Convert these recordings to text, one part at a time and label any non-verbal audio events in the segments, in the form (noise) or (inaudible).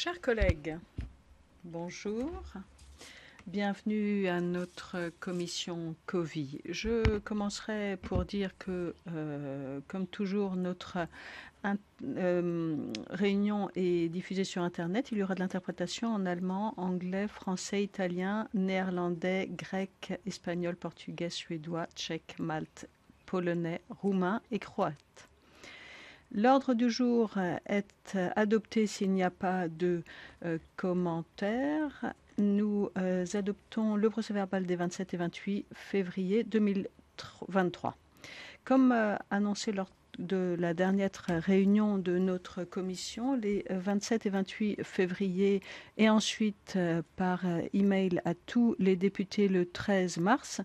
Chers collègues, bonjour. Bienvenue à notre commission COVID. Je commencerai pour dire que, euh, comme toujours, notre euh, réunion est diffusée sur Internet. Il y aura de l'interprétation en allemand, anglais, français, italien, néerlandais, grec, espagnol, portugais, suédois, tchèque, malte, polonais, roumain et croate. L'ordre du jour est adopté s'il n'y a pas de euh, commentaires. Nous euh, adoptons le procès-verbal des 27 et 28 février 2023. Comme euh, annoncé lors de la dernière réunion de notre commission les 27 et 28 février et ensuite euh, par euh, email à tous les députés le 13 mars.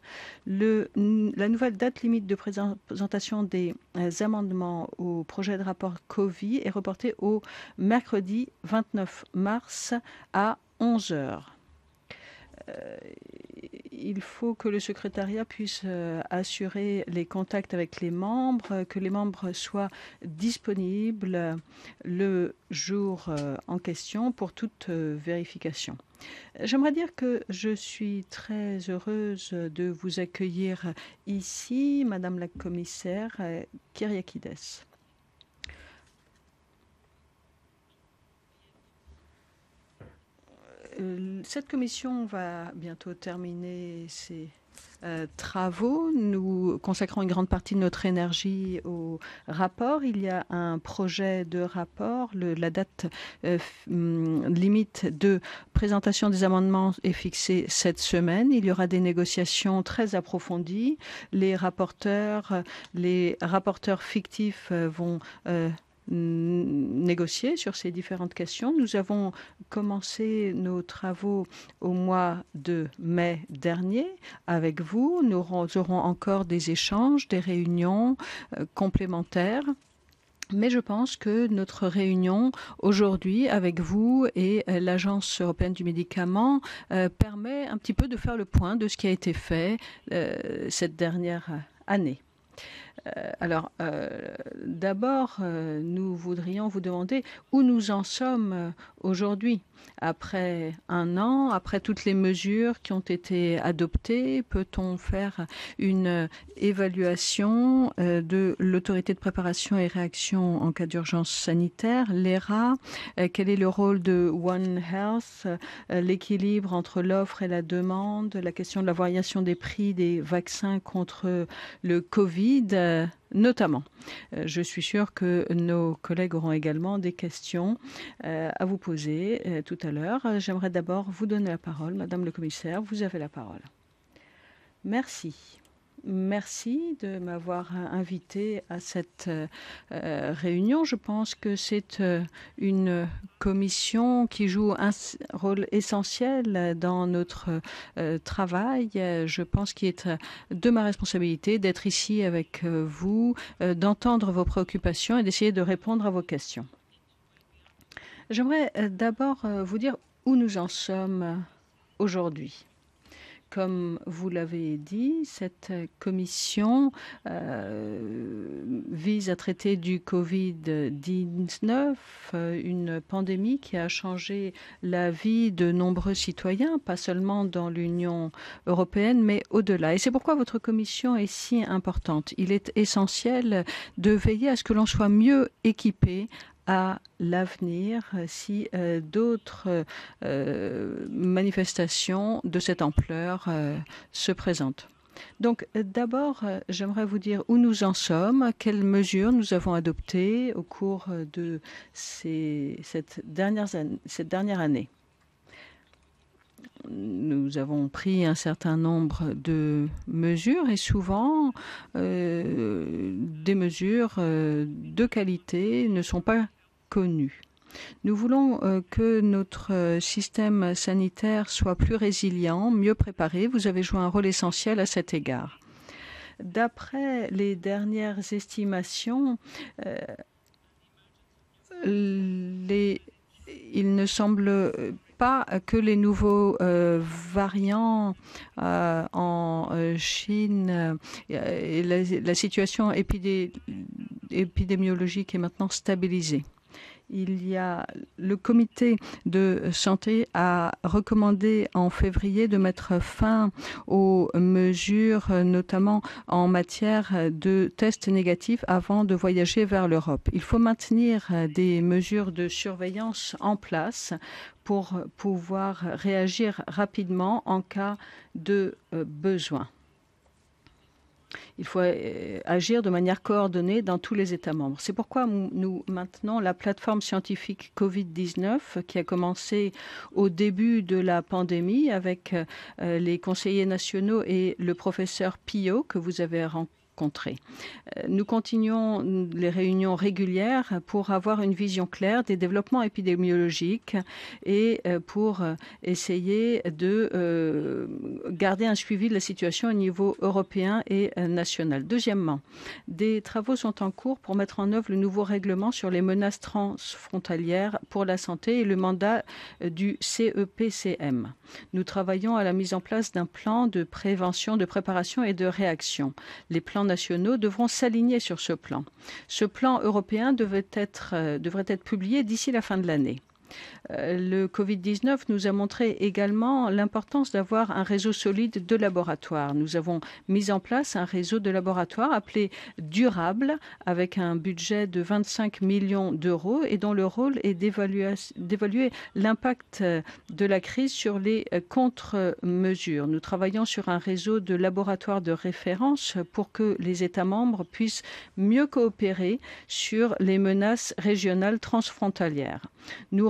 Le, la nouvelle date limite de présentation des euh, amendements au projet de rapport COVID est reportée au mercredi 29 mars à 11 heures il faut que le secrétariat puisse euh, assurer les contacts avec les membres, euh, que les membres soient disponibles euh, le jour en question pour toute vérification. J'aimerais dire que je suis très heureuse de vous accueillir ici, Madame la Commissaire Kyriakides. Euh, cette commission va bientôt terminer ses euh, travaux. Nous consacrons une grande partie de notre énergie au rapport. Il y a un projet de rapport. la date euh, hum, limite de présentation des amendements est fixée cette semaine. Il y aura des négociations très approfondies. Les rapporteurs, les rapporteurs fictifs vont négocier sur ces différentes questions. Nous avons commencé nos travaux au mois de mai dernier avec vous. Nous aurons encore des échanges, des réunions euh, complémentaires. Mais je pense que notre réunion aujourd'hui avec vous et euh, l'Agence européenne du médicament euh, permet un petit peu de faire le point de ce qui a été fait cette dernière année. Euh, alors, euh, d'abord, euh, nous voudrions vous demander où nous en sommes aujourd'hui, après un an, après toutes les mesures qui ont été adoptées. Peut-on faire une évaluation de l'autorité de préparation et réaction en cas d'urgence sanitaire, l'ERA Quel est le rôle de One Health L'équilibre entre l'offre et la demande La question de la variation des prix des vaccins contre le Covid euh, notamment. Euh, je suis sûre que nos collègues auront également des questions euh, à vous poser tout à l'heure. J'aimerais d'abord vous donner la parole, Madame le Commissaire. Vous avez la parole. Merci. Merci de m'avoir invité à cette euh, réunion. Je pense que c'est euh, une commission qui joue un rôle essentiel dans notre euh, travail. Je pense qu'il est de ma responsabilité d'être ici avec vous, d'entendre vos préoccupations et d'essayer de répondre à vos questions. J'aimerais d'abord vous dire où nous en sommes aujourd'hui comme vous l'avez dit, cette commission euh, vise à traiter du Covid-19, euh, une pandémie qui a changé la vie de nombreux citoyens, pas seulement dans l'Union européenne, mais au-delà. Et c'est pourquoi votre commission est si importante. Il est essentiel de veiller à ce que l'on soit mieux équipé à l'avenir si euh, d'autres euh, manifestations de cette ampleur euh, se présentent. Donc d'abord, j'aimerais vous dire où nous en sommes, quelles mesures nous avons adoptées au cours de ces, cette, dernière, cette dernière année. Nous avons pris un certain nombre de mesures et souvent des mesures de qualité ne sont pas nous voulons euh, que notre euh, système sanitaire soit plus résilient, mieux préparé. Vous avez joué un rôle essentiel à cet égard. D'après les dernières estimations, euh, il ne semble pas que les nouveaux variants en Chine et la, situation épidémiologique est maintenant stabilisée il y a le comité de santé a recommandé en février de mettre fin aux mesures, notamment en matière de tests négatifs avant de voyager vers l'Europe. Il faut maintenir des mesures de surveillance en place pour pouvoir réagir rapidement en cas de euh, besoin. Il faut euh, agir de manière coordonnée dans tous les États membres. C'est pourquoi nous, maintenons la plateforme scientifique Covid-19, qui a commencé au début de la pandémie avec euh, les conseillers nationaux et le professeur Pio que vous avez rencontré, contrées. Euh, nous continuons les réunions régulières pour avoir une vision claire des développements épidémiologiques et euh, pour euh, essayer de garder un suivi de la situation au niveau européen et national. Deuxièmement, des travaux sont en cours pour mettre en œuvre le nouveau règlement sur les menaces transfrontalières pour la santé et le mandat du CEPCM. Nous travaillons à la mise en place d'un plan de prévention, de préparation et de réaction. Les plans nationaux devront s'aligner sur ce plan. Ce plan européen devrait être euh, publié d'ici la fin de l'année. Euh, le Covid-19 nous a montré également l'importance d'avoir un réseau solide de laboratoires. Nous avons mis en place un réseau de laboratoires appelé Durable, avec un budget de 25 millions d'euros et dont le rôle est d'évaluer l'impact euh, de la crise sur les euh, contre-mesures. Nous travaillons sur un réseau de laboratoires de référence pour que les États membres puissent mieux coopérer sur les menaces régionales transfrontalières. Nous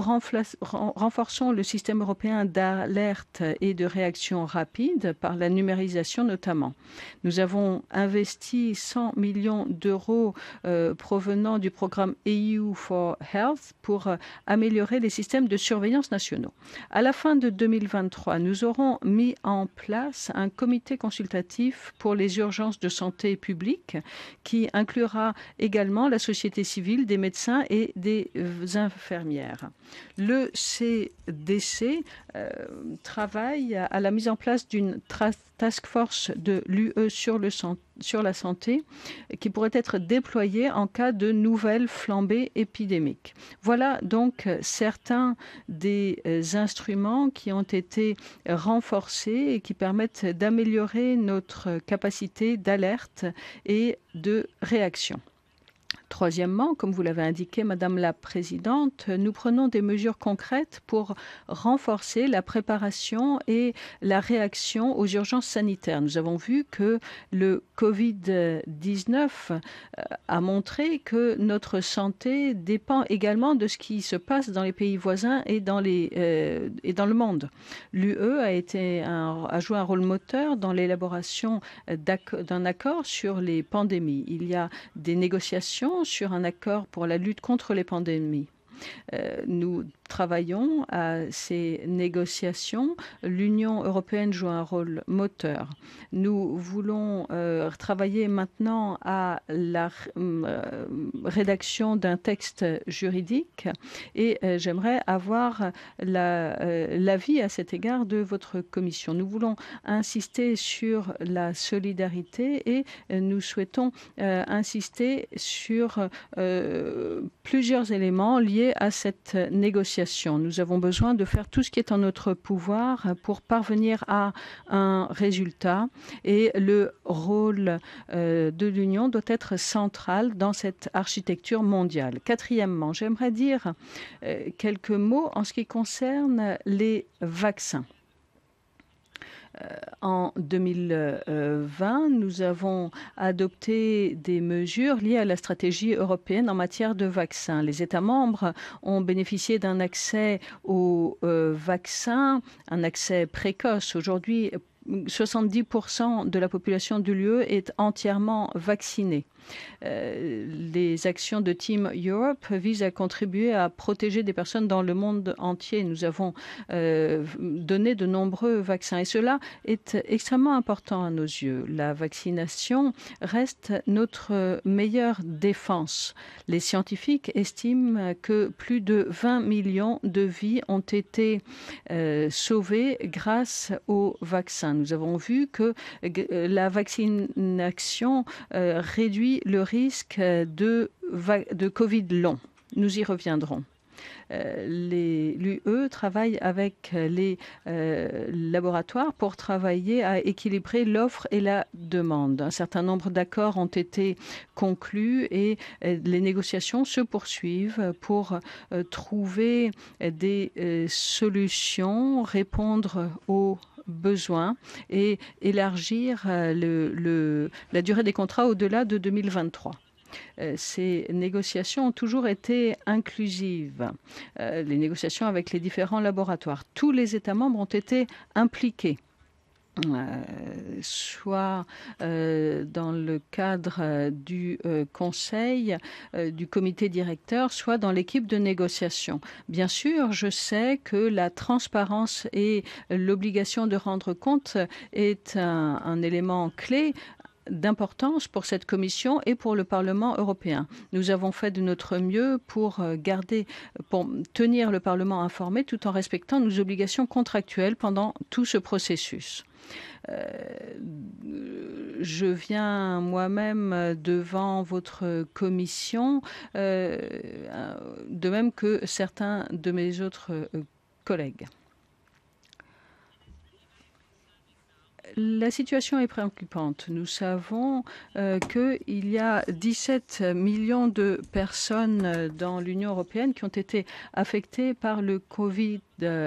renforçons le système européen d'alerte et de réaction rapide par la numérisation notamment. Nous avons investi 100 millions d'euros euh, provenant du programme EU for Health pour euh, améliorer les systèmes de surveillance nationaux. À la fin de 2023, nous aurons mis en place un comité consultatif pour les urgences de santé publique qui inclura également la société civile, des médecins et des euh, infirmières. Le CDC euh, travaille à, la mise en place d'une task force de l'UE sur, sur la santé qui pourrait être déployée en cas de nouvelle flambée épidémique. Voilà donc certains des euh, instruments qui ont été renforcés et qui permettent d'améliorer notre capacité d'alerte et de réaction. Troisièmement, comme vous l'avez indiqué, Madame la Présidente, nous prenons des mesures concrètes pour renforcer la préparation et la réaction aux urgences sanitaires. Nous avons vu que le Covid-19 euh, a montré que notre santé dépend également de ce qui se passe dans les pays voisins et dans, euh, le monde. L'UE a, a joué un rôle moteur dans l'élaboration d'un accord sur les pandémies. Il y a des négociations sur un accord pour la lutte contre les pandémies. Euh, nous travaillons à ces négociations. L'Union européenne joue un rôle moteur. Nous voulons euh, travailler maintenant à la euh, rédaction d'un texte juridique et j'aimerais avoir l'avis à cet égard de votre commission. Nous voulons insister sur la solidarité et nous souhaitons insister sur plusieurs éléments liés à cette négociation. Nous avons besoin de faire tout ce qui est en notre pouvoir pour parvenir à un résultat et le rôle euh, de l'Union doit être central dans cette architecture mondiale. Quatrièmement, j'aimerais dire euh, quelques mots en ce qui concerne les vaccins. Euh, en 2020, nous avons adopté des mesures liées à la stratégie européenne en matière de vaccins. Les États membres ont bénéficié d'un accès aux euh, vaccins, un accès précoce. Aujourd'hui, 70% de la population du lieu est entièrement vaccinée. Euh, les actions de Team Europe visent à contribuer à protéger des personnes dans le monde entier. Nous avons euh, donné de nombreux vaccins et cela est extrêmement important à nos yeux. La vaccination reste notre meilleure défense. Les scientifiques estiment que plus de 20 millions de vies ont été euh, sauvées grâce aux vaccins. Nous avons vu que euh, la vaccination euh, réduit le risque euh, de, Covid long. Nous y reviendrons. L'UE travaille avec les laboratoires pour travailler à équilibrer l'offre et la demande. Un certain nombre d'accords ont été conclus et les négociations se poursuivent pour trouver des solutions, répondre aux besoin et élargir euh, le, la durée des contrats au-delà de 2023 euh, ces négociations ont toujours été inclusives. Euh, les négociations avec les différents laboratoires. Tous les États membres ont été impliqués euh, soit euh, dans le cadre euh, du conseil du comité directeur, soit dans l'équipe de négociation. Bien sûr, je sais que la transparence et l'obligation de rendre compte est un élément clé d'importance pour cette Commission et pour le Parlement européen. Nous avons fait de notre mieux pour euh, garder, euh, pour tenir le Parlement informé tout en respectant nos obligations contractuelles pendant tout ce processus. Euh, je viens moi-même devant votre commission, de même que certains de mes autres collègues. la situation est préoccupante. Nous savons euh, qu'il y a 17 millions de personnes euh, dans l'Union européenne qui ont été affectées par le covid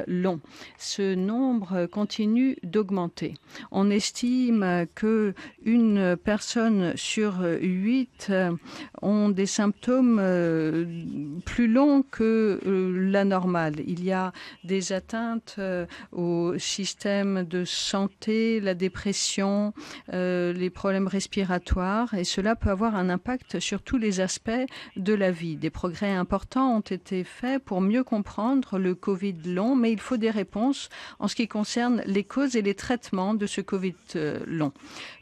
long. Ce nombre continue d'augmenter. On estime que une personne sur huit euh, ont des symptômes euh, plus longs que euh, la normale. Il y a des atteintes au système de santé, la dépression, les problèmes respiratoires et cela peut avoir un impact sur tous les aspects de la vie. Des progrès importants ont été faits pour mieux comprendre le Covid 19 long, mais il faut des réponses en ce qui concerne les causes et les traitements de ce Covid euh, long.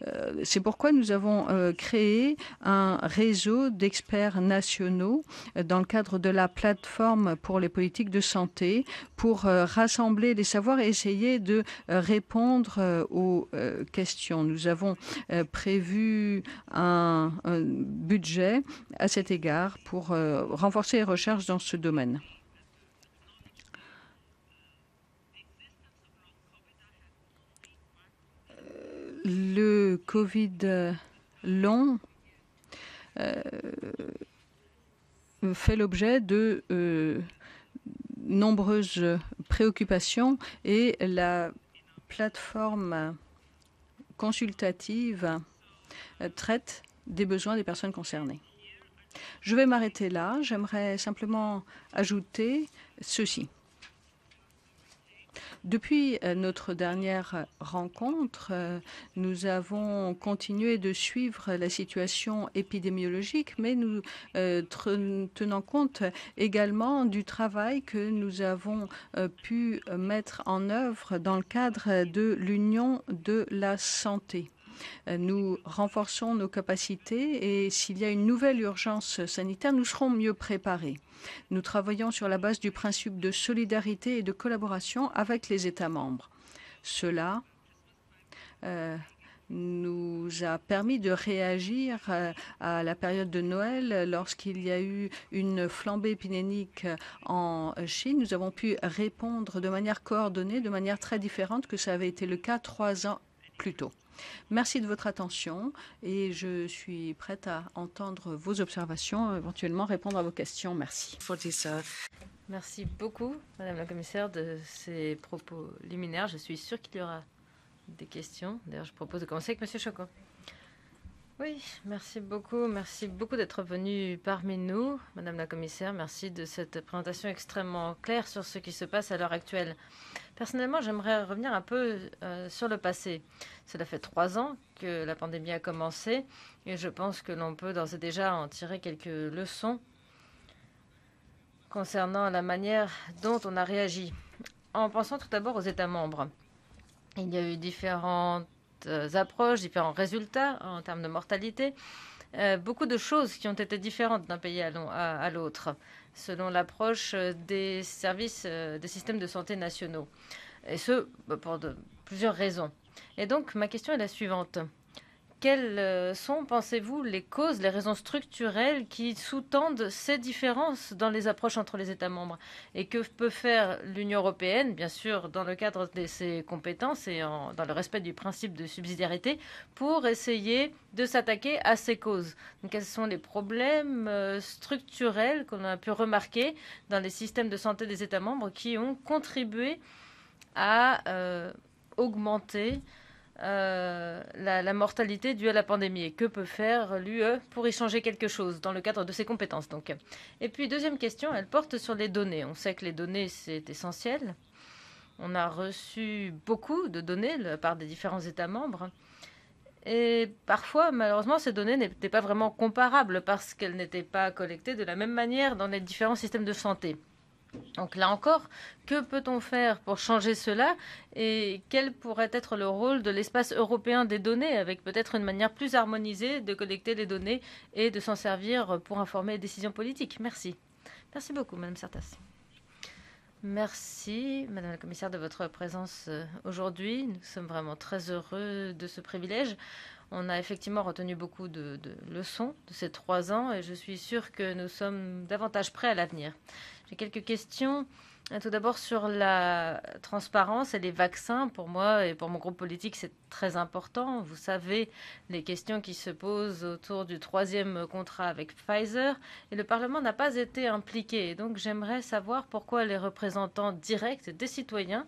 Euh, c'est pourquoi nous avons euh, créé un réseau d'experts nationaux dans le cadre de la plateforme pour les politiques de santé pour rassembler les savoirs et essayer de répondre aux questions. Nous avons prévu un, un budget à cet égard pour renforcer les recherches dans ce domaine. le Covid euh, long euh, fait l'objet de euh, nombreuses préoccupations et la plateforme consultative traite des besoins des personnes concernées. Je vais m'arrêter là. J'aimerais simplement ajouter ceci. Depuis euh, notre dernière rencontre, euh, nous avons continué de suivre la situation épidémiologique, mais nous euh, tenons compte également du travail que nous avons pu mettre en œuvre dans le cadre de l'Union de la santé. Euh, nous renforçons nos capacités et s'il y a une nouvelle urgence sanitaire, nous serons mieux préparés. Nous travaillons sur la base du principe de solidarité et de collaboration avec les États membres. Cela euh, nous a permis de réagir euh, à la période de Noël lorsqu'il y a eu une flambée épidémique en Chine. Nous avons pu répondre de manière coordonnée, de manière très différente que ça avait été le cas trois ans plus tôt. Merci de votre attention et je suis prête à entendre vos observations, éventuellement répondre à vos questions. Merci. Merci beaucoup, Madame la Commissaire, de ces propos liminaires. Je suis sûre qu'il y aura des questions. D'ailleurs, je propose de commencer avec Monsieur Chocot. Oui, merci beaucoup. Merci beaucoup d'être venu parmi nous, Madame la Commissaire. Merci de cette présentation extrêmement claire sur ce qui se passe à l'heure actuelle. Personnellement, j'aimerais revenir un peu euh, sur le passé. Cela fait trois ans que la pandémie a commencé et je pense que l'on peut d'ores et déjà en tirer quelques leçons concernant la manière dont on a réagi. En pensant tout d'abord aux États membres, il y a eu différentes euh, approches, différents résultats en termes de mortalité. Euh, beaucoup de choses qui ont été différentes d'un pays à l'autre, selon l'approche euh, des services, euh, des systèmes de santé nationaux. Et ce, bah, pour plusieurs raisons. Et donc, ma question est la suivante quelles euh, sont, pensez-vous, les causes, les raisons structurelles qui sous-tendent ces différences dans les approches entre les États membres Et que peut faire l'Union européenne, bien sûr, dans le cadre de ses compétences et dans le respect du principe de subsidiarité, pour essayer de s'attaquer à ces causes Quels sont les problèmes euh, structurels qu'on a pu remarquer dans les systèmes de santé des États membres qui ont contribué à euh, augmenter euh, la, mortalité due à la pandémie et que peut faire l'UE pour y changer quelque chose dans le cadre de ses compétences. Donc. Et puis, deuxième question, elle porte sur les données. On sait que les données, c'est essentiel. On a reçu beaucoup de données par des différents États membres. Et parfois, malheureusement, ces données n'étaient pas vraiment comparables parce qu'elles n'étaient pas collectées de la même manière dans les différents systèmes de santé. Donc là encore, que peut-on faire pour changer cela et quel pourrait être le rôle de l'espace européen des données avec peut-être une manière plus harmonisée de collecter les données et de s'en servir pour informer les décisions politiques Merci. Merci beaucoup, Madame Sartas. Merci, Madame la Commissaire, de votre présence euh, aujourd'hui. Nous sommes vraiment très heureux de ce privilège. On a effectivement retenu beaucoup de, leçons de ces trois ans et je suis sûre que nous sommes davantage prêts à l'avenir. J'ai quelques questions. Euh, tout d'abord sur la transparence et les vaccins, pour moi et pour mon groupe politique, c'est très important. Vous savez les questions qui se posent autour du troisième contrat avec Pfizer et le Parlement n'a pas été impliqué. Donc j'aimerais savoir pourquoi les représentants directs des citoyens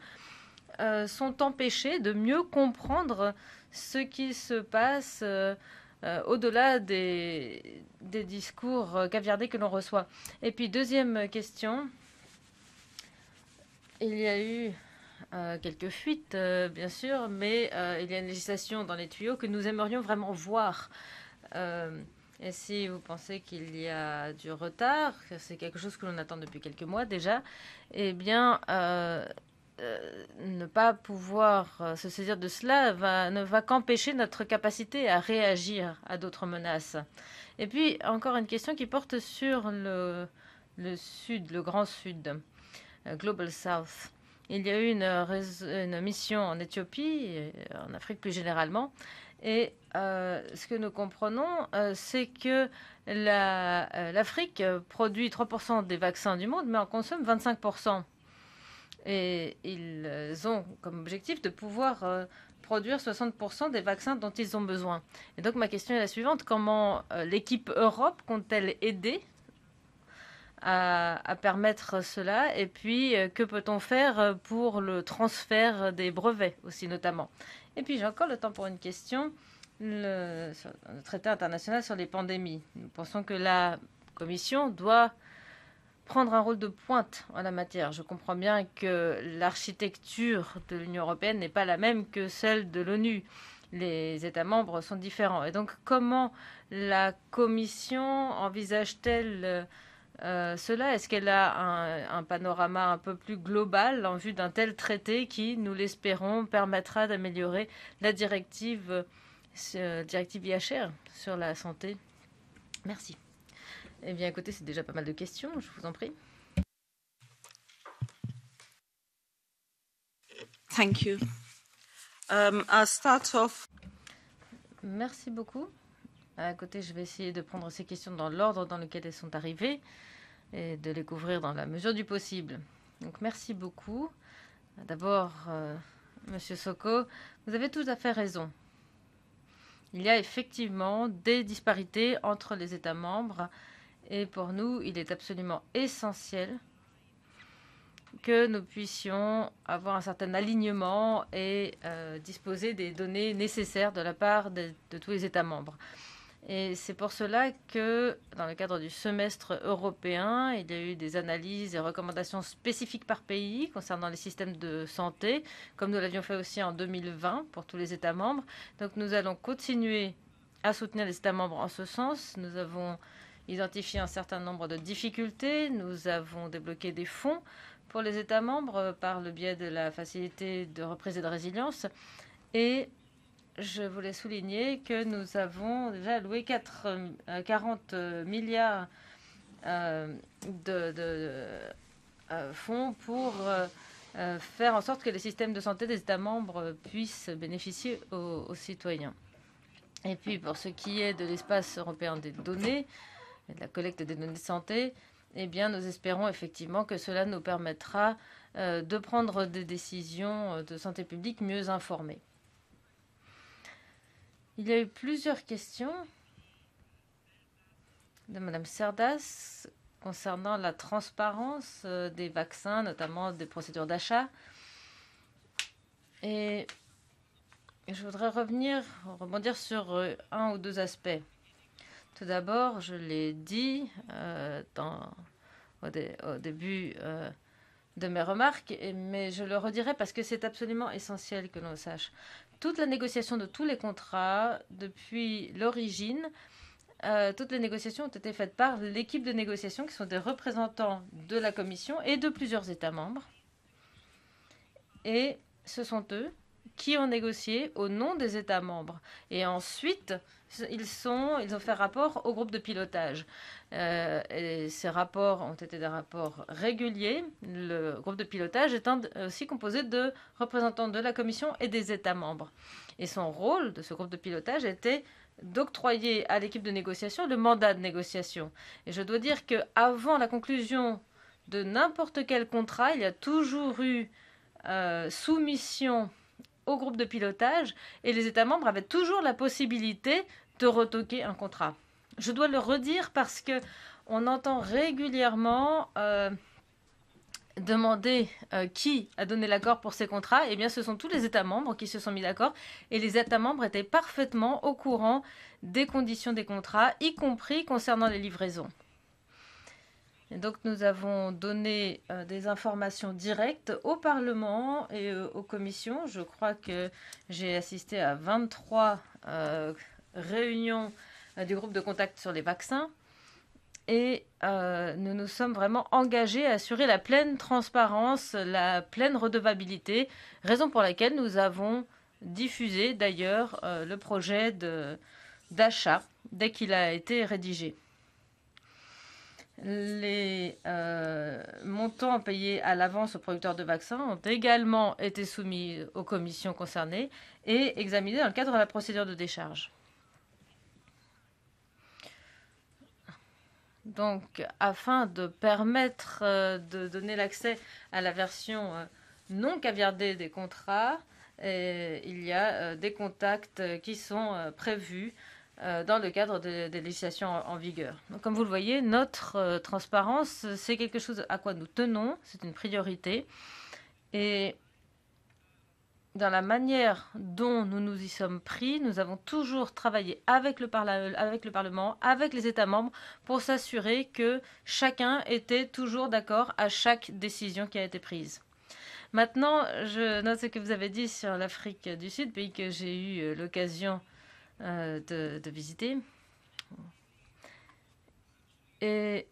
euh, sont empêchés de mieux comprendre ce qui se passe. Euh, euh, au-delà des, discours euh, caviardés que l'on reçoit. Et puis, deuxième question, il y a eu euh, quelques fuites, bien sûr, mais il y a une législation dans les tuyaux que nous aimerions vraiment voir. et si vous pensez qu'il y a du retard, c'est quelque chose que l'on attend depuis quelques mois déjà, eh bien, euh, ne pas pouvoir euh, se saisir de cela ne va qu'empêcher notre capacité à réagir à d'autres menaces. Et puis, encore une question qui porte sur le, Sud, le Grand Sud, euh, Global South. Il y a eu une, mission en Éthiopie, en Afrique plus généralement, et ce que nous comprenons, c'est que l'Afrique produit 3% des vaccins du monde, mais en consomme 25%. Et ils ont comme objectif de pouvoir euh, produire 60% des vaccins dont ils ont besoin. Et donc ma question est la suivante, comment euh, l'équipe Europe compte-t-elle aider à, permettre cela Et puis, euh, que peut-on faire pour le transfert des brevets aussi notamment Et puis, j'ai encore le temps pour une question. le, traité international sur les pandémies. Nous pensons que la Commission doit prendre un rôle de pointe en la matière. Je comprends bien que l'architecture de l'Union européenne n'est pas la même que celle de l'ONU. Les États membres sont différents. Et donc, comment la Commission envisage-t-elle euh, cela Est-ce qu'elle a un, panorama un peu plus global en vue d'un tel traité qui, nous l'espérons, permettra d'améliorer la directive, euh, directive IHR sur la santé Merci. Eh bien, à côté, c'est déjà pas mal de questions, je vous en prie. Thank you. Um, start off. Merci beaucoup. À euh, côté, je vais essayer de prendre ces questions dans l'ordre dans lequel elles sont arrivées et de les couvrir dans la mesure du possible. Donc, merci beaucoup. D'abord, euh, Monsieur Soko, vous avez tout à fait raison. Il y a effectivement des disparités entre les États membres et pour nous, il est absolument essentiel que nous puissions avoir un certain alignement et euh, disposer des données nécessaires de la part de, tous les États membres. Et c'est pour cela que, dans le cadre du semestre européen, il y a eu des analyses et recommandations spécifiques par pays concernant les systèmes de santé, comme nous l'avions fait aussi en 2020 pour tous les États membres. Donc nous allons continuer à soutenir les États membres en ce sens. Nous avons identifié un certain nombre de difficultés. Nous avons débloqué des fonds pour les États membres euh, par le biais de la facilité de reprise et de résilience. Et je voulais souligner que nous avons déjà alloué 40 euh, euh, milliards de, fonds pour faire en sorte que les systèmes de santé des États membres puissent bénéficier aux citoyens. Et puis pour ce qui est de l'espace européen des données, et de la collecte des données de santé, eh bien, nous espérons effectivement que cela nous permettra euh, de prendre des décisions euh, de santé publique mieux informées. Il y a eu plusieurs questions de Madame Sardas concernant la transparence euh, des vaccins, notamment des procédures d'achat. Et je voudrais revenir, rebondir sur un ou deux aspects. Tout d'abord, je l'ai dit euh, au, début euh, de mes remarques, mais je le redirai parce que c'est absolument essentiel que l'on sache. Toute la négociation de tous les contrats, depuis l'origine, euh, toutes les négociations ont été faites par l'équipe de négociation, qui sont des représentants de la Commission et de plusieurs États membres. Et ce sont eux qui ont négocié au nom des États membres. Et ensuite, ils, ont fait rapport au groupe de pilotage. Euh, ces rapports ont été des rapports réguliers. Le groupe de pilotage étant aussi composé de représentants de la Commission et des États membres. Et son rôle de ce groupe de pilotage était d'octroyer à l'équipe de négociation le mandat de négociation. Et je dois dire que avant la conclusion de n'importe quel contrat, il y a toujours eu euh, soumission au groupe de pilotage et les États membres avaient toujours la possibilité de retoquer un contrat. Je dois le redire parce que on entend régulièrement euh, demander euh, qui a donné l'accord pour ces contrats. Eh bien, ce sont tous les États membres qui se sont mis d'accord et les États membres étaient parfaitement au courant des conditions des contrats, y compris concernant les livraisons donc nous avons donné euh, des informations directes au Parlement et euh, aux commissions. Je crois que j'ai assisté à 23 euh, réunions du groupe de contact sur les vaccins. Et nous nous sommes vraiment engagés à assurer la pleine transparence, la pleine redevabilité, raison pour laquelle nous avons diffusé d'ailleurs le projet d'achat dès qu'il a été rédigé. Les euh, montants payés à l'avance aux producteurs de vaccins ont également été soumis aux commissions concernées et examinés dans le cadre de la procédure de décharge. Donc, afin de permettre euh, de donner l'accès à la version euh, non caviardée des contrats, il y a des contacts qui sont prévus euh, dans le cadre des législations en vigueur. Donc, comme vous le voyez, notre euh, transparence, c'est quelque chose à quoi nous tenons, c'est une priorité. Et dans la manière dont nous nous y sommes pris, nous avons toujours travaillé avec le, avec le Parlement, avec les États membres, pour s'assurer que chacun était toujours d'accord à chaque décision qui a été prise. Maintenant, je note ce que vous avez dit sur l'Afrique du Sud, pays que j'ai eu euh, l'occasion euh, de, visiter. Et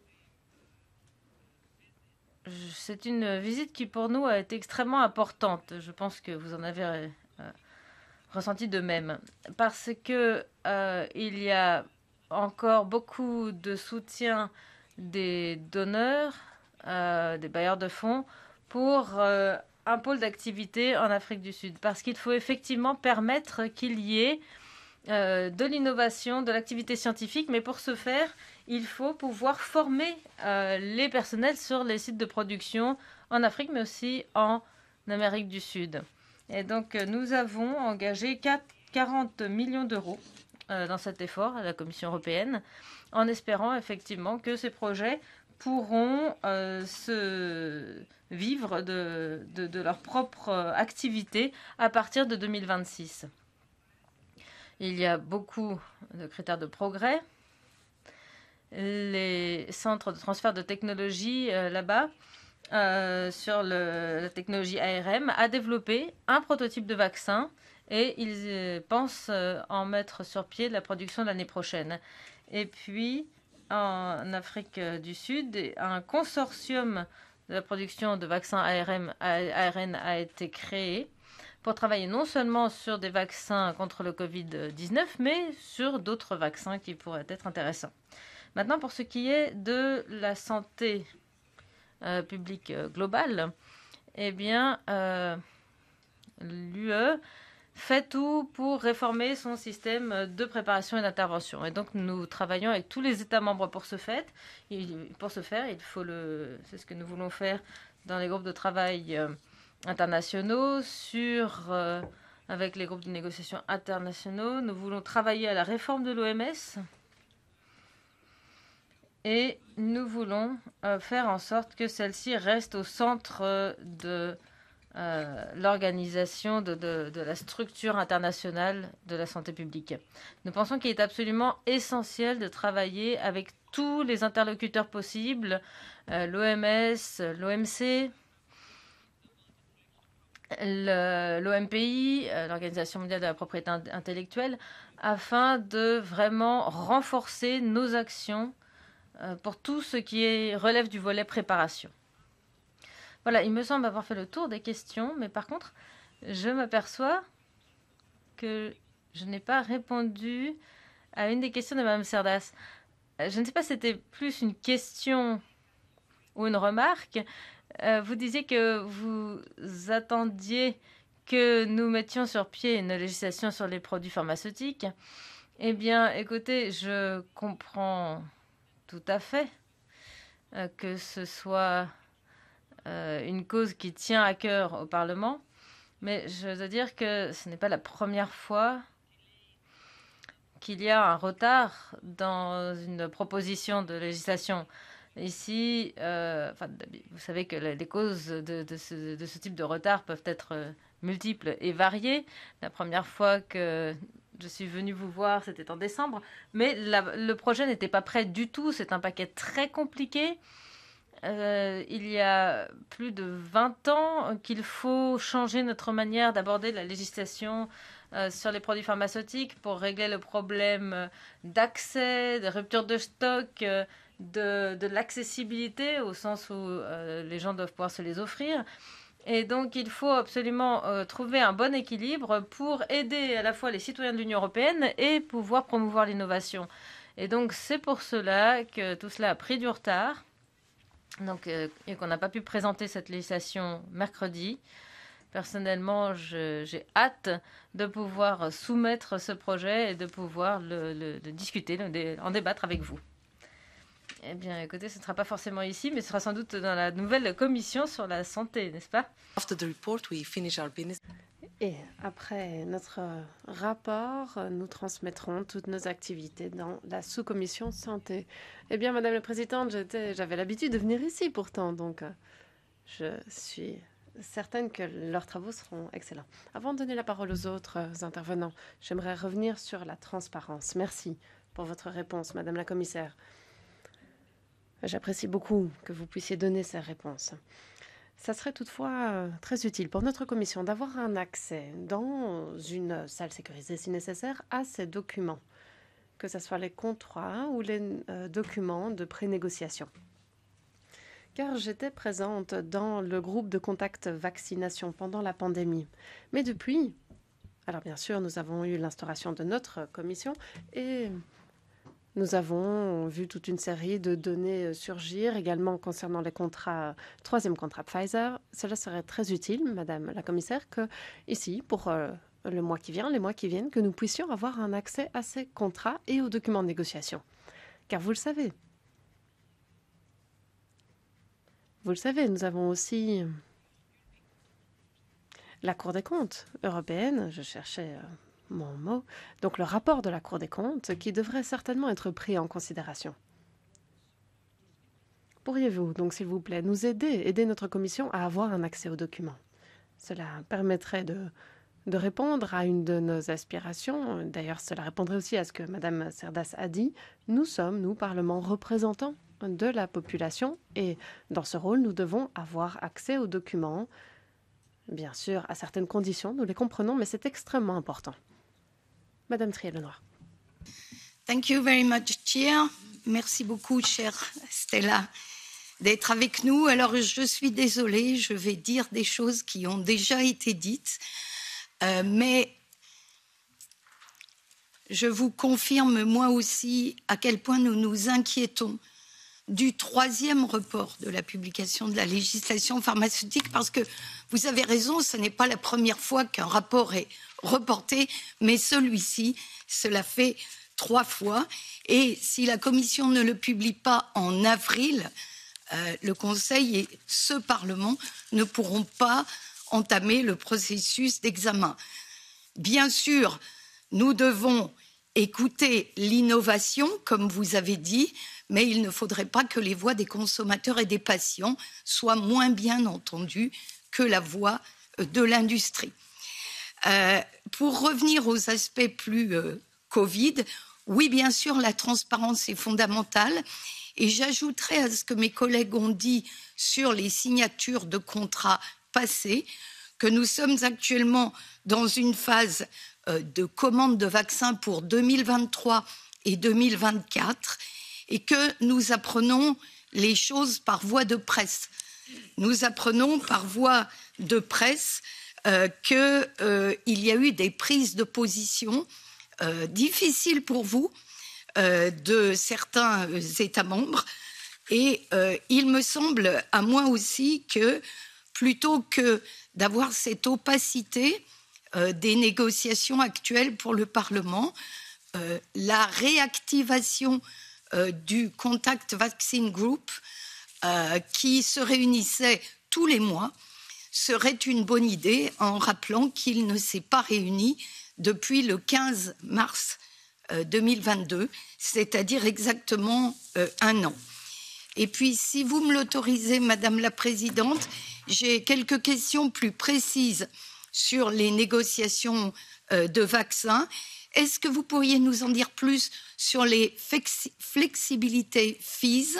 c'est une visite qui pour nous a été extrêmement importante. Je pense que vous en avez euh, ressenti de même. Parce que euh, il y a encore beaucoup de soutien des donneurs, des bailleurs de fonds, pour un pôle d'activité en Afrique du Sud. Parce qu'il faut effectivement permettre qu'il y ait euh, de l'innovation, de l'activité scientifique, mais pour ce faire, il faut pouvoir former euh, les personnels sur les sites de production en Afrique, mais aussi en Amérique du Sud. Et donc, euh, nous avons engagé 40 millions d'euros dans cet effort à la Commission européenne, en espérant effectivement que ces projets pourront se vivre de, de leur propre activité à partir de 2026. Il y a beaucoup de critères de progrès. Les centres de transfert de technologie euh, là-bas, euh, sur la technologie ARM, a développé un prototype de vaccin et ils euh, pensent en mettre sur pied la production l'année prochaine. Et puis, en Afrique du Sud, un consortium de la production de vaccins ARM, ARN a été créé pour travailler non seulement sur des vaccins contre le Covid-19, mais sur d'autres vaccins qui pourraient être intéressants. Maintenant, pour ce qui est de la santé euh, publique euh, globale, eh bien, euh, l'UE fait tout pour réformer son système de préparation et d'intervention. Et donc, nous travaillons avec tous les États membres pour ce, fait. pour ce faire. Il faut le, c'est ce que nous voulons faire dans les groupes de travail internationaux, sur, euh, avec les groupes de négociation internationaux. Nous voulons travailler à la réforme de l'OMS et nous voulons euh, faire en sorte que celle-ci reste au centre euh, de l'organisation de, la structure internationale de la santé publique. Nous pensons qu'il est absolument essentiel de travailler avec tous les interlocuteurs possibles, l'OMS, l'OMC, l'OMPI, euh, l'Organisation mondiale de la propriété intellectuelle, afin de vraiment renforcer nos actions euh, pour tout ce qui relève du volet préparation. Voilà, il me semble avoir fait le tour des questions, mais par contre, je m'aperçois que je n'ai pas répondu à une des questions de Mme Serdas. Euh, je ne sais pas si c'était plus une question ou une remarque, euh, vous disiez que vous attendiez que nous mettions sur pied une législation sur les produits pharmaceutiques. Eh bien, écoutez, je comprends tout à fait euh, que ce soit euh, une cause qui tient à cœur au Parlement, mais je dois dire que ce n'est pas la première fois qu'il y a un retard dans une proposition de législation. Ici, euh, vous savez que les causes de, ce, type de retard peuvent être euh, multiples et variées. La première fois que je suis venue vous voir, c'était en décembre, mais le projet n'était pas prêt du tout. C'est un paquet très compliqué. Euh, il y a plus de 20 ans qu'il faut changer notre manière d'aborder la législation sur les produits pharmaceutiques pour régler le problème d'accès, de rupture de stock de, l'accessibilité au sens où euh, les gens doivent pouvoir se les offrir. Et donc, il faut absolument euh, trouver un bon équilibre pour aider à la fois les citoyens de l'Union européenne et pouvoir promouvoir l'innovation. Et donc, c'est pour cela que tout cela a pris du retard donc, euh, et qu'on n'a pas pu présenter cette législation mercredi. Personnellement, j'ai hâte de pouvoir soumettre ce projet et de pouvoir le, discuter, en débattre avec vous. Eh bien, écoutez, ce ne sera pas forcément ici, mais ce sera sans doute dans la nouvelle commission sur la santé, n'est-ce pas Et après notre rapport, nous transmettrons toutes nos activités dans la sous-commission santé. Eh bien, Madame la Présidente, j'avais l'habitude de venir ici pourtant, donc euh, je suis certaine que leurs travaux seront excellents. Avant de donner la parole aux autres euh, intervenants, j'aimerais revenir sur la transparence. Merci pour votre réponse, Madame la Commissaire. Bah, j'apprécie beaucoup que vous puissiez donner ces réponses. Ça serait toutefois euh, très utile pour notre commission d'avoir un accès dans une salle sécurisée si nécessaire à ces documents, que ce soit les contrats ou les euh, documents de pré-négociation. Car j'étais présente dans le groupe de contact vaccination pendant la pandémie. Mais depuis, alors bien sûr, nous avons eu l'instauration de notre commission et nous avons euh, vu toute une série de données euh, surgir, également concernant les contrats, euh, troisième contrat Pfizer. Cela serait très utile, Madame la Commissaire, que ici, pour le mois qui vient, les mois qui viennent, que nous puissions avoir un accès à ces contrats et aux documents de négociation. Car vous le savez, vous le savez, nous avons aussi la Cour des comptes européenne. Je cherchais mon mot, donc le rapport de la Cour des comptes qui devrait certainement être pris en considération. Pourriez-vous donc, s'il vous plaît, nous aider, aider notre commission à avoir un accès aux documents Cela permettrait de, répondre à une de nos aspirations. D'ailleurs, cela répondrait aussi à ce que Mme Serdas a dit. Nous sommes, nous, Parlement, représentants de la population et dans ce rôle, nous devons avoir accès aux documents. Bien sûr, à certaines conditions, nous les comprenons, mais c'est extrêmement important. Madame triel Thank you very much, Merci beaucoup, chère Stella, d'être avec nous. Alors, je suis désolée, je vais dire des choses qui ont déjà été dites, euh, mais je vous confirme moi aussi à quel point nous nous inquiétons du troisième report de la publication de la législation pharmaceutique, parce que vous avez raison, ce n'est pas la première fois qu'un rapport est reporté, mais celui-ci, cela fait trois fois. Et si la Commission ne le publie pas en avril, euh, le Conseil et ce Parlement ne pourront pas entamer le processus d'examen. Bien sûr, nous devons écouter l'innovation, comme vous avez dit, mais il ne faudrait pas que les voix des consommateurs et des patients soient moins bien entendues que la voix euh, de l'industrie. Euh, pour revenir aux aspects plus euh, Covid, oui, bien sûr, la transparence est fondamentale. Et j'ajouterai à ce que mes collègues ont dit sur les signatures de contrats passés que nous sommes actuellement dans une phase de commande de vaccins pour 2023 et 2024 et que nous apprenons les choses par voie de presse. Nous apprenons par voie de presse euh, que qu'il euh, y a eu des prises de position euh, difficiles pour vous de certains États membres. Et il me semble à moi aussi que plutôt que d'avoir cette opacité des négociations actuelles pour le Parlement, la réactivation euh, du Contact Vaccine Group euh, qui se réunissait tous les mois serait une bonne idée en rappelant qu'il ne s'est pas réuni depuis le 15 mars 2022, euh, c'est-à-dire exactement un an. Et puis, si vous me l'autorisez, Madame la Présidente, j'ai quelques questions plus précises sur les négociations de vaccins est-ce que vous pourriez nous en dire plus sur les flexibilités FIS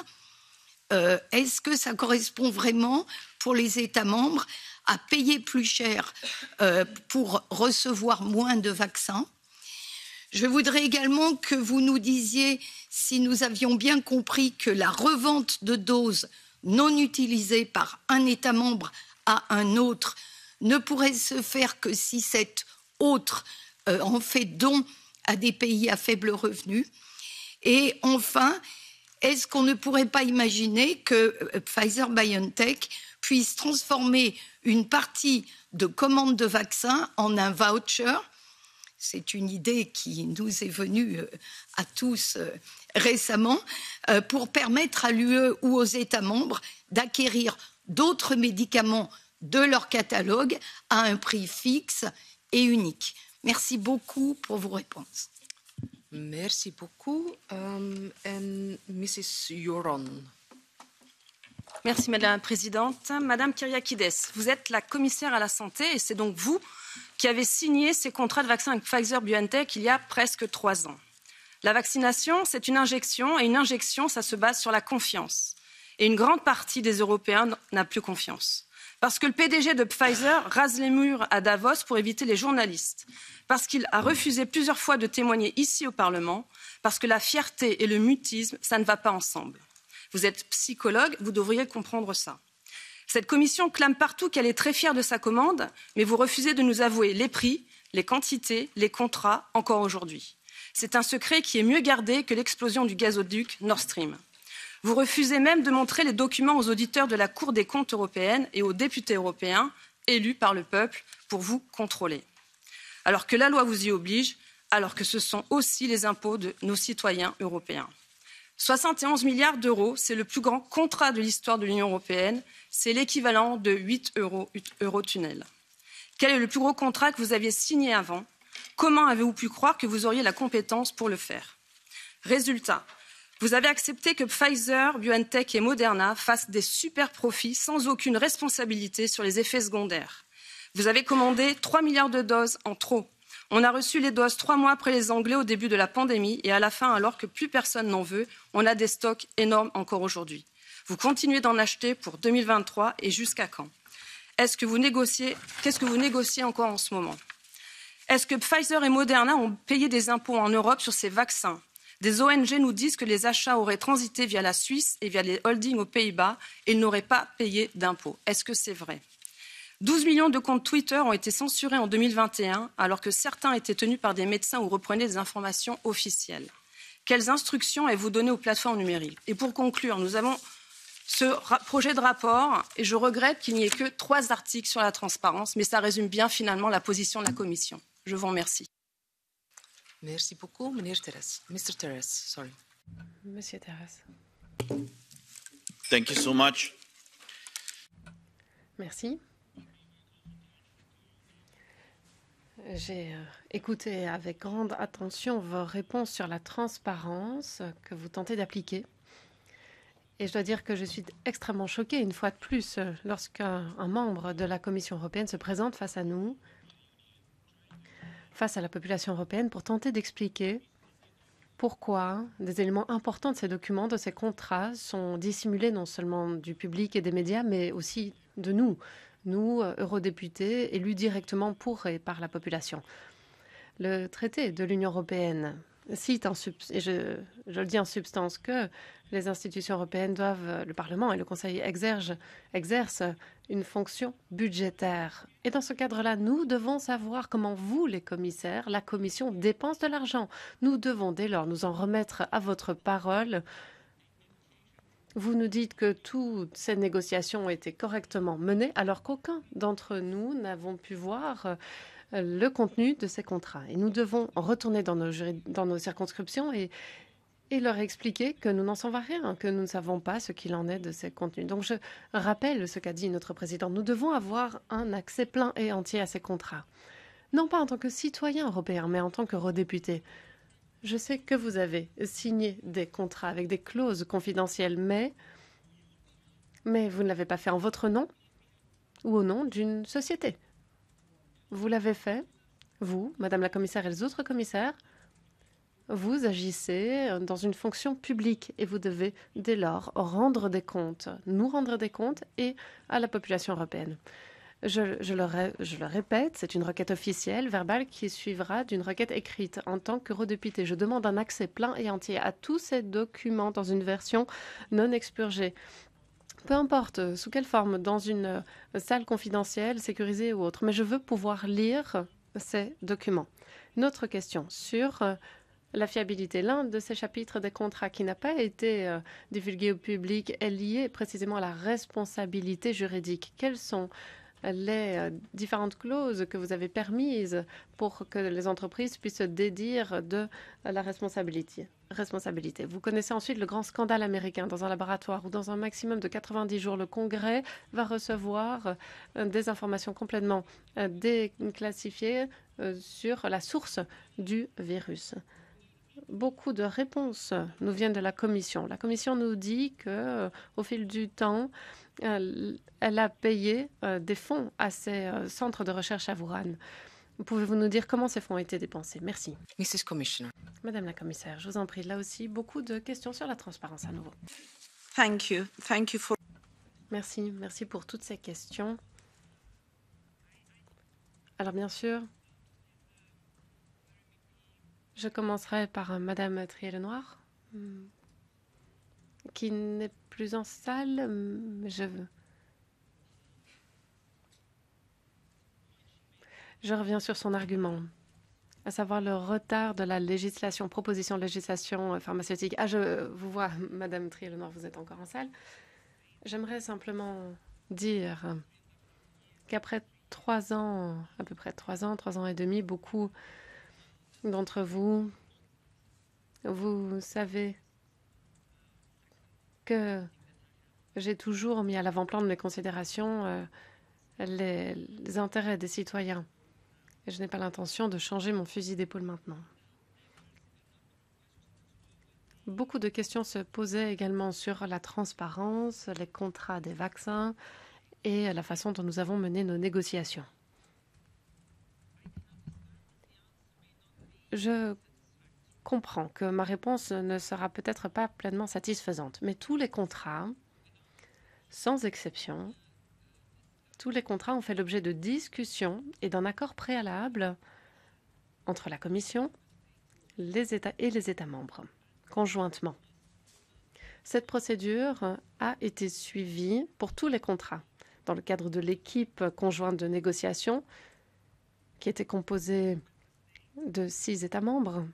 euh, Est-ce que ça correspond vraiment pour les États membres à payer plus cher euh, pour recevoir moins de vaccins je voudrais également que vous nous disiez si nous avions bien compris que la revente de doses non utilisées par un État membre à un autre ne pourrait se faire que si cette autre euh, en fait don à des pays à faible revenu. Et enfin, est-ce qu'on ne pourrait pas imaginer que euh, Pfizer-BioNTech puisse transformer une partie de commande de vaccins en un voucher c'est une idée qui nous est venue euh, à tous récemment, pour permettre à l'UE ou aux États membres d'acquérir d'autres médicaments de leur catalogue à un prix fixe et unique. Merci beaucoup pour vos réponses. Merci beaucoup. Um, euh, Mrs. Merci Madame la Présidente. Madame Kyriakides, vous êtes la commissaire à la santé et c'est donc vous qui avez signé ces contrats de vaccins avec Pfizer-BioNTech il y a presque trois ans. La vaccination, c'est une injection et une injection, ça se base sur la confiance. Et une grande partie des Européens n'a plus confiance. Parce que le PDG de Pfizer rase les murs à Davos pour éviter les journalistes. Parce qu'il a refusé plusieurs fois de témoigner ici au Parlement. Parce que la fierté et le mutisme, ça ne va pas ensemble. Vous êtes psychologue, vous devriez comprendre ça. Cette commission clame partout qu'elle est très fière de sa commande, mais vous refusez de nous avouer les prix, les quantités, les contrats encore aujourd'hui. C'est un secret qui est mieux gardé que l'explosion du gazoduc Nord Stream. Vous refusez même de montrer les documents aux auditeurs de la Cour des comptes européenne et aux députés européens élus par le peuple pour vous contrôler. Alors que la loi vous y oblige, alors que ce sont aussi les impôts de nos citoyens européens. 71 milliards d'euros, c'est le plus grand contrat de l'histoire de l'Union européenne, c'est l'équivalent de 8 euros tunnel. Quel est le plus gros contrat que vous aviez signé avant Comment avez-vous pu croire que vous auriez la compétence pour le faire Résultat, vous avez accepté que Pfizer, BioNTech et Moderna fassent des super profits sans aucune responsabilité sur les effets secondaires. Vous avez commandé 3 milliards de doses en trop. On a reçu les doses trois mois après les Anglais au début de la pandémie et à la fin, alors que plus personne n'en veut, on a des stocks énormes encore aujourd'hui. Vous continuez d'en acheter pour 2023 et jusqu'à quand Est-ce que vous négociez Qu'est-ce que vous négociez encore en ce moment Est-ce que Pfizer et Moderna ont payé des impôts en Europe sur ces vaccins des ONG nous disent que les achats auraient transité via la Suisse et via les holdings aux Pays-Bas et n'auraient pas payé d'impôts. Est-ce que c'est vrai 12 millions de comptes Twitter ont été censurés en 2021 alors que certains étaient tenus par des médecins ou reprenaient des informations officielles. Quelles instructions avez-vous données aux plateformes numériques Et pour conclure, nous avons ce projet de rapport et je regrette qu'il n'y ait que trois articles sur la transparence, mais ça résume bien finalement la position de la Commission. Je vous remercie. Merci beaucoup, Monsieur Teres. Mr. Teres, sorry. Monsieur Terres. Thank you so much. Merci. J'ai euh, écouté avec grande attention vos réponses sur la transparence que vous tentez d'appliquer. Et je dois dire que je suis extrêmement choquée, une fois de plus, euh, lorsqu'un membre de la Commission européenne se présente face à nous face à la population européenne pour tenter d'expliquer pourquoi des éléments importants de ces documents, de ces contrats, sont dissimulés non seulement du public et des médias, mais aussi de nous, nous, euh, eurodéputés, élus directement pour et par la population. Le traité de l'Union européenne je, le dis en substance, que les institutions européennes doivent, le Parlement et le Conseil exercent, exercent une fonction budgétaire. Et dans ce cadre-là, nous devons savoir comment vous, les commissaires, la Commission dépense de l'argent. Nous devons dès lors nous en remettre à votre parole. Vous nous dites que toutes ces négociations ont été correctement menées, alors qu'aucun d'entre nous n'avons pu voir le contenu de ces contrats. Et nous devons retourner dans nos, circonscriptions et, leur expliquer que nous n'en savons rien, que nous ne savons pas ce qu'il en est de ces contenus. Donc je rappelle ce qu'a dit notre président. Nous devons avoir un accès plein et entier à ces contrats. Non pas en tant que citoyen européen, mais en tant que redéputé. Je sais que vous avez signé des contrats avec des clauses confidentielles, mais, mais vous ne l'avez pas fait en votre nom ou au nom d'une société. Vous l'avez fait, vous, Madame la Commissaire et les autres commissaires. Vous agissez euh, dans une fonction publique et vous devez dès lors rendre des comptes, nous rendre des comptes et à la population européenne. Je, le, répète, c'est une requête officielle, verbale, qui suivra d'une requête écrite. En tant que qu'eurodéputé, je demande un accès plein et entier à tous ces documents dans une version non expurgée peu importe euh, sous quelle forme, dans une euh, salle confidentielle, sécurisée ou autre, mais je veux pouvoir lire ces documents. Notre question sur euh, la fiabilité. L'un de ces chapitres des contrats qui n'a pas été divulgué au public est lié précisément à la responsabilité juridique. Quelles sont les différentes clauses que vous avez permises pour que les entreprises puissent se dédire de la responsabilité responsabilité. Vous connaissez ensuite le grand scandale américain dans un laboratoire où dans un maximum de 90 jours, le Congrès va recevoir euh, des informations complètement euh, déclassifiées euh, sur la source du virus. Beaucoup de réponses nous viennent de la Commission. La Commission nous dit que, au fil du temps, elle a payé des fonds à ces centres de recherche à Wuhan. Pouvez-vous nous dire comment ces fonds ont été dépensés Merci. Madame la commissaire, je vous en prie. Là aussi, beaucoup de questions sur la transparence à nouveau. Merci. Merci pour toutes ces questions. Alors, bien sûr, je commencerai par euh, Madame Trier-Lenoir, hmm, qui n'est plus en salle. Hmm, je veux Je reviens sur son argument à savoir le retard de la législation, proposition de législation euh, pharmaceutique. Ah, je vous vois, (laughs) Madame trier vous êtes encore en salle. J'aimerais simplement dire qu'après trois ans, à peu près trois ans, trois ans et demi, beaucoup d'entre vous, vous savez que j'ai toujours mis à l'avant-plan de mes considérations euh, les intérêts des citoyens je n'ai pas l'intention de changer mon fusil d'épaule maintenant. Beaucoup de questions se posaient également sur la transparence, les contrats des vaccins et la façon dont nous avons mené nos négociations. Je comprends que ma réponse ne sera peut-être pas pleinement satisfaisante, mais tous les contrats, sans exception, tous les contrats ont fait l'objet de discussions et d'un accord préalable entre la Commission les États et les États membres, conjointement. Cette procédure a été suivie pour tous les contrats dans le cadre de l'équipe conjointe de négociation qui était composée de six États membres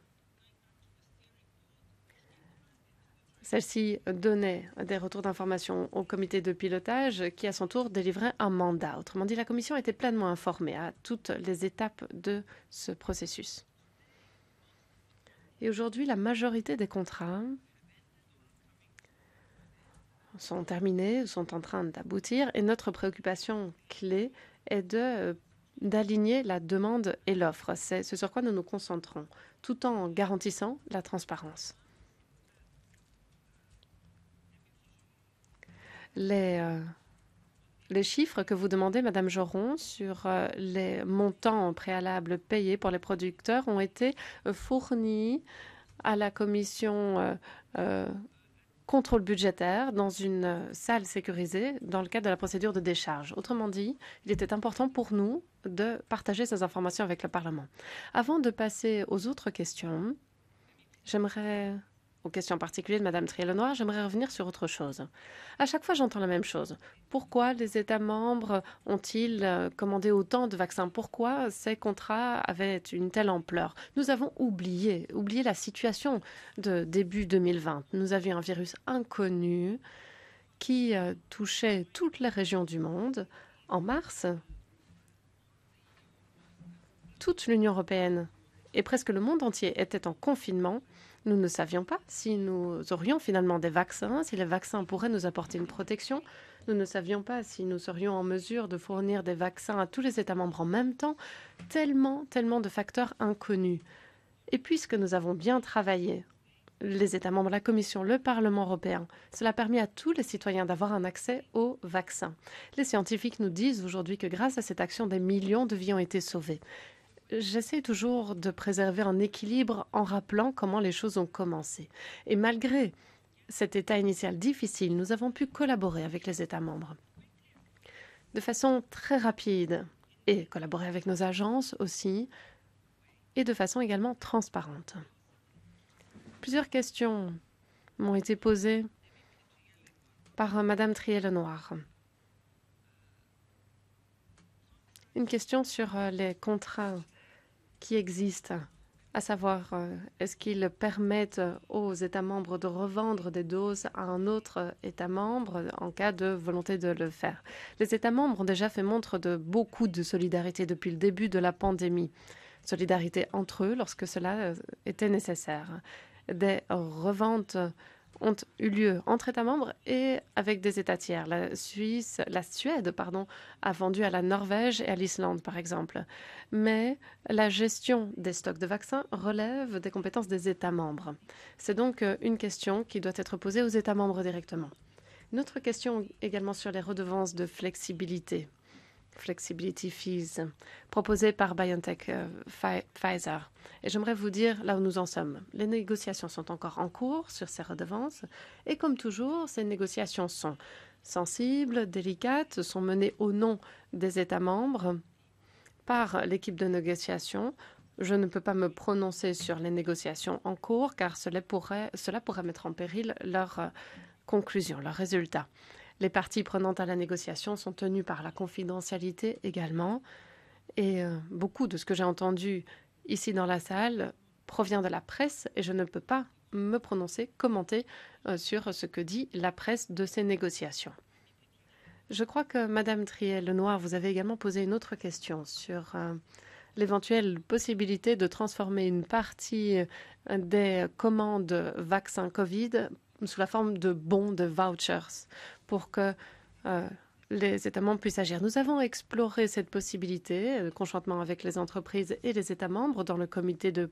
Celle-ci donnait des retours d'information au comité de pilotage qui, à son tour, délivrait un mandat. Autrement dit, la Commission était pleinement informée à toutes les étapes de ce processus. Et aujourd'hui, la majorité des contrats sont terminés, sont en train d'aboutir, et notre préoccupation clé est de euh, d'aligner la demande et l'offre. C'est ce sur quoi nous nous concentrons, tout en garantissant la transparence. Euh, les, chiffres que vous demandez, Madame Joron, sur euh, les montants préalables payés pour les producteurs ont été euh, fournis à la commission contrôle budgétaire dans une salle sécurisée dans le cadre de la procédure de décharge. Autrement dit, il était important pour nous de partager ces informations avec le Parlement. Avant de passer aux autres questions, j'aimerais aux questions particulières de Mme Triel-Lenoir, j'aimerais revenir sur autre chose. À chaque fois, j'entends la même chose. Pourquoi les États membres ont-ils euh, commandé autant de vaccins Pourquoi ces contrats avaient une telle ampleur Nous avons oublié, oublié la situation de début 2020. Nous avions un virus inconnu qui euh, touchait toutes les régions du monde. En mars, toute l'Union européenne et presque le monde entier était en confinement nous ne savions pas si nous aurions finalement des vaccins, si les vaccins pourraient nous apporter une protection. Nous ne savions pas si nous serions en mesure de fournir des vaccins à tous les États membres en même temps. Tellement, tellement de facteurs inconnus. Et puisque nous avons bien travaillé, les États membres, la Commission, le Parlement européen, cela a permis à tous les citoyens d'avoir un accès aux vaccins. Les scientifiques nous disent aujourd'hui que grâce à cette action, des millions de vies ont été sauvées. J'essaie toujours de préserver un équilibre en rappelant comment les choses ont commencé. Et malgré cet état initial difficile, nous avons pu collaborer avec les États membres de façon très rapide et collaborer avec nos agences aussi et de façon également transparente. Plusieurs questions m'ont été posées par Madame Trier-Lenoir. Une question sur euh, les contrats qui existent, à savoir, euh, est-ce qu'ils permettent aux États membres de revendre des doses à un autre État membre en cas de volonté de le faire Les États membres ont déjà fait montre de beaucoup de solidarité depuis le début de la pandémie. Solidarité entre eux lorsque cela euh, était nécessaire. Des reventes ont eu lieu entre États membres et avec des États tiers. La Suisse, la Suède, pardon, a vendu à la Norvège et à l'Islande, par exemple. Mais la gestion des stocks de vaccins relève des compétences des États membres. C'est donc euh, une question qui doit être posée aux États membres directement. Notre question également sur les redevances de flexibilité. Flexibility Fees proposée par BioNTech euh, Pfizer. Et j'aimerais vous dire là où nous en sommes. Les négociations sont encore en cours sur ces redevances et comme toujours, ces négociations sont sensibles, délicates, sont menées au nom des États membres par l'équipe de négociation. Je ne peux pas me prononcer sur les négociations en cours car cela pourrait, cela pourrait mettre en péril leur euh, conclusion, leur résultat. Les parties prenantes à la négociation sont tenues par la confidentialité également. Et euh, beaucoup de ce que j'ai entendu ici dans la salle provient de la presse et je ne peux pas me prononcer, commenter euh, sur ce que dit la presse de ces négociations. Je crois que Madame Triel-Lenoir, vous avez également posé une autre question sur euh, l'éventuelle possibilité de transformer une partie des commandes vaccins Covid sous la forme de bons, de vouchers, pour que euh, les États membres puissent agir. Nous avons exploré cette possibilité, euh, conjointement avec les entreprises et les États membres, dans le comité de,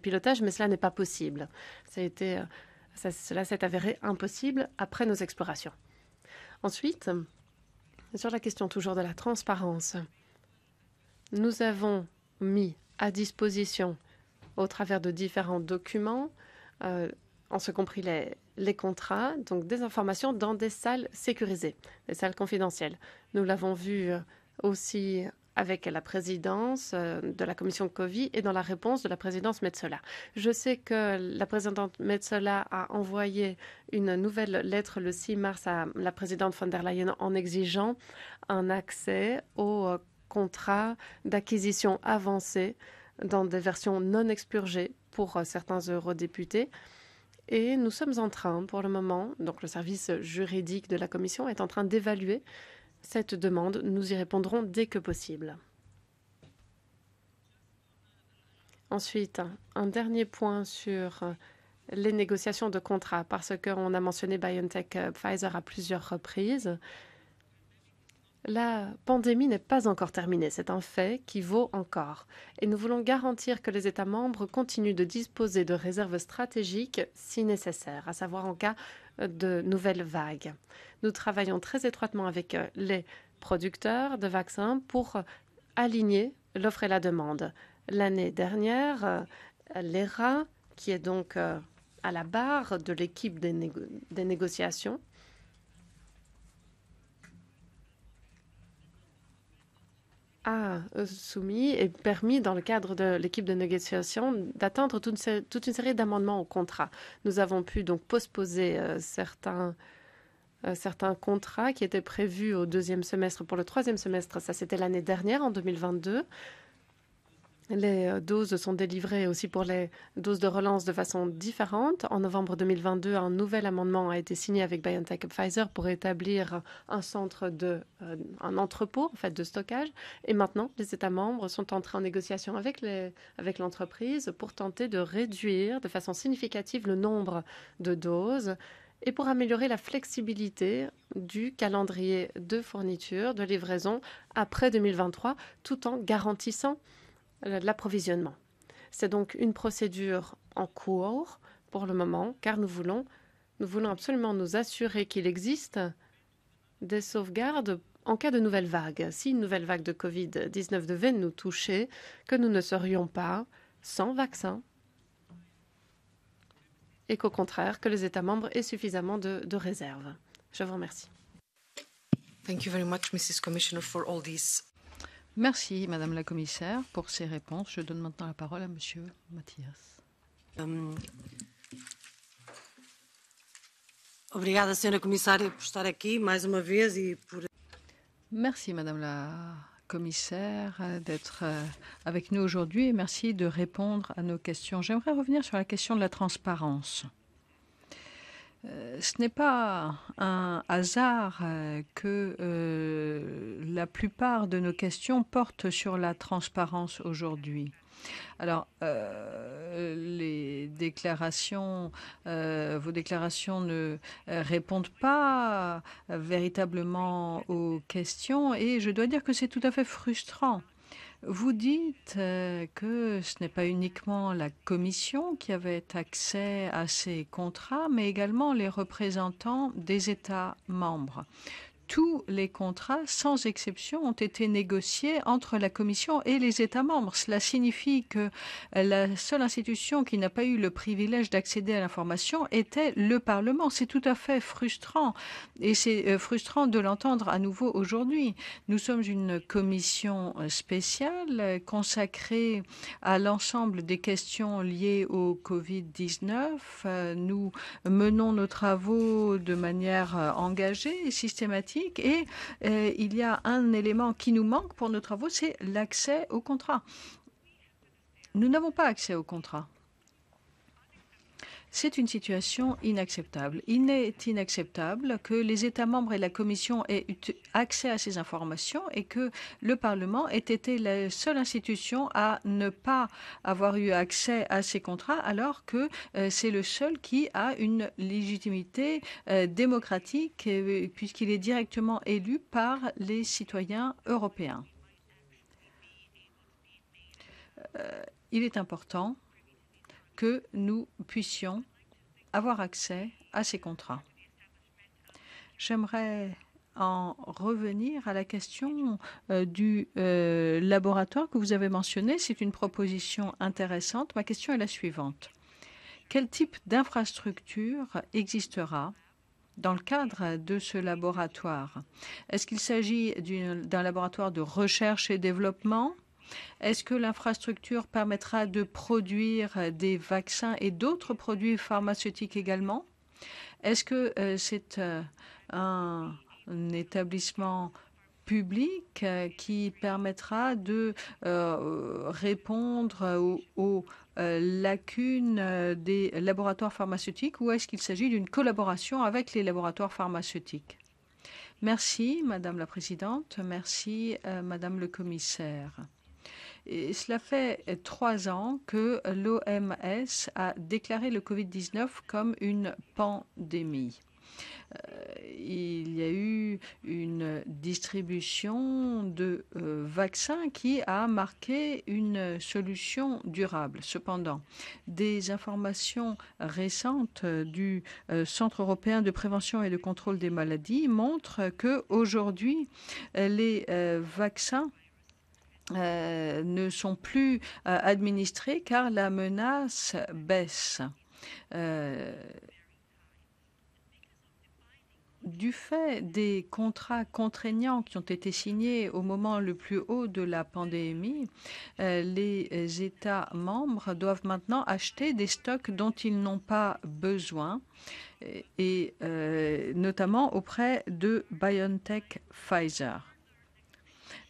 pilotage, mais cela n'est pas possible. Euh, cela s'est avéré impossible après nos explorations. Ensuite, sur la question toujours de la transparence, nous avons mis à disposition, au travers de différents documents, en ce compris les, les contrats, donc des informations dans des salles sécurisées, des salles confidentielles. Nous l'avons vu euh, aussi avec la présidence euh, de la commission Covid et dans la réponse de la présidence Metzola. Je sais que la présidente Metzola a envoyé une nouvelle lettre le 6 mars à la présidente von der Leyen en exigeant un accès aux euh, contrats d'acquisition avancée dans des versions non expurgées pour certains eurodéputés et nous sommes en train, pour le moment, donc le service juridique de la Commission est en train d'évaluer cette demande. Nous y répondrons dès que possible. Ensuite, un dernier point sur les négociations de contrats, parce qu'on a mentionné BioNTech euh, Pfizer à plusieurs reprises. La pandémie n'est pas encore terminée, c'est un fait qui vaut encore. Et nous voulons garantir que les États membres continuent de disposer de réserves stratégiques si nécessaire, à savoir en cas de nouvelles vagues. Nous travaillons très étroitement avec euh, les producteurs de vaccins pour aligner l'offre et la demande. L'année dernière, euh, l'ERA, qui est donc euh, à la barre de l'équipe des, des négociations, a euh, soumis et permis dans le cadre de l'équipe de négociation d'atteindre toute, une série d'amendements au contrat. Nous avons pu donc postposer euh, certains, euh, certains contrats qui étaient prévus au deuxième semestre pour le troisième semestre. Ça, c'était l'année dernière, en 2022. Les euh, doses sont délivrées aussi pour les doses de relance de façon différente. En novembre 2022, un nouvel amendement a été signé avec BioNTech Pfizer pour établir un centre de, euh, un entrepôt en fait de stockage. Et maintenant, les États membres sont entrés en négociation avec les, avec l'entreprise pour tenter de réduire de façon significative le nombre de doses et pour améliorer la flexibilité du calendrier de fourniture, de livraison après 2023, tout en garantissant euh, l'approvisionnement. C'est donc une procédure en cours pour le moment, car nous voulons, absolument nous assurer qu'il existe des sauvegardes en cas de nouvelle vague. Si une nouvelle vague de Covid-19 devait nous toucher, que nous ne serions pas sans vaccin et qu'au contraire, que les États membres aient suffisamment de, réserves. Je vous remercie. Thank you very much, Mrs. Commissioner, for all Merci, Madame la Commissaire, pour ces réponses. Je donne maintenant la parole à Monsieur Mathias. Merci, Madame la Commissaire, d'être euh, avec nous aujourd'hui et merci de répondre à nos questions. J'aimerais revenir sur la question de la transparence. Euh, ce n'est pas un hasard euh, que euh, la plupart de nos questions portent sur la transparence aujourd'hui. Alors, les déclarations, vos déclarations ne répondent pas véritablement aux questions et je dois dire que c'est tout à fait frustrant vous dites euh, que ce n'est pas uniquement la Commission qui avait accès à ces contrats, mais également les représentants des États membres tous les contrats, sans exception, ont été négociés entre la Commission et les États membres. Cela signifie que euh, la seule institution qui n'a pas eu le privilège d'accéder à l'information était le Parlement. C'est tout à fait frustrant et c'est euh, frustrant de l'entendre à nouveau aujourd'hui. Nous sommes une commission euh, spéciale consacrée à l'ensemble des questions liées au Covid-19. Nous menons nos travaux de manière engagée et systématique et euh, il y a un élément qui nous manque pour nos travaux, c'est l'accès au contrat. Nous n'avons pas accès au contrat. C'est une situation inacceptable. Il n'est inacceptable que les États membres et la Commission aient eu accès à ces informations et que le Parlement ait été la seule institution à ne pas avoir eu accès à ces contrats alors que euh, c'est le seul qui a une légitimité euh, démocratique euh, puisqu'il est directement élu par les citoyens européens. il est important que nous puissions avoir accès à ces contrats. J'aimerais en revenir à la question euh, du euh, laboratoire que vous avez mentionné. C'est une proposition intéressante. Ma question est la suivante. Quel type d'infrastructure existera dans le cadre de ce laboratoire Est-ce qu'il s'agit d'un laboratoire de recherche et développement est-ce que l'infrastructure permettra de produire euh, des vaccins et d'autres produits pharmaceutiques également Est-ce que euh, c'est euh, un, établissement public qui permettra de répondre aux, lacunes des laboratoires pharmaceutiques ou est-ce qu'il s'agit d'une collaboration avec les laboratoires pharmaceutiques Merci, Madame la Présidente. Merci, Madame le Commissaire cela fait trois ans que l'OMS a déclaré le Covid-19 comme une pandémie euh, il y a eu une distribution de euh, vaccins qui a marqué une solution durable. Cependant, des informations récentes du euh, Centre européen de prévention et de contrôle des maladies montrent que les vaccins euh, ne sont plus euh, administrés car la menace baisse. Euh, du fait des contrats contraignants qui ont été signés au moment le plus haut de la pandémie, les États membres doivent maintenant acheter des stocks dont ils n'ont pas besoin, et, notamment auprès de BioNTech Pfizer.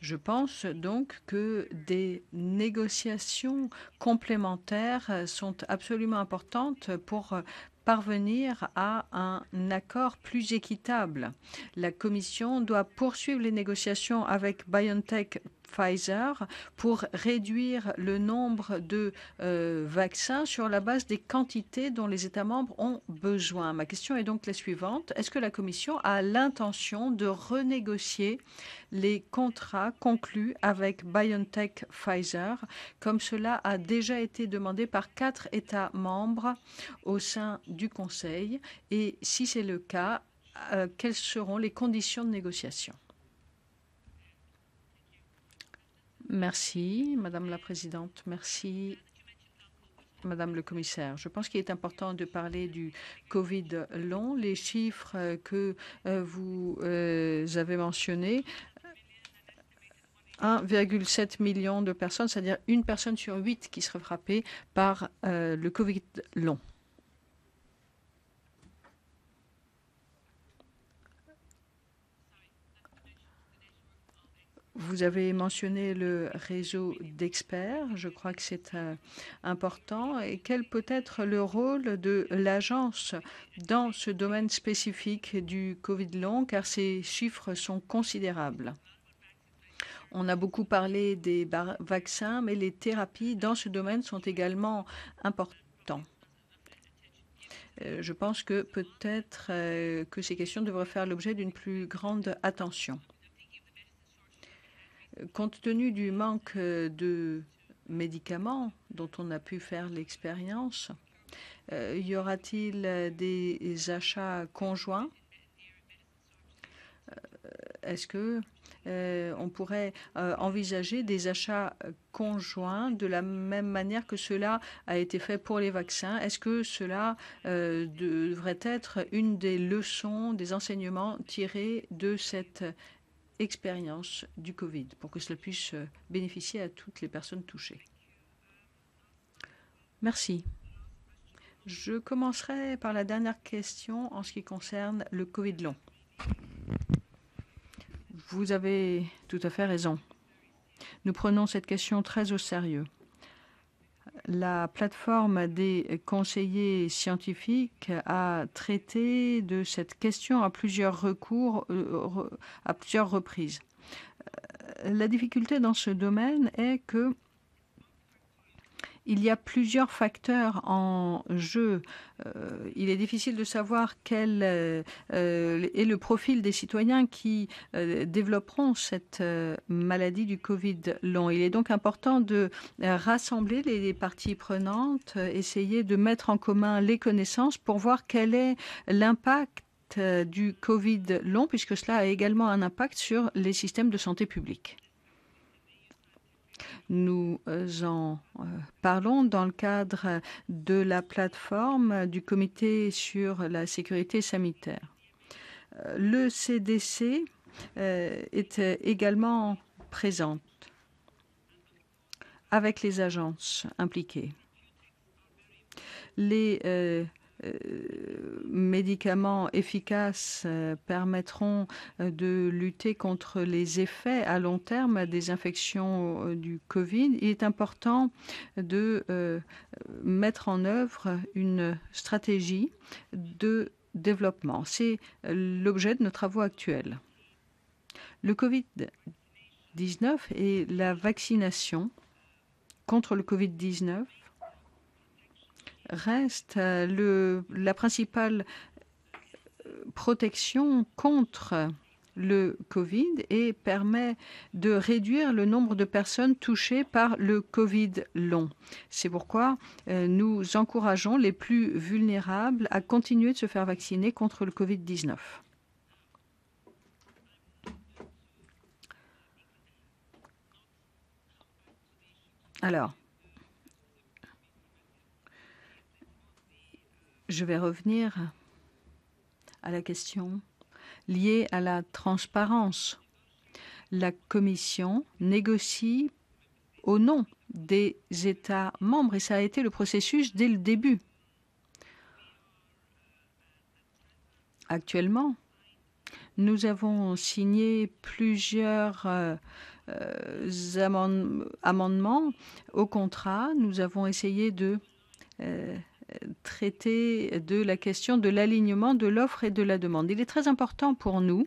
Je pense donc que des négociations complémentaires sont absolument importantes pour parvenir à un accord plus équitable. La Commission doit poursuivre les négociations avec BioNTech Pfizer pour réduire le nombre de euh, vaccins sur la base des quantités dont les États membres ont besoin. Ma question est donc la suivante. Est-ce que la Commission a l'intention de renégocier les contrats conclus avec BioNTech Pfizer, comme cela a déjà été demandé par quatre États membres au sein du Conseil Et si c'est le cas, euh, quelles seront les conditions de négociation Merci, Madame la Présidente. Merci, Madame le Commissaire. Je pense qu'il est important de parler du Covid long. Les chiffres que euh, vous euh, avez mentionnés 1,7 million de personnes, c'est-à-dire une personne sur huit qui serait frappée par euh, le Covid long. Vous avez mentionné le réseau d'experts, je crois que c'est euh, important. Et quel peut être le rôle de l'agence dans ce domaine spécifique du Covid long, car ces chiffres sont considérables on a beaucoup parlé des vaccins, mais les thérapies dans ce domaine sont également importantes euh, je pense que peut-être euh, que ces questions devraient faire l'objet d'une plus grande attention. Compte tenu du manque euh, de médicaments dont on a pu faire l'expérience, euh, y aura-t-il euh, des achats conjoints Est-ce que on pourrait envisager des achats conjoints de la même manière que cela a été fait pour les vaccins Est-ce que cela devrait être une des leçons, des enseignements tirés de cette expérience du Covid, pour que cela puisse euh, bénéficier à toutes les personnes touchées. Merci. Je commencerai par la dernière question en ce qui concerne le Covid long. Vous avez tout à fait raison. Nous prenons cette question très au sérieux la plateforme des conseillers scientifiques a traité de cette question à plusieurs recours, euh, à plusieurs reprises. Euh, la difficulté dans ce domaine est que il y a plusieurs facteurs en jeu. Euh, il est difficile de savoir quel euh, euh, est le profil des citoyens qui développeront cette maladie du Covid long. Il est donc important de rassembler les, parties prenantes, essayer de mettre en commun les connaissances pour voir quel est l'impact du Covid long, puisque cela a également un impact sur les systèmes de santé publique. Nous euh, en euh, parlons dans le cadre de la plateforme du comité sur la sécurité sanitaire. Euh, le CDC est également présente avec les agences impliquées. Les euh, médicaments efficaces euh, permettront euh, de lutter contre les effets à long terme des infections du Covid, il est important de mettre en œuvre une stratégie de développement. C'est l'objet de nos travaux actuels. Le Covid-19 et la vaccination contre le Covid-19 reste euh, la principale euh, protection contre le Covid et permet de réduire le nombre de personnes touchées par le Covid long. C'est pourquoi euh, nous encourageons les plus vulnérables à continuer de se faire vacciner contre le Covid-19. Alors, Je vais revenir à la question liée à la transparence. La Commission négocie au nom des États membres et ça a été le processus dès le début. Actuellement, nous avons signé plusieurs euh, euh, amendements au contrat. Nous avons essayé de euh, traiter de la question de l'alignement de l'offre et de la demande. Il est très important pour nous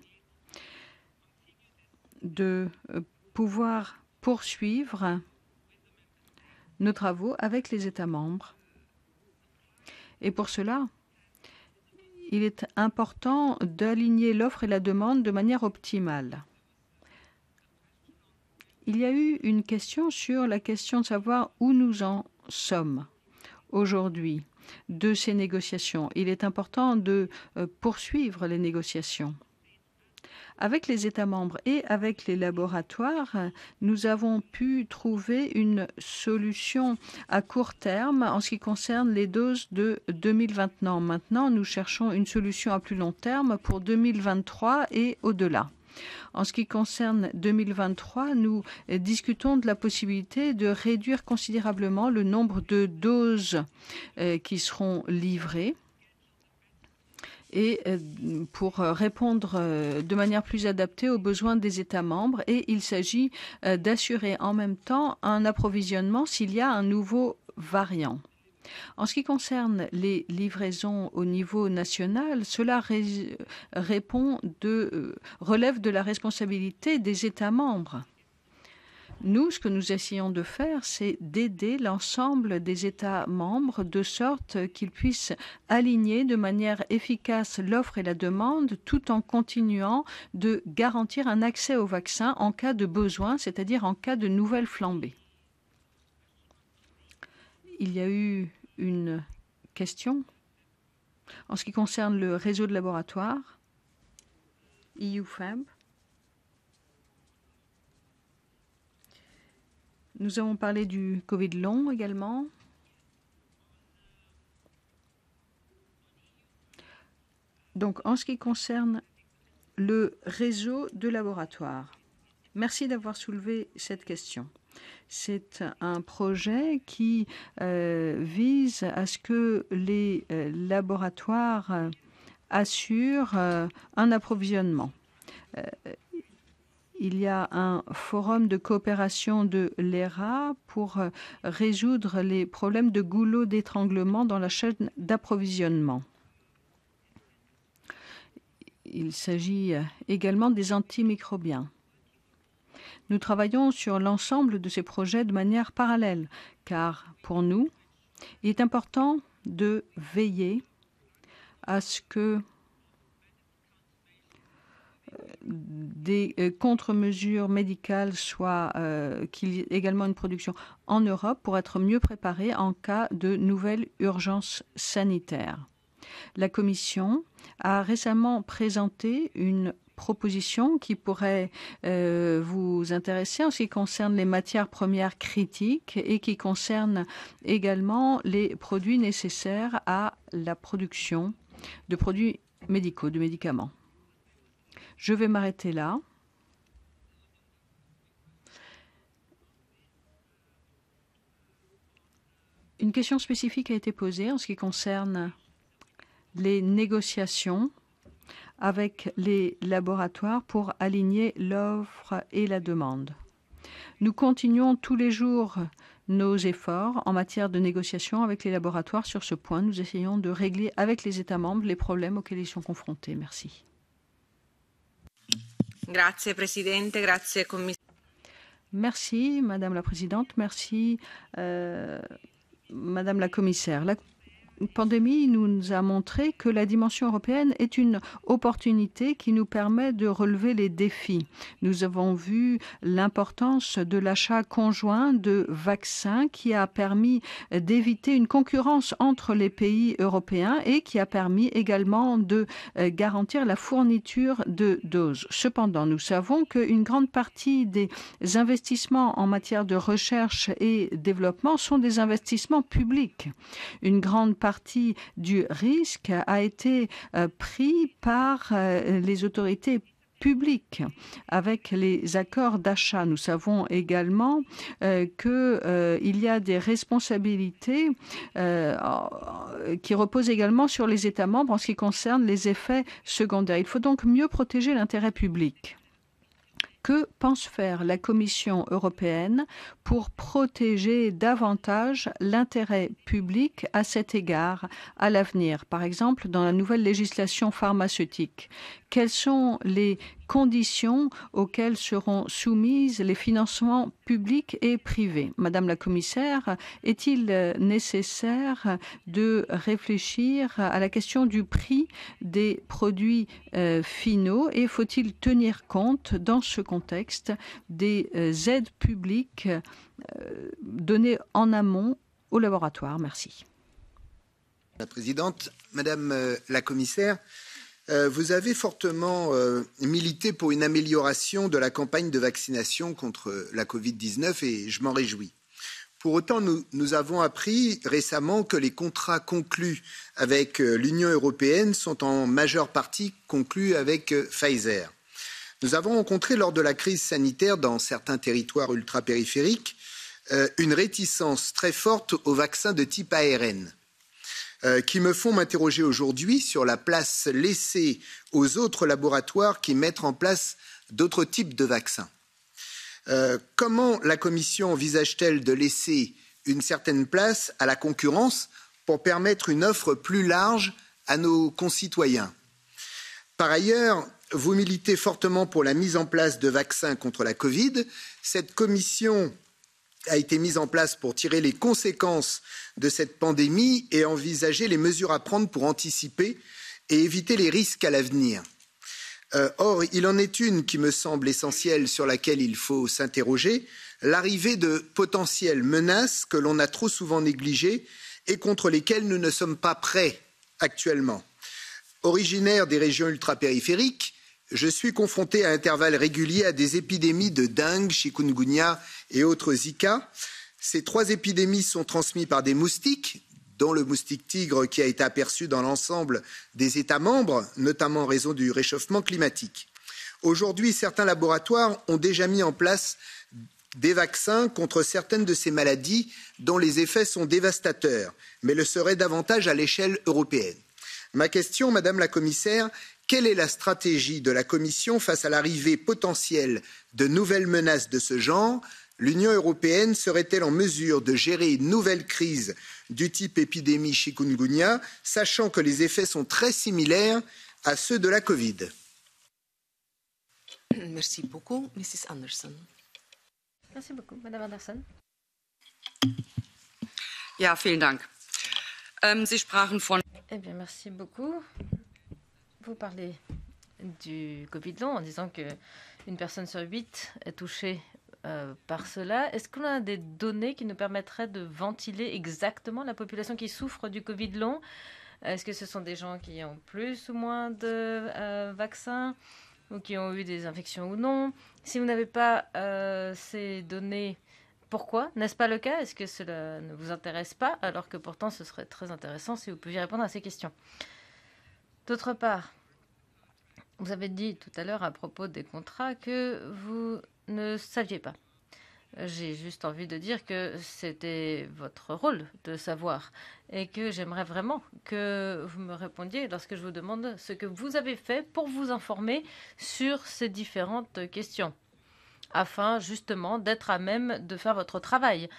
de euh, pouvoir poursuivre nos travaux avec les États membres. Et pour cela, il est important d'aligner l'offre et la demande de manière optimale. Il y a eu une question sur la question de savoir où nous en sommes aujourd'hui de ces négociations. Il est important de euh, poursuivre les négociations. Avec les États membres et avec les laboratoires, nous avons pu trouver une solution à court terme en ce qui concerne les doses de 2020. Maintenant, nous cherchons une solution à plus long terme pour 2023 et au-delà. En ce qui concerne 2023, nous discutons de la possibilité de réduire considérablement le nombre de doses euh, qui seront livrées et euh, pour répondre euh, de manière plus adaptée aux besoins des États membres. Et il s'agit d'assurer en même temps un approvisionnement s'il y a un nouveau variant. En ce qui concerne les livraisons au niveau national, cela euh, relève de la responsabilité des États membres. Nous, ce que nous essayons de faire, c'est d'aider l'ensemble des États membres de sorte qu'ils puissent aligner de manière efficace l'offre et la demande tout en continuant de garantir un accès au vaccin en cas de besoin, c'est-à-dire en cas de nouvelle flambée. Il y a eu une question. En ce qui concerne le réseau de laboratoires, EUFAB, nous avons parlé du Covid long également. Donc, en ce qui concerne le réseau de laboratoires, merci d'avoir soulevé cette question. C'est un projet qui euh, vise à ce que les euh, laboratoires euh, assurent un approvisionnement. il y a un forum de coopération de l'ERA pour résoudre les problèmes de goulot d'étranglement dans la chaîne d'approvisionnement. Il s'agit également des antimicrobiens. Nous travaillons sur l'ensemble de ces projets de manière parallèle, car pour nous, il est important de veiller à ce que euh, des euh, contre-mesures médicales soient, euh, qu'il y ait également une production en Europe pour être mieux préparé en cas de nouvelle urgence sanitaire. La Commission a récemment présenté une propositions qui pourraient euh, vous intéresser en ce qui concerne les matières premières critiques et qui concernent également les produits nécessaires à la production de produits médicaux, de médicaments. Je vais m'arrêter là. Une question spécifique a été posée en ce qui concerne les négociations avec les laboratoires pour aligner l'offre et la demande. Nous continuons tous les jours nos efforts en matière de négociation avec les laboratoires sur ce point. Nous essayons de régler avec les États membres les problèmes auxquels ils sont confrontés. Merci. Merci, Madame la Présidente. Merci, euh, Madame la Commissaire pandémie nous a montré que la dimension européenne est une opportunité qui nous permet de relever les défis. Nous avons vu l'importance de l'achat conjoint de vaccins qui a permis d'éviter une concurrence entre les pays européens et qui a permis également de euh, garantir la fourniture de doses. Cependant, nous savons qu'une grande partie des investissements en matière de recherche et développement sont des investissements publics. Une grande partie partie du risque a été euh, pris par euh, les autorités publiques avec les accords d'achat. Nous savons également euh, qu'il y a des responsabilités qui reposent également sur les États membres en ce qui concerne les effets secondaires. Il faut donc mieux protéger l'intérêt public que pense faire la Commission européenne pour protéger davantage l'intérêt public à cet égard à l'avenir, par exemple dans la nouvelle législation pharmaceutique quelles sont les conditions auxquelles seront soumises les financements publics et privés. Madame la commissaire, est-il nécessaire de réfléchir à la question du prix des produits euh, finaux et faut-il tenir compte dans ce contexte des euh, aides publiques euh, données en amont au laboratoire Merci. La présidente, Madame la commissaire, euh, vous avez fortement euh, milité pour une amélioration de la campagne de vaccination contre la Covid-19 et je m'en réjouis. Pour autant, nous, avons appris récemment que les contrats conclus avec euh, l'Union européenne sont en majeure partie conclus avec Pfizer. Nous avons rencontré lors de la crise sanitaire dans certains territoires ultrapériphériques une réticence très forte aux vaccins de type ARN. Euh, qui me font m'interroger aujourd'hui sur la place laissée aux autres laboratoires qui mettent en place d'autres types de vaccins. Euh, comment la Commission envisage-t-elle de laisser une certaine place à la concurrence pour permettre une offre plus large à nos concitoyens Par ailleurs, vous militez fortement pour la mise en place de vaccins contre la Covid. Cette commission a été mise en place pour tirer les conséquences de cette pandémie et envisager les mesures à prendre pour anticiper et éviter les risques à l'avenir. Euh, or, il en est une qui me semble essentielle sur laquelle il faut s'interroger, l'arrivée de potentielles menaces que l'on a trop souvent négligées et contre lesquelles nous ne sommes pas prêts actuellement. Originaires des régions ultrapériphériques, je suis confronté à intervalles réguliers à des épidémies de dengue, chikungunya et autres Zika. Ces trois épidémies sont transmises par des moustiques, dont le moustique tigre qui a été aperçu dans l'ensemble des États membres, notamment en raison du réchauffement climatique. Aujourd'hui, certains laboratoires ont déjà mis en place des vaccins contre certaines de ces maladies dont les effets sont dévastateurs, mais le seraient davantage à l'échelle européenne. Ma question, Madame la Commissaire, quelle est la stratégie de la commission face à l'arrivée potentielle de nouvelles menaces de ce genre? l'union européenne serait elle en mesure de gérer une nouvelle crise du type épidémie chikungunya sachant que les effets sont très similaires à ceux de la covid? Merci beaucoup, Mrs. Anderson. Merci beaucoup, Anderson. merci beaucoup. Vous parlez du Covid long en disant que une personne sur huit est touchée euh, par cela. Est-ce qu'on a des données qui nous permettraient de ventiler exactement la population qui souffre du Covid long Est-ce que ce sont des gens qui ont plus ou moins de euh, vaccins ou qui ont eu des infections ou non Si vous n'avez pas euh, ces données, pourquoi N'est-ce pas le cas Est-ce que cela ne vous intéresse pas alors que pourtant ce serait très intéressant si vous pouviez répondre à ces questions D'autre part, vous avez dit tout à l'heure à propos des contrats que vous ne saviez pas. J'ai juste envie de dire que c'était votre rôle de savoir et que j'aimerais vraiment que vous me répondiez lorsque je vous demande ce que vous avez fait pour vous informer sur ces différentes questions afin justement d'être à même de faire votre travail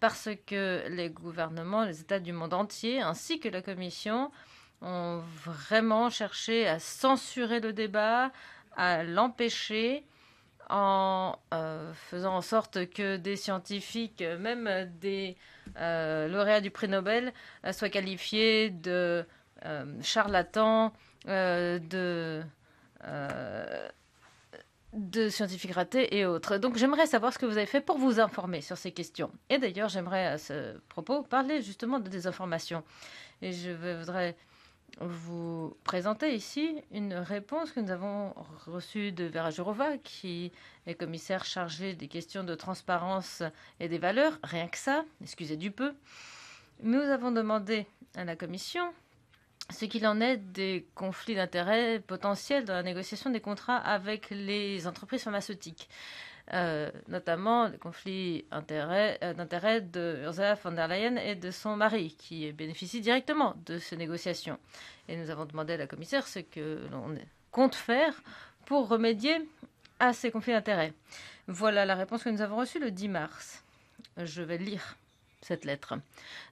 parce que les gouvernements, les États du monde entier ainsi que la Commission ont vraiment cherché à censurer le débat, à l'empêcher en euh, faisant en sorte que des scientifiques, même des euh, lauréats du prix Nobel, euh, soient qualifiés de charlatans, de, de scientifiques ratés et autres. Donc j'aimerais savoir ce que vous avez fait pour vous informer sur ces questions. Et d'ailleurs, j'aimerais à ce propos parler justement de désinformation. Et je voudrais vous présentez ici une réponse que nous avons reçue de Vera Jourova, qui est commissaire chargée des questions de transparence et des valeurs. Rien que ça, excusez du peu. Nous avons demandé à la Commission ce qu'il en est des conflits d'intérêts potentiels dans la négociation des contrats avec les entreprises pharmaceutiques. Euh, notamment le conflits d'intérêts euh, de Ursula von der Leyen et de son mari, qui bénéficient directement de ces négociations. Et nous avons demandé à la commissaire ce que l'on compte faire pour remédier à ces conflits d'intérêts. Voilà la réponse que nous avons reçue le 10 mars. Je vais lire cette lettre.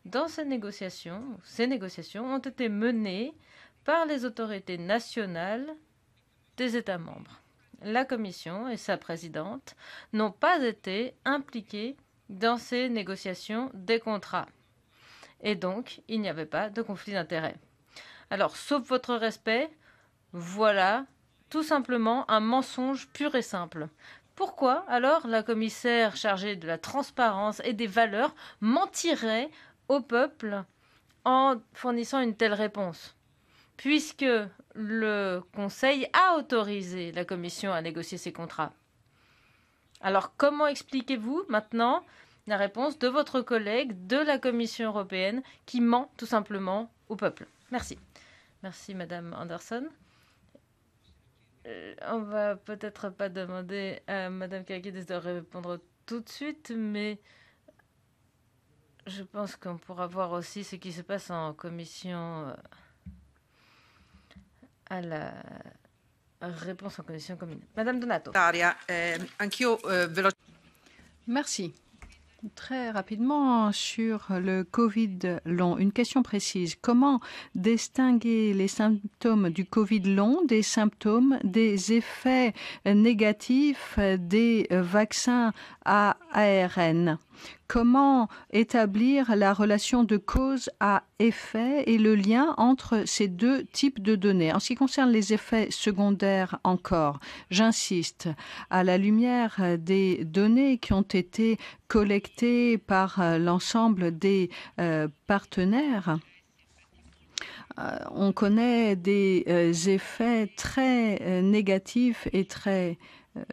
Dans ces négociations, ces négociations ont été menées par les autorités nationales des États membres la Commission et sa présidente n'ont pas été impliquées dans ces négociations des contrats. Et donc, il n'y avait pas de conflit d'intérêts. Alors, sauf votre respect, voilà tout simplement un mensonge pur et simple. Pourquoi alors la commissaire chargée de la transparence et des valeurs mentirait au peuple en fournissant une telle réponse puisque le Conseil a autorisé la Commission à négocier ces contrats. Alors comment expliquez-vous maintenant la réponse de votre collègue de la Commission européenne qui ment tout simplement au peuple Merci. Merci Madame Anderson. Euh, on va peut-être pas demander à Madame Kagidis de répondre tout de suite, mais je pense qu'on pourra voir aussi ce qui se passe en commission. Euh, à la réponse en commission commune. Madame Donato. Eh, eh, Merci. Très rapidement sur le Covid long, une question précise. Comment distinguer les symptômes du Covid long des symptômes des effets négatifs des vaccins à ARN comment établir la relation de cause à effet et le lien entre ces deux types de données. En ce qui concerne les effets secondaires encore, j'insiste, à la lumière des données qui ont été collectées par euh, l'ensemble des euh, partenaires, euh, on connaît des effets très négatifs et très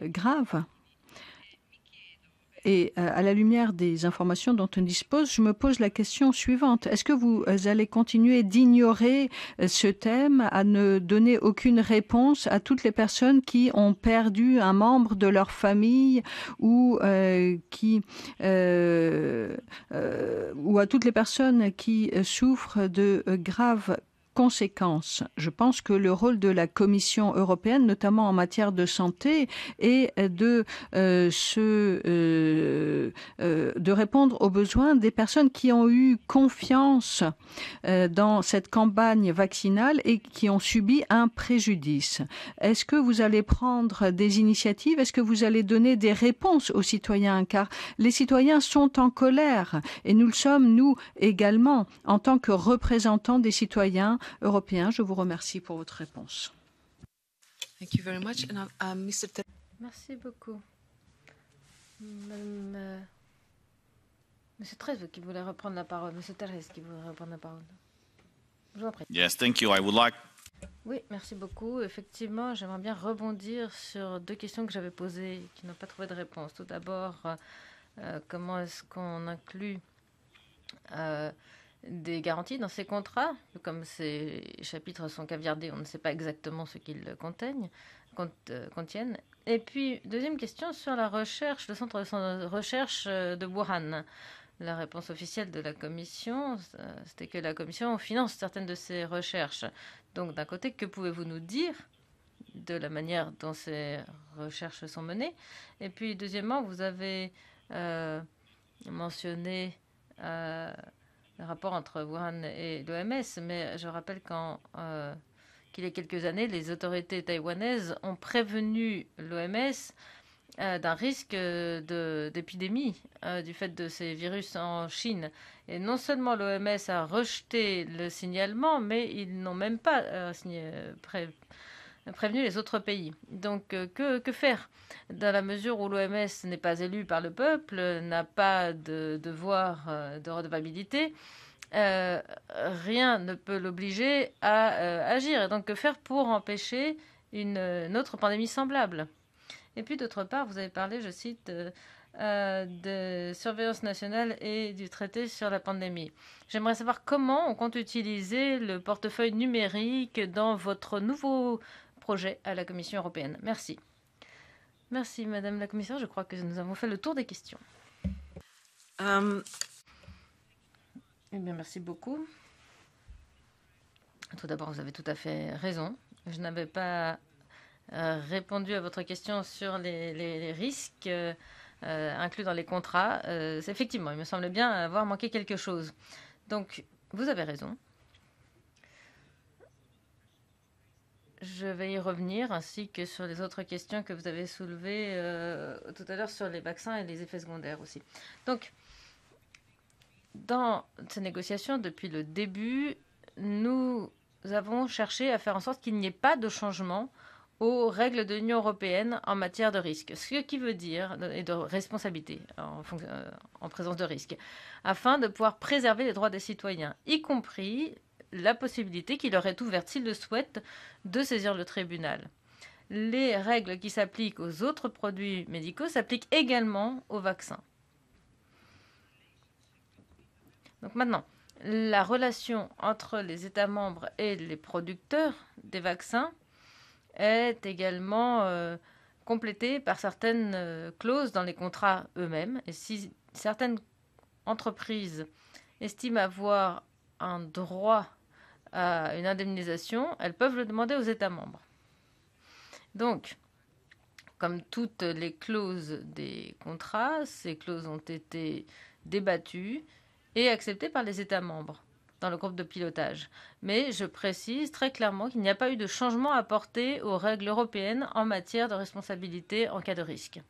graves et euh, à la lumière des informations dont on dispose, je me pose la question suivante. Est-ce que vous euh, allez continuer d'ignorer euh, ce thème, à ne donner aucune réponse à toutes les personnes qui ont perdu un membre de leur famille ou ou à toutes les personnes qui souffrent de graves conséquences. Je pense que le rôle de la Commission européenne, notamment en matière de santé, est de euh, euh, euh, de répondre aux besoins des personnes qui ont eu confiance dans cette campagne vaccinale et qui ont subi un préjudice. Est-ce que vous allez prendre des initiatives Est-ce que vous allez donner des réponses aux citoyens Car les citoyens sont en colère et nous le sommes nous également en tant que représentants des citoyens européen. Je vous remercie pour votre réponse. Thank you uh, um, Merci beaucoup. M. Euh, qui voulait reprendre la parole. Monsieur Thérèse qui voulait reprendre la parole. Je vous en prie. Oui, merci beaucoup. Effectivement, j'aimerais bien rebondir sur deux questions que j'avais posées qui n'ont pas trouvé de réponse. Tout d'abord, euh, euh, comment est-ce qu'on inclut des garanties dans ces contrats, comme ces chapitres sont caviardés, on ne sait pas exactement ce qu'ils contiennent, euh, Et puis, deuxième question sur la recherche, le centre de recherche euh, de Wuhan. La réponse officielle de la Commission, euh, c'était que la Commission finance certaines de ces recherches. Donc, d'un côté, que pouvez-vous nous dire de la manière dont ces recherches sont menées Et puis, deuxièmement, vous avez mentionné le rapport entre Wuhan et l'OMS, mais je rappelle euh, qu'il y a quelques années, les autorités taïwanaises ont prévenu l'OMS euh, d'un risque euh, d'épidémie du fait de ces virus en Chine. Et non seulement l'OMS a rejeté le signalement, mais ils n'ont même pas signé, prévenu les autres pays. Donc euh, que, faire Dans la mesure où l'OMS n'est pas élue par le peuple, n'a pas de devoir euh, de redevabilité, euh, rien ne peut l'obliger à agir. Et donc que faire pour empêcher une, autre pandémie semblable Et puis d'autre part, vous avez parlé, je cite, de surveillance nationale et du traité sur la pandémie. J'aimerais savoir comment on compte utiliser le portefeuille numérique dans votre nouveau projet à la Commission européenne. Merci. Merci, Madame la Commissaire. Je crois que nous avons fait le tour des questions. Euh, eh bien, merci beaucoup. Tout d'abord, vous avez tout à fait raison. Je n'avais pas euh, répondu à votre question sur les, risques euh, inclus dans les contrats. effectivement, il me semble bien avoir manqué quelque chose. Donc, vous avez raison. Je vais y revenir, ainsi que sur les autres questions que vous avez soulevées euh, tout à l'heure sur les vaccins et les effets secondaires aussi. Donc, dans ces négociations, depuis le début, nous avons cherché à faire en sorte qu'il n'y ait pas de changement aux règles de l'Union européenne en matière de risque, ce qui veut dire, de responsabilité en, euh, en présence de risque, afin de pouvoir préserver les droits des citoyens, y compris la possibilité qui leur est ouverte, s'ils le souhaitent, de saisir le tribunal. Les règles qui s'appliquent aux autres produits médicaux s'appliquent également aux vaccins. Donc maintenant, la relation entre les États membres et les producteurs des vaccins est également euh, complétée par certaines euh, clauses dans les contrats eux-mêmes. Et si certaines entreprises estiment avoir un droit à une indemnisation, elles peuvent le demander aux États membres. Donc, comme toutes les clauses des contrats, ces clauses ont été débattues et acceptées par les États membres dans le groupe de pilotage. Mais je précise très clairement qu'il n'y a pas eu de changement apporté aux règles européennes en matière de responsabilité en cas de risque.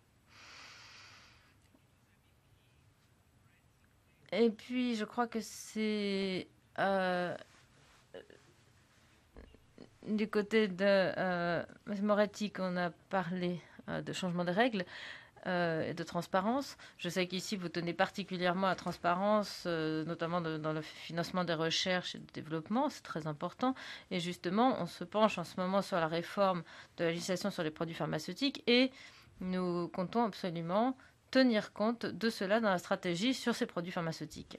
Et puis, je crois que c'est euh, du côté de euh, Moretti on a parlé euh, de changement de règles euh, et de transparence. Je sais qu'ici, vous tenez particulièrement à la transparence, euh, notamment dans le financement des recherches et du développement. C'est très important. Et justement, on se penche en ce moment sur la réforme de la législation sur les produits pharmaceutiques et nous comptons absolument tenir compte de cela dans la stratégie sur ces produits pharmaceutiques.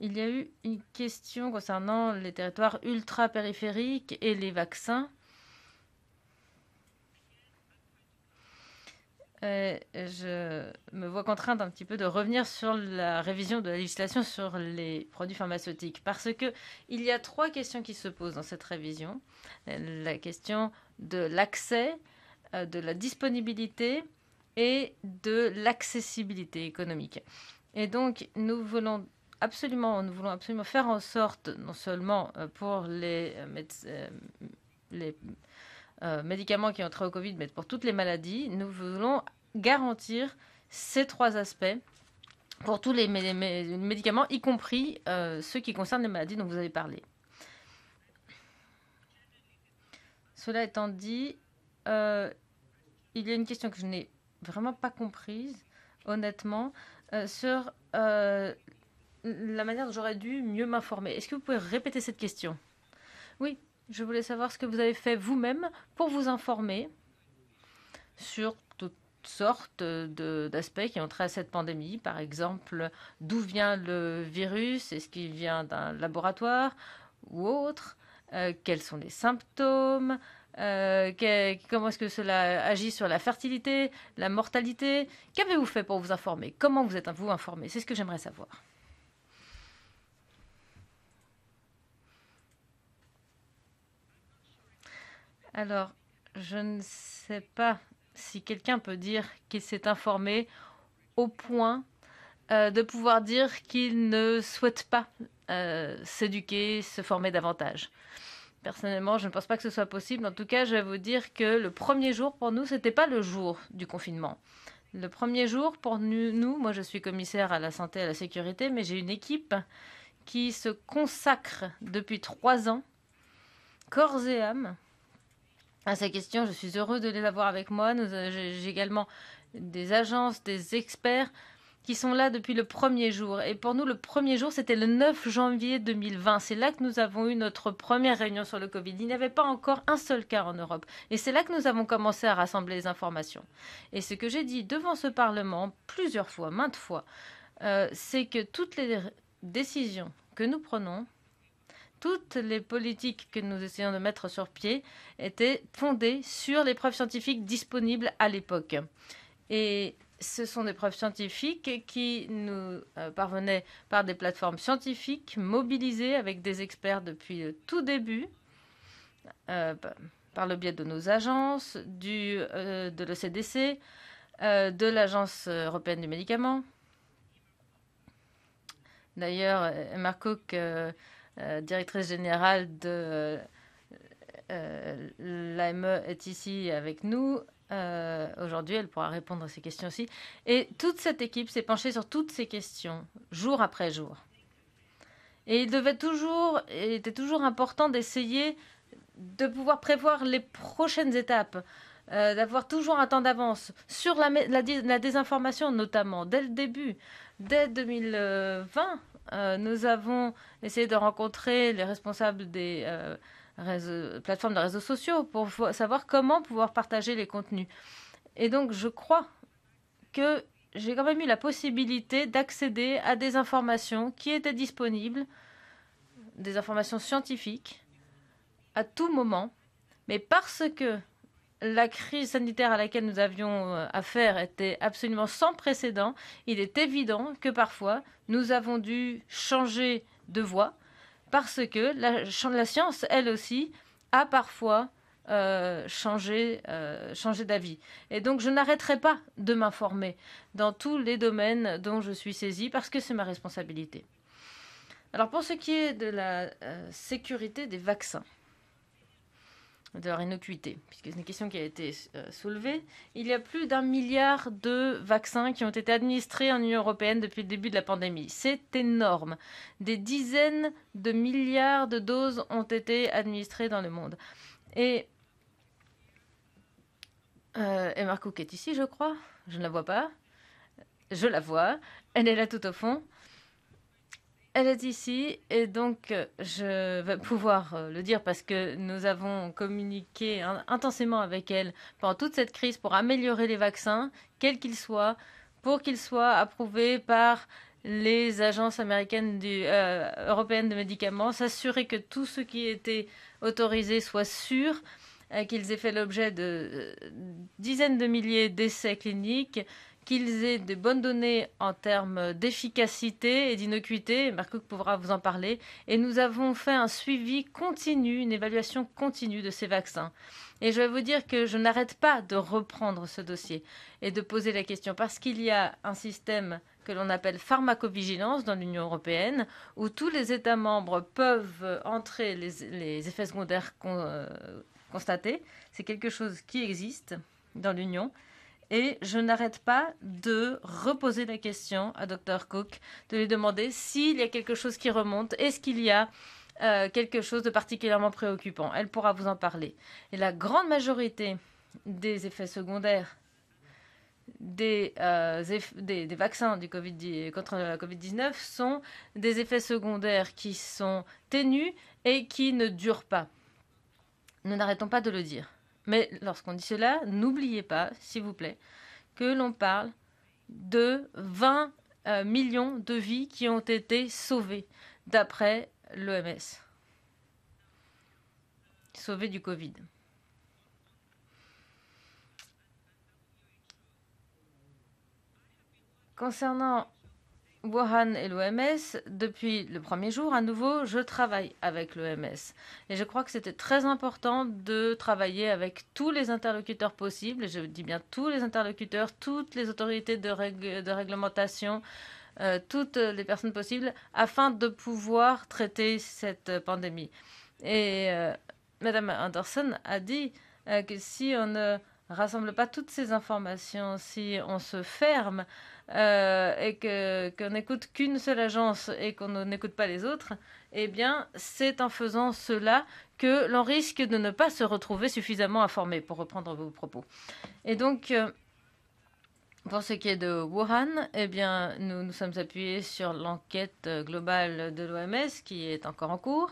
Il y a eu une question concernant les territoires ultra-périphériques et les vaccins. je me vois contrainte un petit peu de revenir sur la révision de la législation sur les produits pharmaceutiques parce que il y a trois questions qui se posent dans cette révision la question de l'accès, euh, de la disponibilité et de l'accessibilité économique. Et donc nous voulons absolument, nous voulons absolument faire en sorte, non seulement euh, pour les, euh, euh, médicaments qui ont trait au Covid, mais pour toutes les maladies, nous voulons garantir ces trois aspects pour tous les, médicaments, y compris ceux qui concernent les maladies dont vous avez parlé. Cela étant dit, il y a une question que je n'ai vraiment pas comprise, honnêtement, sur la manière dont j'aurais dû mieux m'informer. Est-ce que vous pouvez répéter cette question Oui, je voulais savoir ce que vous avez fait vous-même pour vous informer sur toutes sortes d'aspects qui ont trait à cette pandémie. Par exemple, d'où vient le virus Est-ce qu'il vient d'un laboratoire ou autre euh, Quels sont les symptômes euh, comment est-ce que cela agit sur la fertilité, la mortalité Qu'avez-vous fait pour vous informer Comment vous êtes-vous informé C'est ce que j'aimerais savoir. Alors, je ne sais pas si quelqu'un peut dire qu'il s'est informé au point euh, de pouvoir dire qu'il ne souhaite pas euh, s'éduquer, se former davantage. Personnellement, je ne pense pas que ce soit possible. En tout cas, je vais vous dire que le premier jour pour nous, ce n'était pas le jour du confinement. Le premier jour pour nous, moi je suis commissaire à la santé et à la sécurité, mais j'ai une équipe qui se consacre depuis trois ans, corps et âme, à ces questions. Je suis heureux de les avoir avec moi. Nous euh, J'ai également des agences, des experts qui sont là depuis le premier jour. Et pour nous, le premier jour, c'était le 9 janvier 2020. C'est là que nous avons eu notre première réunion sur le Covid. Il n'y avait pas encore un seul cas en Europe. Et c'est là que nous avons commencé à rassembler les informations. Et ce que j'ai dit devant ce Parlement plusieurs fois, maintes fois, euh, c'est que toutes les décisions que nous prenons toutes les politiques que nous essayons de mettre sur pied étaient fondées sur les preuves scientifiques disponibles à l'époque. Et ce sont des preuves scientifiques qui nous euh, parvenaient par des plateformes scientifiques mobilisées avec des experts depuis le tout début, euh, par le biais de nos agences, du, euh, de l'ECDC, de l'Agence européenne du médicament. D'ailleurs, Marco. Euh, directrice générale de euh, euh, l'AME, est ici avec nous. Aujourd'hui, elle pourra répondre à ces questions aussi. Et toute cette équipe s'est penchée sur toutes ces questions, jour après jour. Et il devait toujours, il était toujours important d'essayer de pouvoir prévoir les prochaines étapes. d'avoir toujours un temps d'avance sur la, désinformation notamment, dès le début, Dès 2020, euh, nous avons essayé de rencontrer les responsables des euh, plateformes de réseaux sociaux pour savoir comment pouvoir partager les contenus. Et donc, je crois que j'ai quand même eu la possibilité d'accéder à des informations qui étaient disponibles, des informations scientifiques, à tout moment. Mais parce que la crise sanitaire à laquelle nous avions euh, affaire était absolument sans précédent, il est évident que parfois nous avons dû changer de voie parce que la, science, elle aussi, a parfois euh, euh, changé d'avis. Et donc, je n'arrêterai pas de m'informer dans tous les domaines dont je suis saisie parce que c'est ma responsabilité. Alors, pour ce qui est de la sécurité des vaccins, de leur innocuité, puisque c'est une question qui a été euh, soulevée. Il y a plus d'un milliard de vaccins qui ont été administrés en Union européenne depuis le début de la pandémie. C'est énorme. Des dizaines de milliards de doses ont été administrées dans le monde. Et, euh, et Marco est ici, je crois. Je ne la vois pas. Je la vois. Elle est là tout au fond. Elle est ici et donc euh, je vais pouvoir euh, le dire parce que nous avons communiqué intensément avec elle pendant toute cette crise pour améliorer les vaccins, quels qu'ils soient, pour qu'ils soient approuvés par les agences américaines du, euh, européennes de médicaments, s'assurer que tout ce qui était autorisé soit sûr, qu'ils aient fait l'objet de dizaines de milliers d'essais cliniques, qu'ils aient des bonnes données en termes d'efficacité et d'innocuité. Marcouk pourra vous en parler. Et nous avons fait un suivi continu, une évaluation continue de ces vaccins. Et je vais vous dire que je n'arrête pas de reprendre ce dossier et de poser la question parce qu'il y a un système que l'on appelle pharmacovigilance dans l'Union européenne, où tous les États membres peuvent entrer les, effets secondaires euh, constatés. C'est quelque chose qui existe dans l'Union. Et je n'arrête pas de reposer la question à Dr Cook, de lui demander s'il y a quelque chose qui remonte, est-ce qu'il y a euh, quelque chose de particulièrement préoccupant. Elle pourra vous en parler. Et la grande majorité des effets secondaires des, euh, vaccins du contre la COVID-19 sont des effets secondaires qui sont ténus et qui ne durent pas. Nous n'arrêtons pas de le dire. Mais lorsqu'on dit cela, n'oubliez pas, s'il vous plaît, que l'on parle de 20 euh, millions de vies qui ont été sauvées d'après l'OMS. Sauvées du Covid. Concernant Wuhan et l'OMS, depuis le premier jour, à nouveau, je travaille avec l'OMS. Et je crois que c'était très important de travailler avec tous les interlocuteurs possibles, et je dis bien tous les interlocuteurs, toutes les autorités de, réglementation, euh, toutes les personnes possibles, afin de pouvoir traiter cette pandémie. Et euh, Madame Anderson a dit euh, que si on ne rassemble pas toutes ces informations, si on se ferme, euh, et qu'on n'écoute qu'une seule agence et qu'on n'écoute pas les autres, eh bien, c'est en faisant cela que l'on risque de ne pas se retrouver suffisamment informé, pour reprendre vos propos. Et donc, euh, pour ce qui est de Wuhan, eh bien, nous nous sommes appuyés sur l'enquête euh, globale de l'OMS qui est encore en cours.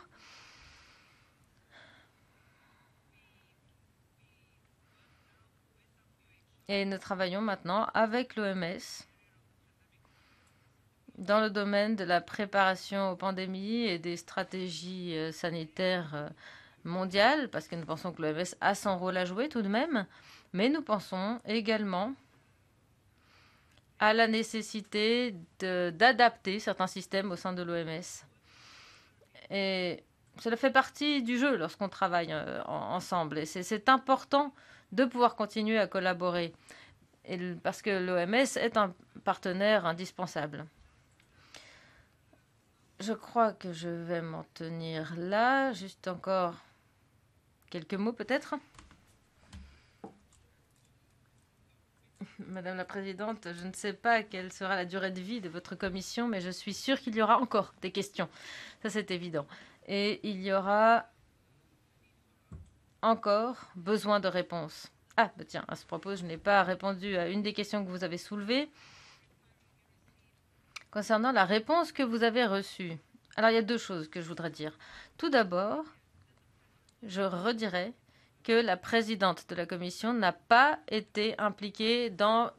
Et nous travaillons maintenant avec l'OMS dans le domaine de la préparation aux pandémies et des stratégies euh, sanitaires euh, mondiales, parce que nous pensons que l'OMS a son rôle à jouer tout de même, mais nous pensons également à la nécessité d'adapter certains systèmes au sein de l'OMS. Et cela fait partie du jeu lorsqu'on travaille euh, ensemble. Et c'est important de pouvoir continuer à collaborer, parce que l'OMS est un partenaire indispensable je crois que je vais m'en tenir là. Juste encore quelques mots peut-être. Madame la Présidente, je ne sais pas quelle sera la durée de vie de votre commission, mais je suis sûre qu'il y aura encore des questions. Ça, c'est évident. Et il y aura encore besoin de réponses. Ah, bah tiens, à ce propos, je n'ai pas répondu à une des questions que vous avez soulevées concernant la réponse que vous avez reçue. Alors il y a deux choses que je voudrais dire. Tout d'abord, je redirai que la présidente de la commission n'a pas été impliquée dans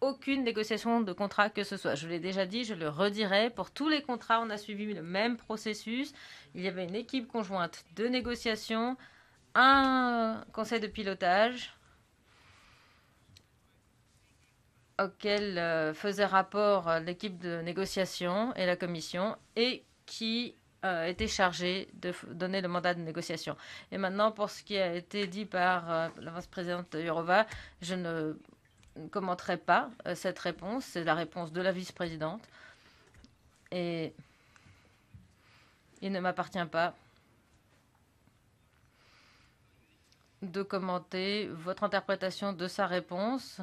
aucune négociation de contrat que ce soit. Je l'ai déjà dit, je le redirai. Pour tous les contrats, on a suivi le même processus. Il y avait une équipe conjointe de négociation, un conseil de pilotage auquel euh, faisait rapport euh, l'équipe de négociation et la commission et qui euh, était chargée de donner le mandat de négociation. Et maintenant, pour ce qui a été dit par la vice-présidente Jourova, je ne commenterai pas cette réponse. C'est la réponse de la vice-présidente. Et il ne m'appartient pas de commenter votre interprétation de sa réponse.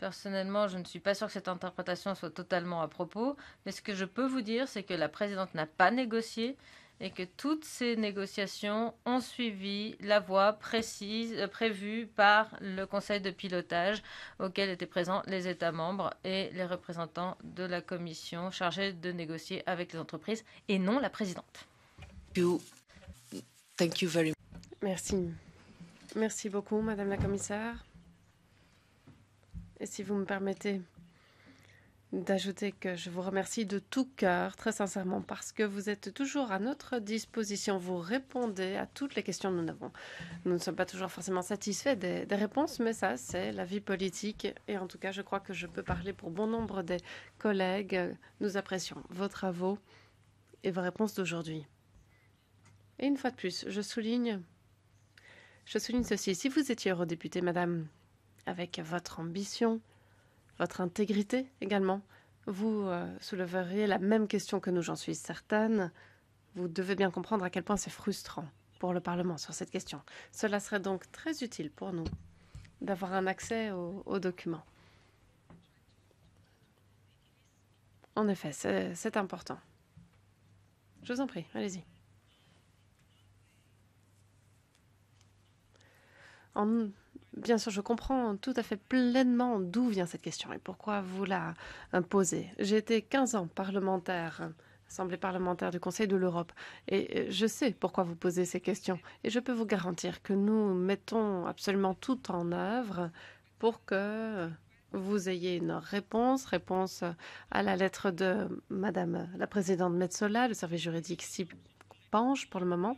Personnellement, je ne suis pas sûr que cette interprétation soit totalement à propos, mais ce que je peux vous dire, c'est que la présidente n'a pas négocié et que toutes ces négociations ont suivi la voie précise euh, prévue par le conseil de pilotage auquel étaient présents les États membres et les représentants de la commission chargée de négocier avec les entreprises et non la présidente. Merci. Merci beaucoup, Madame la Commissaire. Et si vous me permettez d'ajouter que je vous remercie de tout cœur, très sincèrement, parce que vous êtes toujours à notre disposition. Vous répondez à toutes les questions que nous avons. Nous ne sommes pas toujours forcément satisfaits des, réponses, mais ça, c'est la vie politique. Et en tout cas, je crois que je peux parler pour bon nombre des collègues. Nous apprécions vos travaux et vos réponses d'aujourd'hui. Et une fois de plus, je souligne, je souligne ceci. Si vous étiez eurodéputée, madame, avec votre ambition, votre intégrité également. Vous euh, souleveriez la même question que nous, j'en suis certaine. Vous devez bien comprendre à quel point c'est frustrant pour le Parlement sur cette question. Cela serait donc très utile pour nous d'avoir un accès aux, aux documents. En effet, c'est important. Je vous en prie, allez-y. En Bien sûr, je comprends tout à fait pleinement d'où vient cette question et pourquoi vous la posez. J'ai été 15 ans parlementaire, assemblée parlementaire du Conseil de l'Europe, et euh, je sais pourquoi vous posez ces questions. Et je peux vous garantir que nous mettons absolument tout en œuvre pour que vous ayez une réponse, réponse à la lettre de Madame la Présidente Metzola, le service juridique s'y penche pour le moment.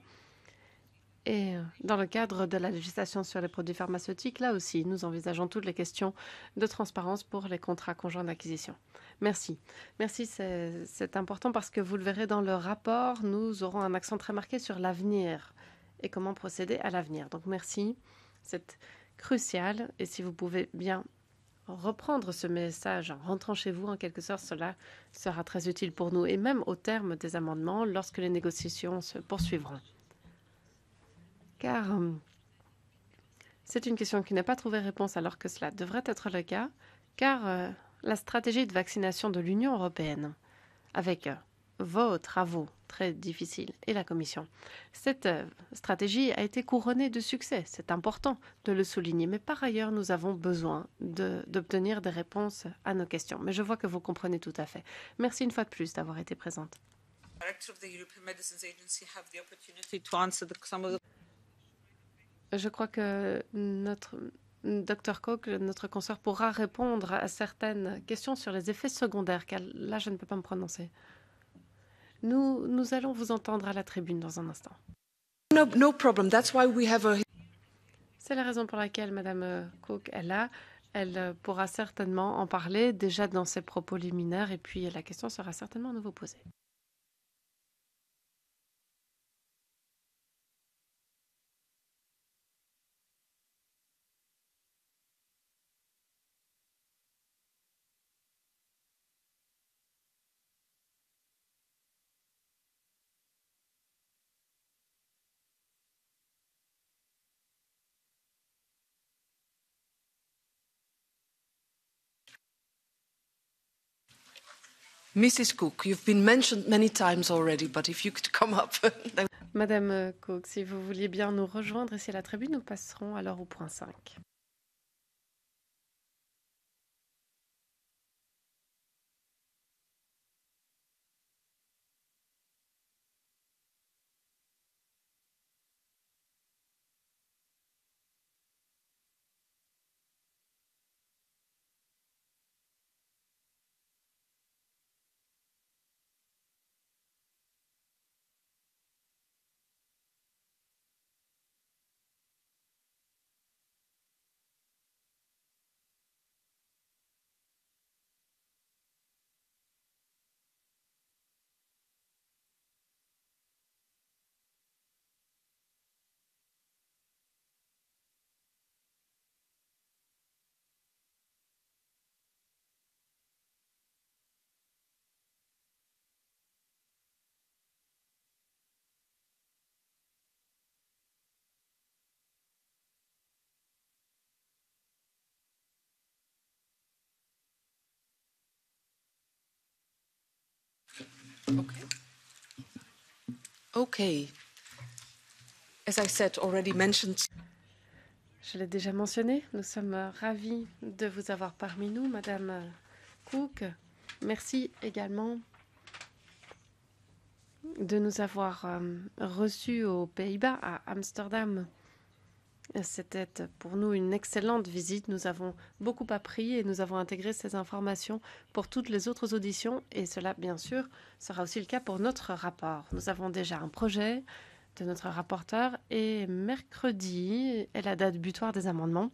Et euh, dans le cadre de la législation sur les produits pharmaceutiques, là aussi, nous envisageons toutes les questions de transparence pour les contrats conjoints d'acquisition. Merci. Merci, c'est important parce que vous le verrez dans le rapport, nous aurons un accent très marqué sur l'avenir et comment procéder à l'avenir. Donc merci, c'est crucial. Et si vous pouvez bien reprendre ce message en rentrant chez vous, en quelque sorte, cela sera très utile pour nous et même au terme des amendements lorsque les négociations se poursuivront car euh, c'est une question qui n'a pas trouvé réponse alors que cela devrait être le cas, car euh, la stratégie de vaccination de l'Union européenne, avec euh, vos travaux très difficiles et la Commission, cette stratégie a été couronnée de succès. C'est important de le souligner, mais par ailleurs, nous avons besoin d'obtenir des réponses à nos questions. Mais je vois que vous comprenez tout à fait. Merci une fois de plus d'avoir été présente je crois que notre docteur Koch, notre consoeur, pourra répondre à certaines questions sur les effets secondaires, car là, je ne peux pas me prononcer. Nous, nous allons vous entendre à la tribune dans un instant. C'est la raison pour laquelle Madame Koch est là. Elle pourra certainement en parler déjà dans ses propos liminaires et puis la question sera certainement à nouveau posée. Mrs. Cook, you've been mentioned many times already, but if you could come up. (laughs) Madame Cook, si vous vouliez bien nous rejoindre ici à la tribune, nous passerons alors au point 5. Ok. Je l'ai déjà mentionné, nous sommes ravis de vous avoir parmi nous, Madame Cook. Merci également de nous avoir euh, reçus aux Pays-Bas, à Amsterdam. C'était pour nous une excellente visite. Nous avons beaucoup appris et nous avons intégré ces informations pour toutes les autres auditions et cela, bien sûr, sera aussi le cas pour notre rapport. Nous avons déjà un projet de notre rapporteur et mercredi est la date butoir des amendements.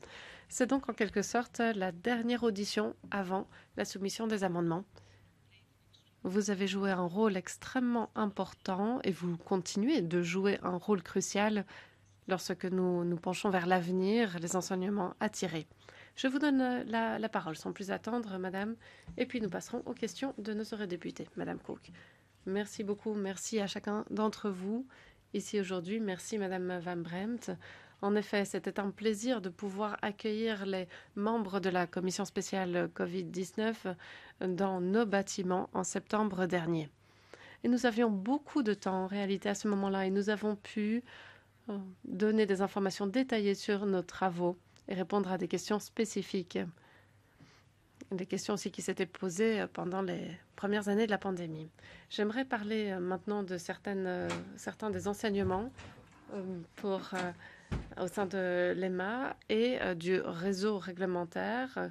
C'est donc en quelque sorte la dernière audition avant la soumission des amendements. Vous avez joué un rôle extrêmement important et vous continuez de jouer un rôle crucial lorsque nous nous penchons vers l'avenir, les enseignements à Je vous donne euh, la, parole sans plus attendre, Madame, et puis nous passerons aux questions de nos députés, Madame Cook. Merci beaucoup, merci à chacun d'entre vous ici aujourd'hui. Merci, Madame Van Bremt. En effet, c'était un plaisir de pouvoir accueillir les membres de la commission spéciale Covid-19 dans nos bâtiments en septembre dernier. Et nous avions beaucoup de temps en réalité à ce moment-là et nous avons pu donner des informations détaillées sur nos travaux et répondre à des questions spécifiques. Des questions aussi qui s'étaient posées euh, pendant les premières années de la pandémie. J'aimerais parler euh, maintenant de euh, certains des enseignements pour, au sein de l'EMA et du réseau réglementaire,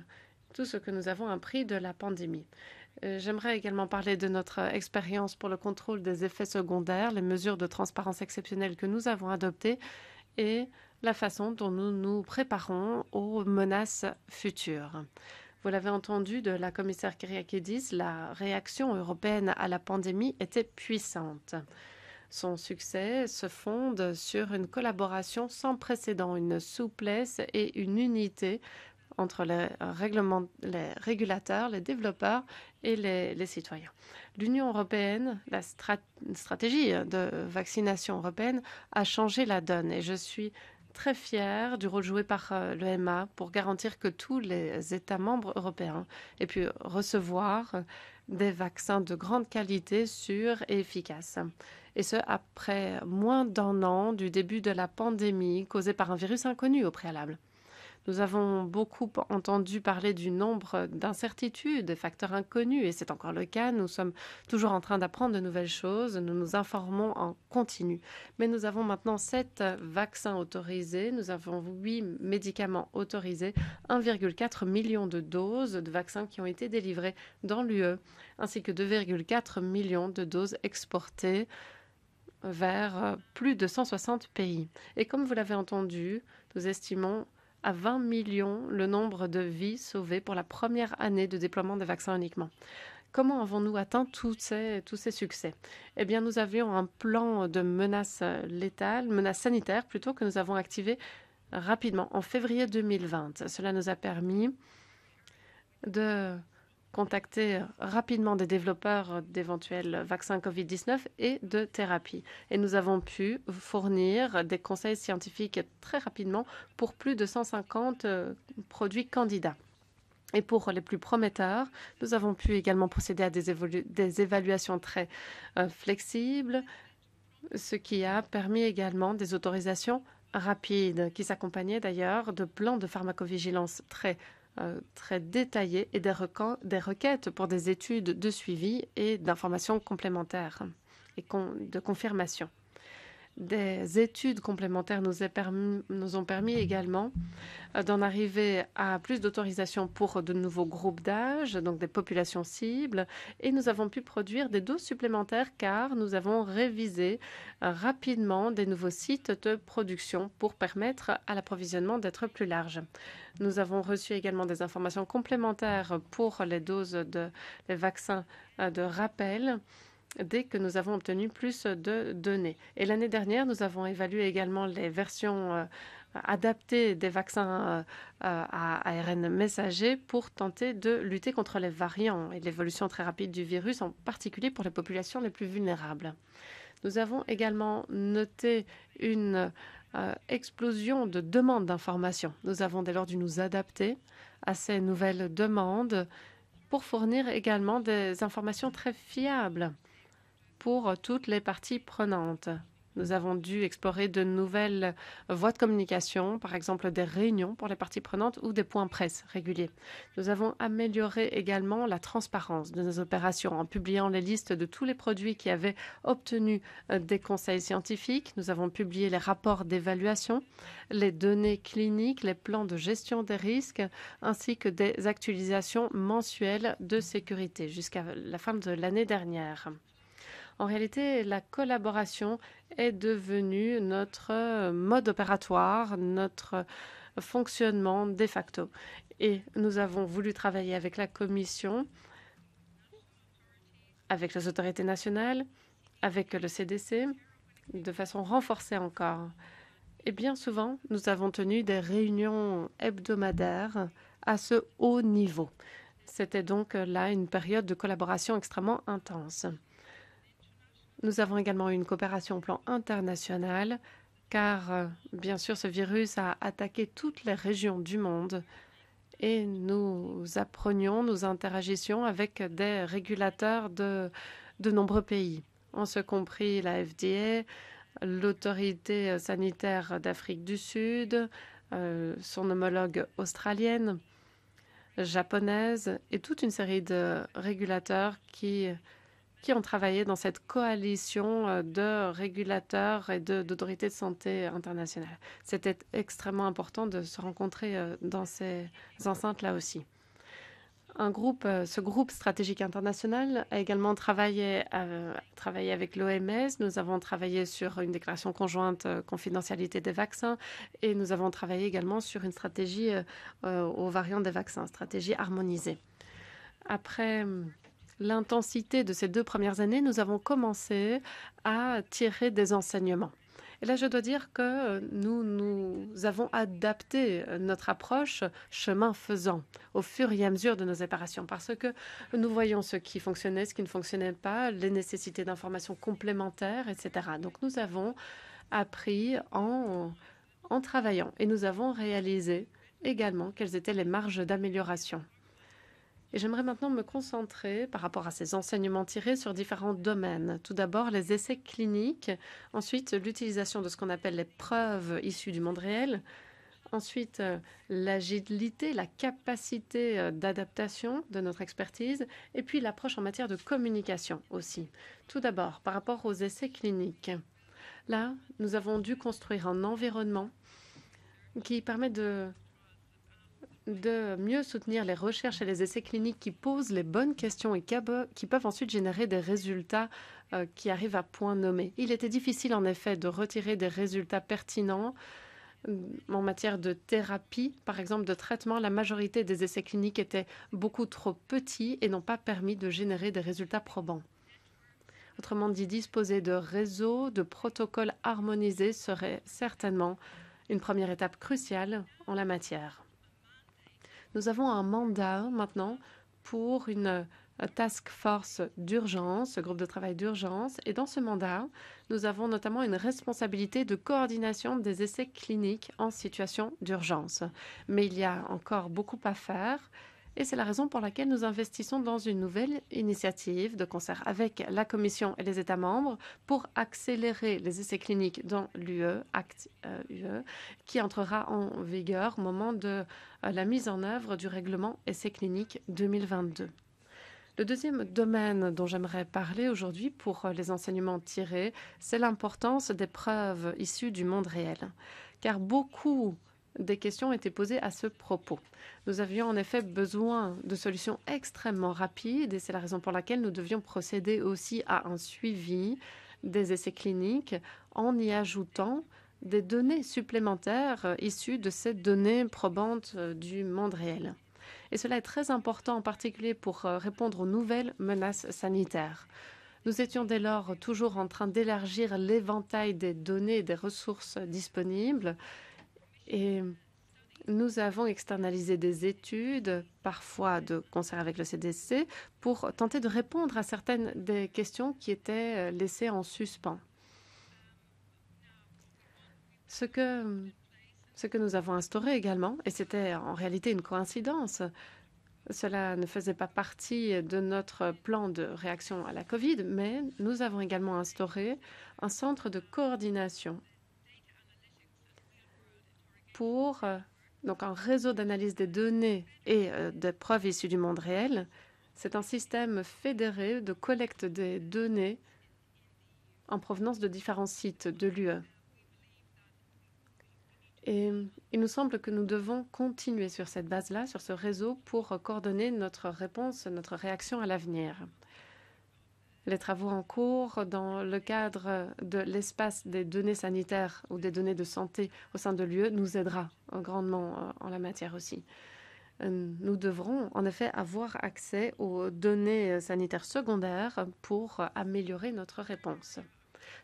tout ce que nous avons appris de la pandémie. Euh, j'aimerais également parler de notre expérience pour le contrôle des effets secondaires, les mesures de transparence exceptionnelles que nous avons adoptées et la façon dont nous nous préparons aux menaces futures. Vous l'avez entendu de la commissaire Kyriakidis, la réaction européenne à la pandémie était puissante. Son succès se fonde sur une collaboration sans précédent, une souplesse et une unité entre les, les, régulateurs, les développeurs et les, citoyens. L'Union européenne, la stratégie de vaccination européenne a changé la donne et je suis très fière du rôle joué par euh, l'EMA pour garantir que tous les États membres européens aient pu recevoir des vaccins de grande qualité, sûrs et efficaces. Et ce, après moins d'un an du début de la pandémie causée par un virus inconnu au préalable. Nous avons beaucoup entendu parler du nombre d'incertitudes, de facteurs inconnus, et c'est encore le cas. Nous sommes toujours en train d'apprendre de nouvelles choses, nous nous informons en continu. Mais nous avons maintenant sept vaccins autorisés, nous avons huit médicaments autorisés, 1,4 million de doses de vaccins qui ont été délivrées dans l'UE, ainsi que 2,4 millions de doses exportées vers plus de 160 pays. Et comme vous l'avez entendu, nous estimons à 20 millions le nombre de vies sauvées pour la première année de déploiement des vaccins uniquement. Comment avons-nous atteint tous ces, tous ces succès Eh bien, nous avions un plan de menace létale, menace sanitaire, plutôt, que nous avons activé rapidement en février 2020. Cela nous a permis de contacter euh, rapidement des développeurs euh, d'éventuels vaccins Covid-19 et de thérapies. Et nous avons pu fournir des conseils scientifiques très rapidement pour plus de 150 euh, produits candidats. Et pour les plus prometteurs, nous avons pu également procéder à des, évaluations très flexibles, ce qui a permis également des autorisations rapides, qui s'accompagnaient d'ailleurs de plans de pharmacovigilance très euh, très détaillé et des, des requêtes pour des études de suivi et d'informations complémentaires et de confirmation des études complémentaires nous, ont permis également euh, d'en arriver à plus d'autorisations pour de nouveaux groupes d'âge, donc des populations cibles, et nous avons pu produire des doses supplémentaires car nous avons révisé euh, rapidement des nouveaux sites de production pour permettre à l'approvisionnement d'être plus large. Nous avons reçu également des informations complémentaires pour les doses de vaccins euh, de rappel dès que nous avons obtenu plus de données. Et l'année dernière, nous avons évalué également les versions euh, adaptées des vaccins euh, euh, à ARN messager pour tenter de lutter contre les variants et l'évolution très rapide du virus, en particulier pour les populations les plus vulnérables. Nous avons également noté une explosion de demandes d'informations. Nous avons dès lors dû nous adapter à ces nouvelles demandes pour fournir également des informations très fiables pour toutes les parties prenantes. Nous avons dû explorer de nouvelles voies de communication, par exemple des réunions pour les parties prenantes ou des points presse réguliers. Nous avons amélioré également la transparence de nos opérations en publiant les listes de tous les produits qui avaient obtenu euh, des conseils scientifiques. Nous avons publié les rapports d'évaluation, les données cliniques, les plans de gestion des risques, ainsi que des actualisations mensuelles de sécurité jusqu'à la fin de l'année dernière. En réalité, la collaboration est devenue notre euh, mode opératoire, notre euh, fonctionnement de facto. Et nous avons voulu travailler avec la Commission, avec les autorités nationales, avec le CDC, de façon renforcée encore. Et bien souvent, nous avons tenu des réunions hebdomadaires à ce haut niveau. C'était donc euh, là une période de collaboration extrêmement intense. Nous avons également une coopération au plan international, car euh, bien sûr ce virus a attaqué toutes les régions du monde et nous apprenions, nous interagissions avec des régulateurs de, nombreux pays, en ce compris la FDA, l'autorité sanitaire d'Afrique du Sud, euh, son homologue australienne, japonaise et toute une série de régulateurs qui qui ont travaillé dans cette coalition euh, de régulateurs et d'autorités de, santé internationales. C'était extrêmement important de se rencontrer euh, dans ces enceintes-là aussi. Un groupe, euh, ce groupe stratégique international a également travaillé, avec l'OMS. Nous avons travaillé sur une déclaration conjointe confidentialité des vaccins et nous avons travaillé également sur une stratégie aux variants des vaccins, stratégie harmonisée. Après hum, l'intensité de ces deux premières années, nous avons commencé à tirer des enseignements. Et là, je dois dire que euh, nous, avons adapté euh, notre approche chemin faisant au fur et à mesure de nos opérations, parce que nous voyons ce qui fonctionnait, ce qui ne fonctionnait pas, les nécessités d'informations complémentaires, etc. Donc, nous avons appris en travaillant et nous avons réalisé également quelles étaient les marges d'amélioration. Et j'aimerais maintenant me concentrer par rapport à ces enseignements tirés sur différents domaines. Tout d'abord, les essais cliniques, ensuite l'utilisation de ce qu'on appelle les preuves issues du monde réel, ensuite euh, l'agilité, la capacité euh, d'adaptation de notre expertise, et puis l'approche en matière de communication aussi. Tout d'abord, par rapport aux essais cliniques. Là, nous avons dû construire un environnement qui permet de de mieux soutenir les recherches et les essais cliniques qui posent les bonnes questions et qui peuvent ensuite générer des résultats euh, qui arrivent à point nommé. Il était difficile en effet de retirer des résultats pertinents mm, en matière de thérapie, par exemple de traitement, la majorité des essais cliniques étaient beaucoup trop petits et n'ont pas permis de générer des résultats probants. Autrement dit, disposer de réseaux, de protocoles harmonisés serait certainement une première étape cruciale en la matière. Nous avons un mandat maintenant pour une euh, task force d'urgence, ce groupe de travail d'urgence. Et dans ce mandat, nous avons notamment une responsabilité de coordination des essais cliniques en situation d'urgence. Mais il y a encore beaucoup à faire et c'est la raison pour laquelle nous investissons dans une nouvelle initiative de concert avec la Commission et les États membres pour accélérer les essais cliniques dans l'UE, Act UE, euh, qui entrera en vigueur au moment de euh, la mise en œuvre du règlement essais cliniques 2022. Le deuxième domaine dont j'aimerais parler aujourd'hui pour euh, les enseignements tirés, c'est l'importance des preuves issues du monde réel. Car beaucoup des questions étaient posées à ce propos. Nous avions en effet besoin de solutions extrêmement rapides et c'est la raison pour laquelle nous devions procéder aussi à un suivi des essais cliniques en y ajoutant des données supplémentaires issues de ces données probantes euh, du monde réel. Et cela est très important en particulier pour euh, répondre aux nouvelles menaces sanitaires. Nous étions dès lors toujours en train d'élargir l'éventail des données et des ressources disponibles et nous avons externalisé des études, parfois de concert avec le CDC, pour tenter de répondre à certaines des questions qui étaient euh, laissées en suspens. Ce que, nous avons instauré également, et c'était en réalité une coïncidence, cela ne faisait pas partie de notre plan de réaction à la COVID, mais nous avons également instauré un centre de coordination pour euh, donc un réseau d'analyse des données et euh, des preuves issues du monde réel. C'est un système fédéré de collecte des données en provenance de différents sites de l'UE. Et euh, il nous semble que nous devons continuer sur cette base-là, sur ce réseau, pour coordonner notre réponse, notre réaction à l'avenir les travaux en cours dans le cadre de l'espace des données sanitaires ou des données de santé au sein de l'UE nous aidera euh, grandement euh, en la matière aussi. Euh, nous devrons en effet avoir accès aux données sanitaires secondaires pour améliorer notre réponse.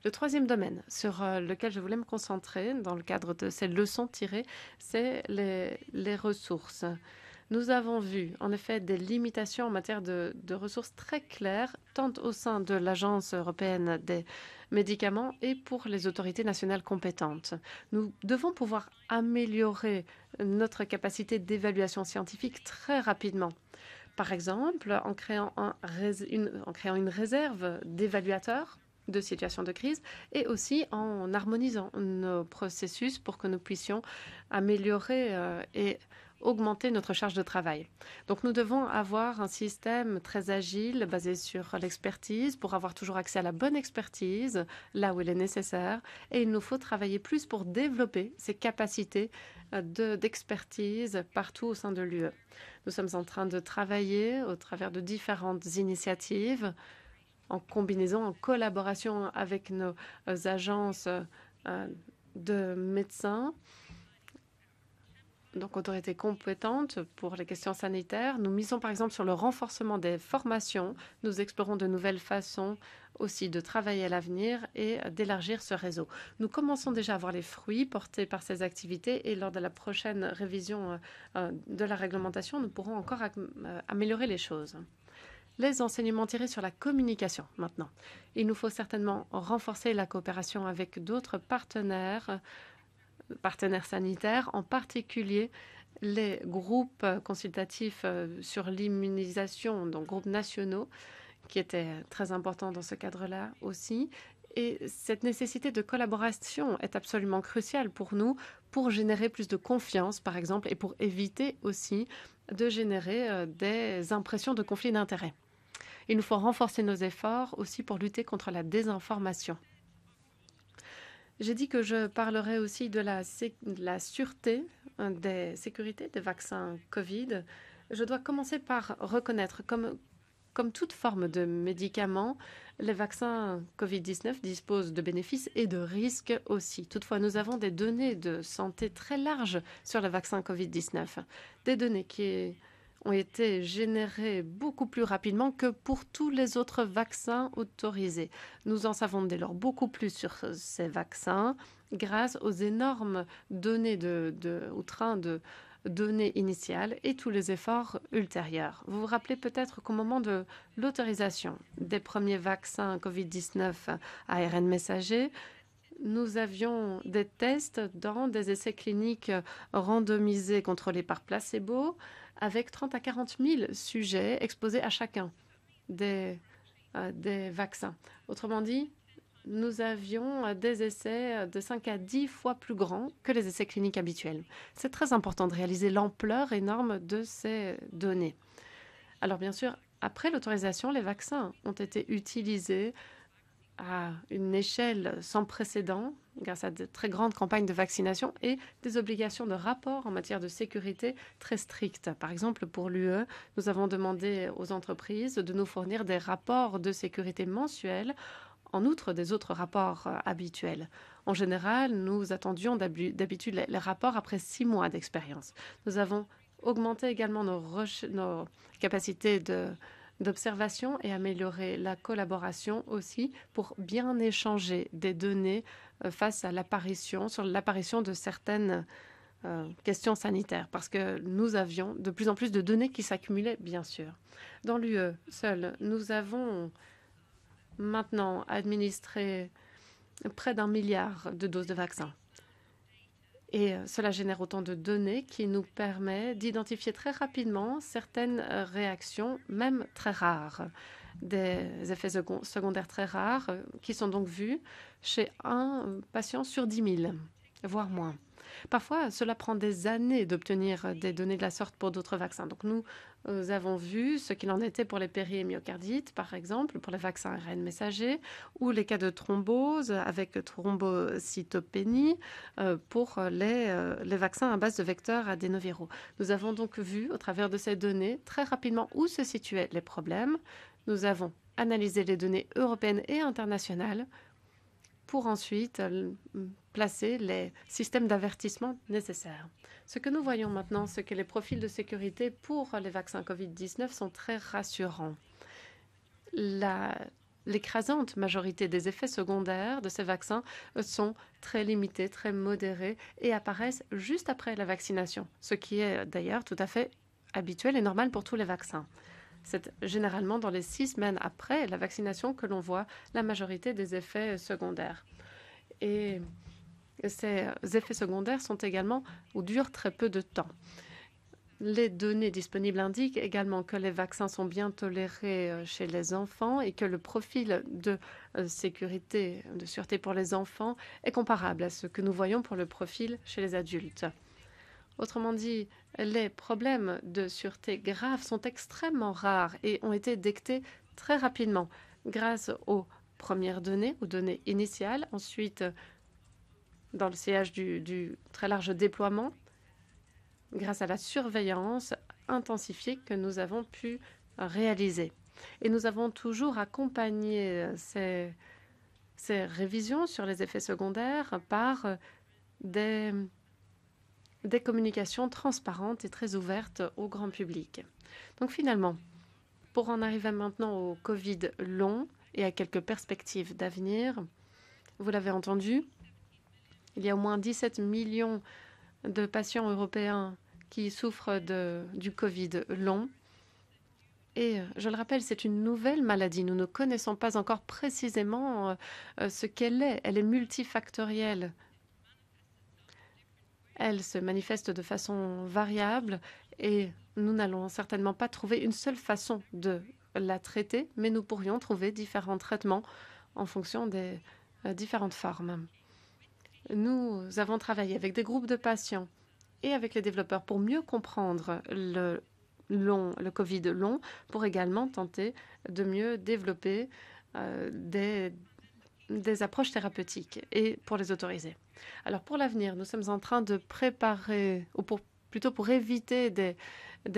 Le troisième domaine sur lequel je voulais me concentrer dans le cadre de ces leçons tirées, c'est les, les ressources. Nous avons vu en effet des limitations en matière de, ressources très claires, tant au sein de l'Agence européenne des médicaments et pour les autorités nationales compétentes. Nous devons pouvoir améliorer notre capacité d'évaluation scientifique très rapidement. Par exemple, en créant, une, réserve d'évaluateurs de situations de crise et aussi en harmonisant nos processus pour que nous puissions améliorer euh, et augmenter notre charge de travail. Donc nous devons avoir un système très agile basé sur l'expertise pour avoir toujours accès à la bonne expertise là où elle est nécessaire et il nous faut travailler plus pour développer ces capacités euh, d'expertise partout au sein de l'UE. Nous sommes en train de travailler au travers de différentes initiatives en combinaison, en collaboration avec nos euh, agences euh, de médecins donc autorité compétente pour les questions sanitaires. Nous misons par exemple sur le renforcement des formations. Nous explorons de nouvelles façons aussi de travailler à l'avenir et d'élargir ce réseau. Nous commençons déjà à voir les fruits portés par ces activités et lors de la prochaine révision euh, euh, de la réglementation, nous pourrons encore euh, améliorer les choses. Les enseignements tirés sur la communication maintenant. Il nous faut certainement renforcer la coopération avec d'autres partenaires partenaires sanitaires, en particulier les groupes consultatifs euh, sur l'immunisation, donc groupes nationaux, qui étaient très importants dans ce cadre-là aussi. Et cette nécessité de collaboration est absolument cruciale pour nous pour générer plus de confiance, par exemple, et pour éviter aussi de générer euh, des impressions de conflit d'intérêts. Il nous faut renforcer nos efforts aussi pour lutter contre la désinformation. J'ai dit que je parlerai aussi de la, la sûreté hein, des sécurités des vaccins Covid. Je dois commencer par reconnaître, comme, comme toute forme de médicament, les vaccins Covid-19 disposent de bénéfices et de risques aussi. Toutefois, nous avons des données de santé très larges sur le vaccin Covid-19, hein. des données qui ont été générés beaucoup plus rapidement que pour tous les autres vaccins autorisés. Nous en savons dès lors beaucoup plus sur ces vaccins grâce aux énormes données de, de au train de données initiales et tous les efforts ultérieurs. Vous vous rappelez peut-être qu'au moment de l'autorisation des premiers vaccins Covid-19 à ARN messager, nous avions des tests dans des essais cliniques randomisés contrôlés par placebo avec 30 à 40 000 sujets exposés à chacun euh, des, vaccins. Autrement dit, nous avions euh, des essais euh, de 5 à 10 fois plus grands que les essais cliniques habituels. C'est très important de réaliser l'ampleur énorme de ces données. Alors bien sûr, après l'autorisation, les vaccins ont été utilisés à une échelle sans précédent grâce à de très grandes campagnes de vaccination et des obligations de rapport en matière de sécurité très strictes. Par exemple, pour l'UE, nous avons demandé aux entreprises de nous fournir des rapports de sécurité mensuels en outre des autres rapports euh, habituels. En général, nous attendions d'habitude les rapports après six mois d'expérience. Nous avons augmenté également nos, nos capacités de d'observation et améliorer la collaboration aussi pour bien échanger des données euh, face à l'apparition, sur l'apparition de certaines euh, questions sanitaires, parce que nous avions de plus en plus de données qui s'accumulaient, bien sûr. Dans l'UE seule, nous avons maintenant administré près d'un milliard de doses de vaccins. Et euh, cela génère autant de données qui nous permet d'identifier très rapidement certaines euh, réactions, même très rares, des effets secondaires très rares, euh, qui sont donc vus chez un patient sur 10 000, voire moins. Parfois, cela prend des années d'obtenir des données de la sorte pour d'autres vaccins. Donc nous avons vu ce qu'il en était pour les périhémiocardites, par exemple, pour les vaccins ARN messager, ou les cas de thrombose avec thrombocytopénie euh, pour les, euh, les, vaccins à base de vecteurs adénoviraux. Nous avons donc vu, au travers de ces données, très rapidement où se situaient les problèmes. Nous avons analysé les données européennes et internationales pour ensuite euh, placer les systèmes d'avertissement nécessaires. Ce que nous voyons maintenant, c'est que les profils de sécurité pour les vaccins COVID-19 sont très rassurants. L'écrasante majorité des effets secondaires de ces vaccins euh, sont très limités, très modérés et apparaissent juste après la vaccination, ce qui est d'ailleurs tout à fait habituel et normal pour tous les vaccins. C'est généralement dans les six semaines après la vaccination que l'on voit la majorité des effets secondaires. Et ces effets secondaires sont également ou durent très peu de temps. Les données disponibles indiquent également que les vaccins sont bien tolérés euh, chez les enfants et que le profil de euh, sécurité, de sûreté pour les enfants est comparable à ce que nous voyons pour le profil chez les adultes. Autrement dit, les problèmes de sûreté graves sont extrêmement rares et ont été détectés très rapidement grâce aux premières données, ou données initiales, ensuite dans le sillage du, très large déploiement, grâce à la surveillance intensifiée que nous avons pu réaliser. Et nous avons toujours accompagné euh, ces, ces révisions sur les effets secondaires par euh, des des communications transparentes et très ouvertes au grand public. Donc finalement, pour en arriver maintenant au Covid long et à quelques perspectives d'avenir, vous l'avez entendu, il y a au moins 17 millions de patients européens qui souffrent de, du Covid long. Et euh, je le rappelle, c'est une nouvelle maladie. Nous ne connaissons pas encore précisément euh, euh, ce qu'elle est. Elle est multifactorielle. Elle se manifeste de façon variable et nous n'allons certainement pas trouver une seule façon de la traiter, mais nous pourrions trouver différents traitements en fonction des euh, différentes formes. Nous avons travaillé avec des groupes de patients et avec les développeurs pour mieux comprendre le, long, le Covid long, pour également tenter de mieux développer euh, des des approches thérapeutiques et pour les autoriser. Alors pour l'avenir, nous sommes en train de préparer, ou plutôt pour éviter des,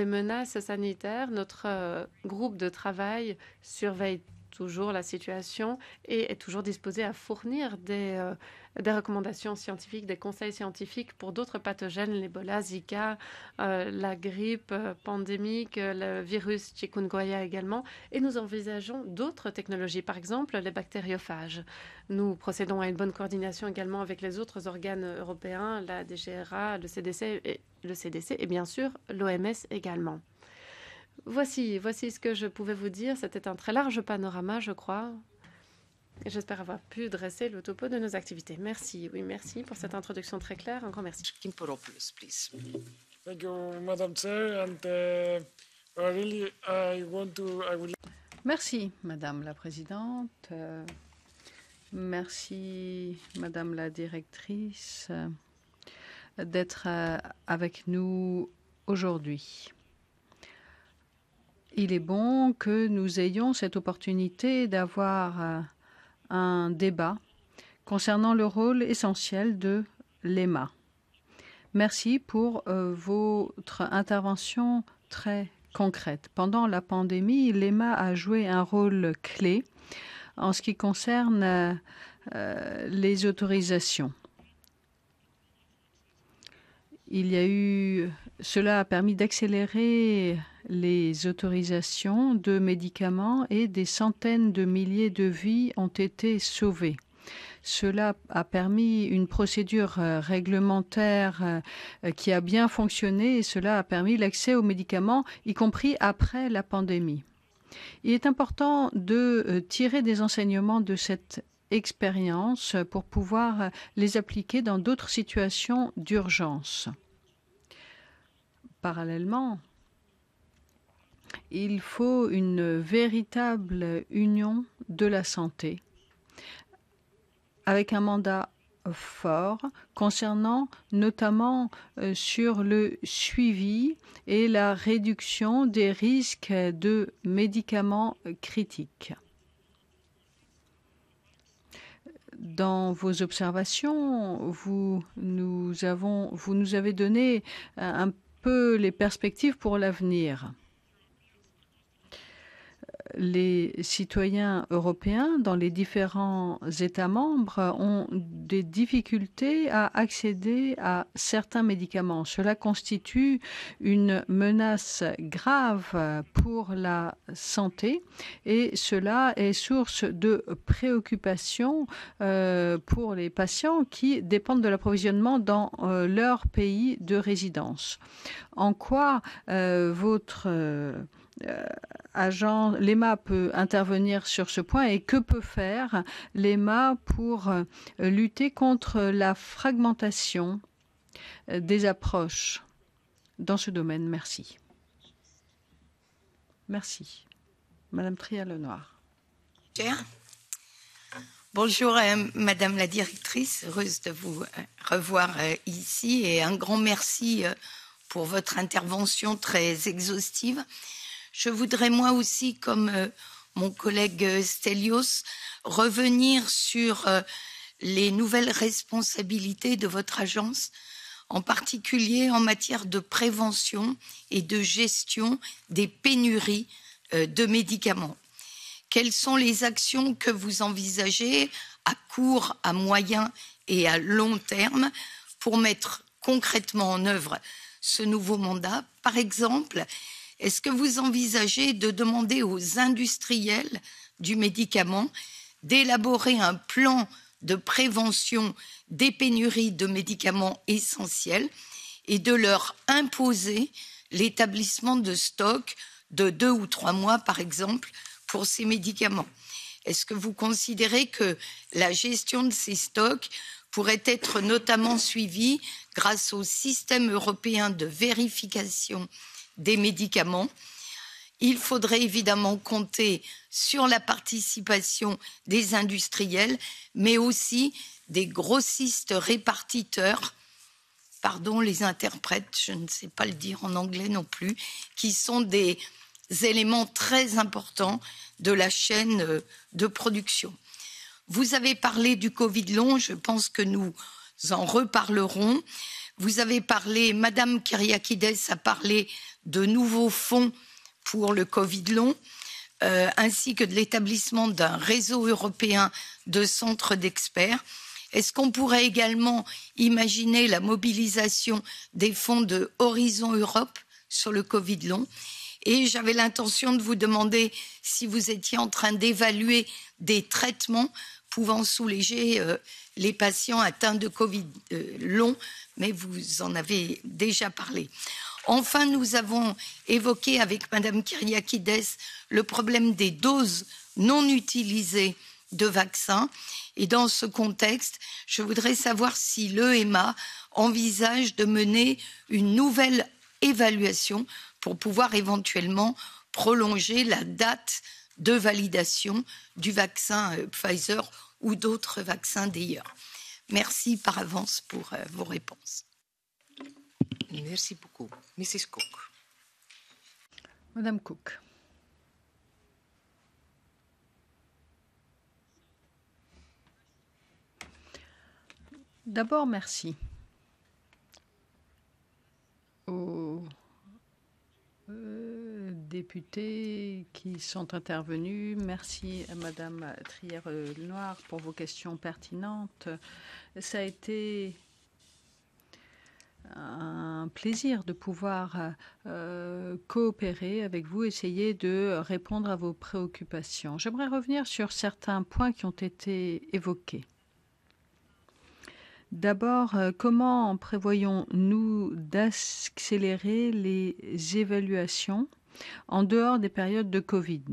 menaces sanitaires, notre euh, groupe de travail surveille toujours la situation et est toujours disposée à fournir euh, des, recommandations scientifiques, des conseils scientifiques pour d'autres pathogènes, l'Ebola, Zika, euh, la grippe euh, pandémique, le virus chikungunya également. Et nous envisageons d'autres technologies, par exemple les bactériophages. Nous procédons à une bonne coordination également avec les autres organes européens, la DGRA, le CDC et, le CDC et bien sûr l'OMS également. Voici, voici ce que je pouvais vous dire. C'était un très large panorama, je crois. J'espère avoir pu dresser le topo de nos activités. Merci, oui, merci pour cette introduction très claire. Un grand merci. Merci, Madame la Présidente. Euh, merci, Madame la Directrice, euh, d'être euh, avec nous aujourd'hui il est bon que nous ayons cette opportunité d'avoir euh, un débat concernant le rôle essentiel de l'EMA. Merci pour euh, votre intervention très concrète. Pendant la pandémie, l'EMA a joué un rôle clé en ce qui concerne euh, les autorisations. Il y a eu cela a permis d'accélérer les autorisations de médicaments et des centaines de milliers de vies ont été sauvées. Cela a permis une procédure euh, réglementaire euh, qui a bien fonctionné et cela a permis l'accès aux médicaments, y compris après la pandémie. Il est important de euh, tirer des enseignements de cette expérience pour pouvoir les appliquer dans d'autres situations d'urgence. Parallèlement, il faut une véritable union de la santé avec un mandat fort concernant notamment euh, sur le suivi et la réduction des risques de médicaments critiques. Dans vos observations, vous nous, vous nous avez donné un les perspectives pour l'avenir les citoyens européens dans les différents États membres ont des difficultés à accéder à certains médicaments. Cela constitue une menace grave pour la santé et cela est source de préoccupation euh, pour les patients qui dépendent de l'approvisionnement dans euh, leur pays de résidence. En quoi euh, votre euh, agent, l'EMA peut intervenir sur ce point et que peut faire l'EMA pour euh, lutter contre la fragmentation euh, des approches dans ce domaine Merci. Merci. Madame trier lenoir Bonjour, Madame la directrice. Heureuse de vous revoir ici et un grand merci pour votre intervention très exhaustive je voudrais moi aussi, comme euh, mon collègue euh, Stelios, revenir sur euh, les nouvelles responsabilités de votre agence, en particulier en matière de prévention et de gestion des pénuries de médicaments. Quelles sont les actions que vous envisagez à court, à moyen et à long terme pour mettre concrètement en œuvre ce nouveau mandat Par exemple, est-ce que vous envisagez de demander aux industriels du médicament d'élaborer un plan de prévention des pénuries de médicaments essentiels et de leur imposer l'établissement de stocks de deux ou trois mois, par exemple, pour ces médicaments Est-ce que vous considérez que la gestion de ces stocks pourrait être notamment suivie grâce au système européen de vérification des médicaments. Il faudrait évidemment compter sur la participation des industriels, mais aussi des grossistes répartiteurs, pardon, les interprètes, je ne sais pas le dire en anglais non plus, qui sont des éléments très importants de la chaîne euh, de production. Vous avez parlé du Covid long, je pense que nous en reparlerons. Vous avez parlé, Madame Kyriakides a parlé de nouveaux fonds pour le Covid long, euh, ainsi que de l'établissement d'un réseau européen de centres d'experts. Est-ce qu'on pourrait également imaginer la mobilisation des fonds de Horizon Europe sur le Covid long Et j'avais l'intention de vous demander si vous étiez en train d'évaluer des traitements pouvant soulager euh, les patients atteints de Covid euh, long, mais vous en avez déjà parlé. Enfin, nous avons évoqué avec Mme Kyriakides le problème des doses non utilisées de vaccins. Et dans ce contexte, je voudrais savoir si l'EMA e envisage de mener une nouvelle évaluation pour pouvoir éventuellement prolonger la date de validation du vaccin euh, Pfizer ou d'autres vaccins d'ailleurs. Merci par avance pour euh, vos réponses. Merci beaucoup. Mrs. Cook. Madame Cook. D'abord, merci aux euh, députés qui sont intervenus. Merci à Madame Trier-Noir pour vos questions pertinentes. Ça a été un plaisir de pouvoir euh, coopérer avec vous, essayer de répondre à vos préoccupations. J'aimerais revenir sur certains points qui ont été évoqués. D'abord, euh, comment prévoyons-nous d'accélérer les évaluations en dehors des périodes de Covid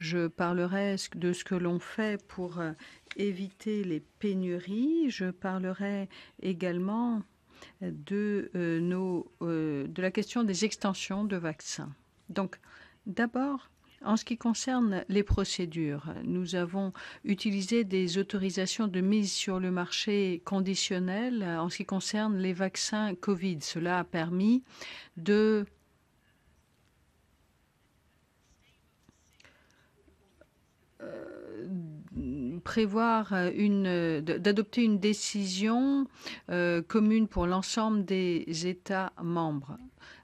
Je parlerai de ce que l'on fait pour euh, éviter les pénuries. Je parlerai également euh, de, la question des extensions de vaccins. Donc, d'abord, en ce qui concerne les procédures, nous avons utilisé des autorisations de mise sur le marché conditionnelles en ce qui concerne les vaccins Covid. Cela a permis de euh, prévoir une d'adopter une décision euh, commune pour l'ensemble des États membres.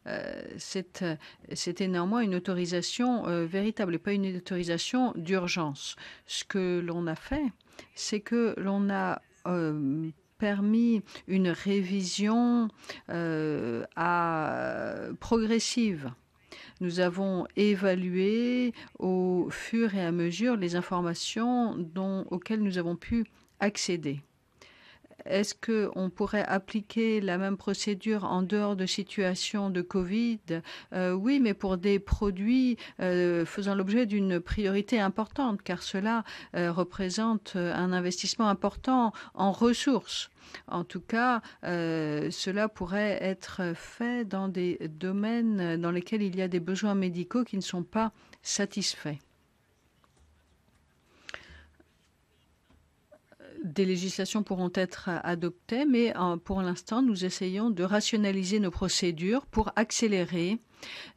Euh, euh, c'était néanmoins une autorisation euh, véritable et pas une autorisation d'urgence. Ce que l'on a fait, c'est que l'on a permis une révision progressive. Nous avons évalué au fur et à mesure les informations auxquelles nous avons pu accéder. Est-ce qu'on pourrait appliquer la même procédure en dehors de situations de Covid euh, Oui, mais pour des produits euh, faisant l'objet d'une priorité importante, car cela euh, représente un investissement important en ressources. En tout cas, cela pourrait être fait dans des domaines dans lesquels il y a des besoins médicaux qui ne sont pas satisfaits. des législations pourront être adoptées, mais euh, pour l'instant, nous essayons de rationaliser nos procédures pour accélérer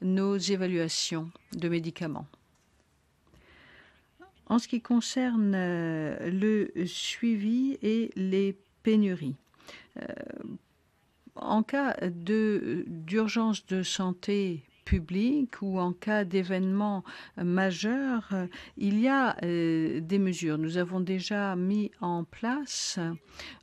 nos évaluations de médicaments. En ce qui concerne euh, le suivi et les pénuries, euh, en cas d'urgence de, de santé public ou en cas d'événement euh, majeur, euh, il y a euh, des mesures. Nous avons déjà mis en place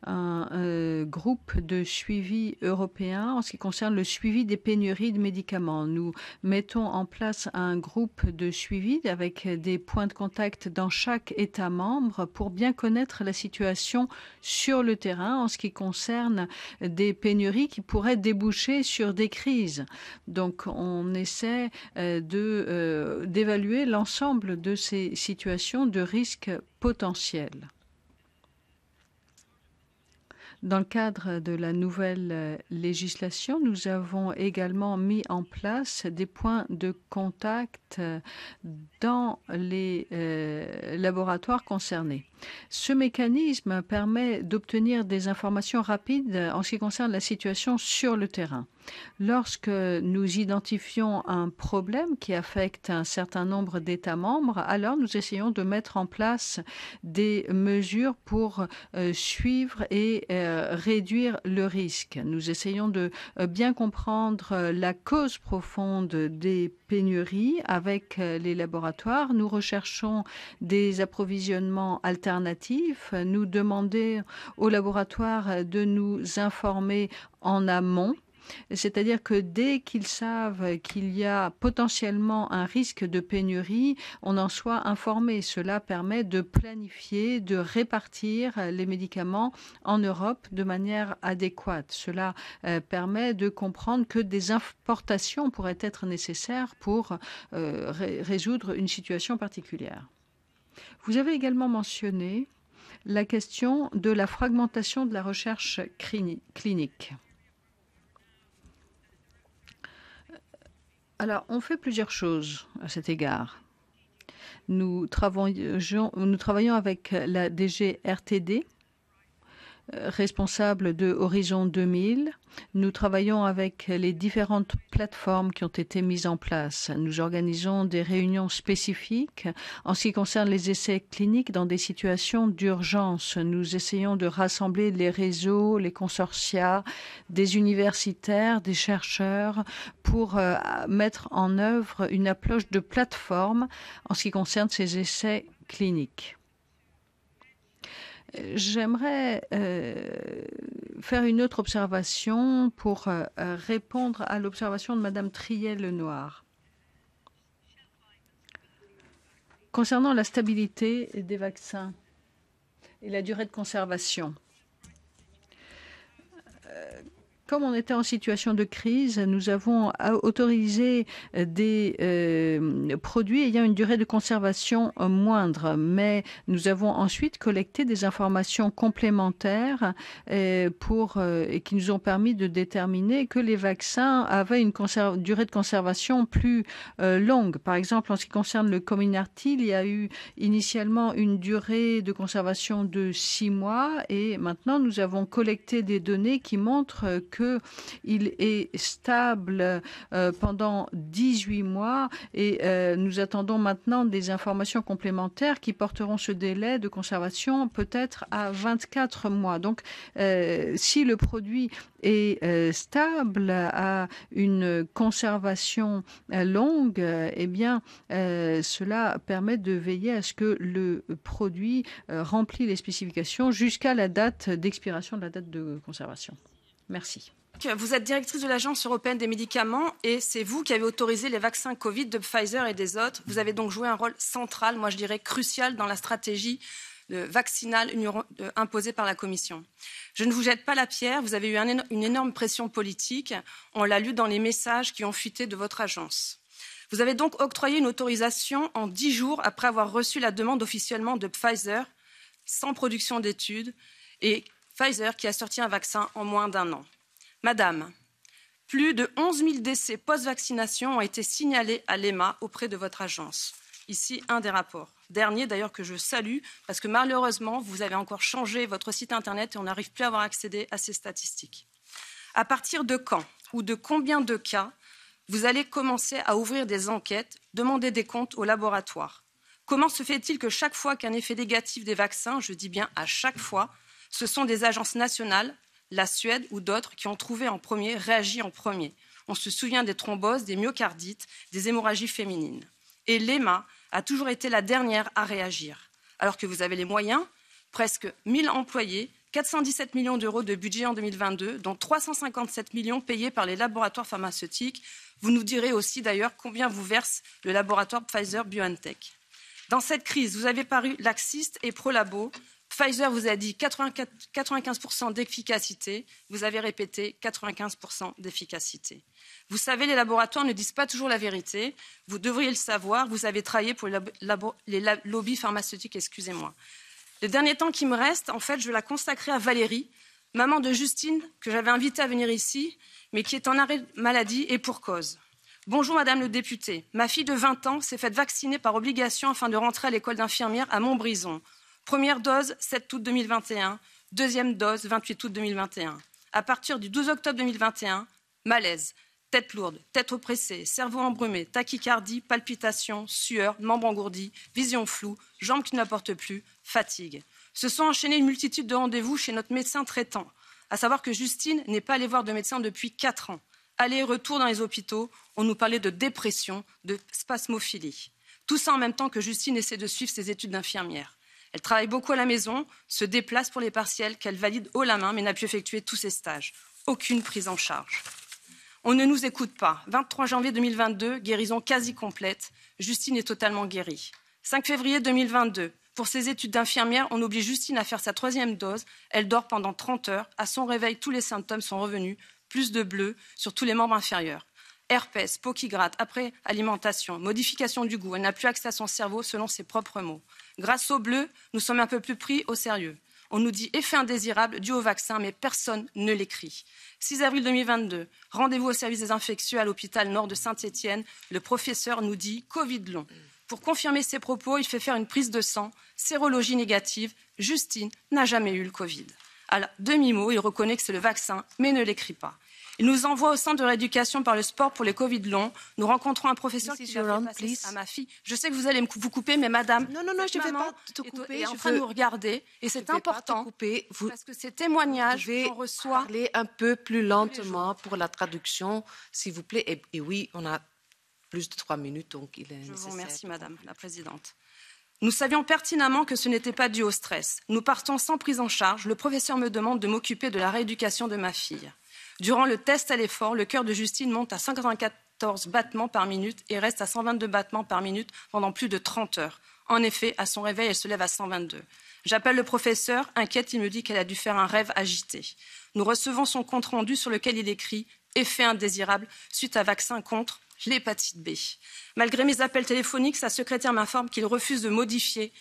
un groupe de suivi européen en ce qui concerne le suivi des pénuries de médicaments. Nous mettons en place un groupe de suivi avec des points de contact dans chaque État membre pour bien connaître la situation sur le terrain en ce qui concerne des pénuries qui pourraient déboucher sur des crises. Donc on essaie euh, euh, d'évaluer l'ensemble de ces situations de risque potentiel. Dans le cadre de la nouvelle euh, législation, nous avons également mis en place des points de contact dans les laboratoires concernés. Ce mécanisme permet d'obtenir des informations rapides en ce qui concerne la situation sur le terrain. Lorsque nous identifions un problème qui affecte un certain nombre d'États membres, alors nous essayons de mettre en place des mesures pour euh, suivre et euh, réduire le risque. Nous essayons de euh, bien comprendre la cause profonde des pénurie avec euh, les laboratoires. Nous recherchons des approvisionnements alternatifs. Nous demandons aux laboratoires de nous informer en amont c'est-à-dire que dès qu'ils savent qu'il y a potentiellement un risque de pénurie, on en soit informé. Cela permet de planifier, de répartir les médicaments en Europe de manière adéquate. Cela euh, permet de comprendre que des importations pourraient être nécessaires pour euh, résoudre une situation particulière. Vous avez également mentionné la question de la fragmentation de la recherche clinique. Alors, on fait plusieurs choses à cet égard. Nous travaillons, euh, nous travaillons avec la DG RTD responsable de Horizon 2000. Nous travaillons avec les différentes plateformes qui ont été mises en place. Nous organisons des réunions spécifiques en ce qui concerne les essais cliniques dans des situations d'urgence. Nous essayons de rassembler les réseaux, les consortia, des universitaires, des chercheurs pour euh, mettre en œuvre une approche de plateforme en ce qui concerne ces essais cliniques. J'aimerais euh, faire une autre observation pour euh, répondre à l'observation de Madame Triel-Lenoir. Concernant la stabilité des vaccins et la durée de conservation, euh, comme on était en situation de crise, nous avons euh, autorisé euh, des euh, produits ayant une durée de conservation moindre, mais nous avons ensuite collecté des informations complémentaires pour, et qui nous ont permis de déterminer que les vaccins avaient une durée de conservation plus longue. Par exemple, en ce qui concerne le Comirnaty, il y a eu initialement une durée de conservation de six mois et maintenant nous avons collecté des données qui montrent que il est stable euh, pendant 18 mois et euh, nous attendons maintenant des informations complémentaires qui porteront ce délai de conservation peut-être à 24 mois. Donc, euh, si le produit est stable à une conservation longue, eh bien, cela permet de veiller à ce que le produit remplit les spécifications jusqu'à la date d'expiration de la date de conservation. Merci. Vous êtes directrice de l'Agence européenne des médicaments et c'est vous qui avez autorisé les vaccins Covid de Pfizer et des autres. Vous avez donc joué un rôle central, moi je dirais crucial, dans la stratégie euh, vaccinale euh, imposée par la Commission. Je ne vous jette pas la pierre, vous avez eu une énorme pression politique. On l'a lu dans les messages qui ont fuité de votre agence. Vous avez donc octroyé une autorisation en dix jours après avoir reçu la demande officiellement de Pfizer, sans production d'études, et Pfizer qui a sorti un vaccin en moins d'un an. Madame, plus de 11 000 décès post-vaccination ont été signalés à l'EMA auprès de votre agence. Ici, un des rapports. Dernier d'ailleurs que je salue, parce que malheureusement, vous avez encore changé votre site Internet et on n'arrive plus à avoir accès à ces statistiques. À partir de quand ou de combien de cas vous allez commencer à ouvrir des enquêtes, demander des comptes au laboratoire Comment se fait-il que chaque fois qu'un effet négatif des vaccins, je dis bien à chaque fois, ce sont des agences nationales, la Suède ou d'autres, qui ont trouvé en premier, réagi en premier. On se souvient des thromboses, des myocardites, des hémorragies féminines. Et l'EMA a toujours été la dernière à réagir. Alors que vous avez les moyens, presque 1000 employés, 417 millions d'euros de budget en 2022, dont 357 millions payés par les laboratoires pharmaceutiques. Vous nous direz aussi d'ailleurs combien vous verse le laboratoire Pfizer BioNTech. Dans cette crise, vous avez paru laxiste et pro-labo, Pfizer vous a dit 95% d'efficacité, vous avez répété 95% d'efficacité. Vous savez, les laboratoires ne disent pas toujours la vérité, vous devriez le savoir, vous avez travaillé pour les, lobbies pharmaceutiques, excusez-moi. Le dernier temps qui me reste, en fait, je vais la consacrer à Valérie, maman de Justine, que j'avais invitée à venir ici, mais qui est en arrêt maladie et pour cause. Bonjour Madame le député. Ma fille de 20 ans s'est faite vacciner par obligation afin de rentrer à l'école d'infirmière à Montbrison. Première dose, 7 août 2021. Deuxième dose, 28 août 2021. À partir du 12 octobre 2021, malaise, tête lourde, tête oppressée, cerveau embrumé, tachycardie, palpitations, sueur, membres engourdis, vision floue, jambes qui n'apportent plus, fatigue. Se sont enchaînées une multitude de rendez-vous chez notre médecin traitant, à savoir que Justine n'est pas allée voir de médecin depuis 4 ans. Aller et retour dans les hôpitaux, on nous parlait de dépression, de spasmophilie. Tout ça en même temps que Justine essaie de suivre ses études d'infirmière. Elle travaille beaucoup à la maison, se déplace pour les partiels qu'elle valide haut la main, mais n'a pu effectuer tous ses stages. Aucune prise en charge. On ne nous écoute pas. 23 janvier 2022, guérison quasi complète. Justine est totalement guérie. 5 février 2022, pour ses études d'infirmière, on oblige Justine à faire sa troisième dose. Elle dort pendant 30 heures. À son réveil, tous les symptômes sont revenus. Plus de bleu sur tous les membres inférieurs. Herpès, peau après alimentation, modification du goût. Elle n'a plus accès à son cerveau selon ses propres mots. Grâce au bleu, nous sommes un peu plus pris au sérieux. On nous dit effet indésirable dû au vaccin, mais personne ne l'écrit. 6 avril 2022, rendez-vous au service des infectieux à l'hôpital nord de Saint-Étienne. Le professeur nous dit Covid long. Pour confirmer ses propos, il fait faire une prise de sang, sérologie négative. Justine n'a jamais eu le Covid. À demi-mot, il reconnaît que c'est le vaccin, mais ne l'écrit pas. Il nous envoie au centre de rééducation par le sport pour les Covid longs. Nous rencontrons un professeur qui à ma fille. Je sais que vous allez me vous couper, mais madame. Non, non, non, je ne vais pas te couper. Je est en train de nous regarder. Et c'est important. couper. parce que ces témoignages qu'on reçoit. Parler un peu plus lentement pour la traduction, s'il vous plaît. Et, oui, on a plus de trois minutes, donc il est nécessaire. Je vous remercie, madame la présidente. Nous savions pertinemment que ce n'était pas dû au stress. Nous partons sans prise en charge. Le professeur me demande de m'occuper de la rééducation de ma fille. Durant le test à l'effort, le cœur de Justine monte à 194 battements par minute et reste à 122 battements par minute pendant plus de 30 heures. En effet, à son réveil, elle se lève à 122. J'appelle le professeur, inquiète, il me dit qu'elle a dû faire un rêve agité. Nous recevons son compte-rendu sur lequel il écrit effet indésirable suite à vaccin contre l'hépatite B. Malgré mes appels téléphoniques, sa secrétaire m'informe qu'il refuse de modifier.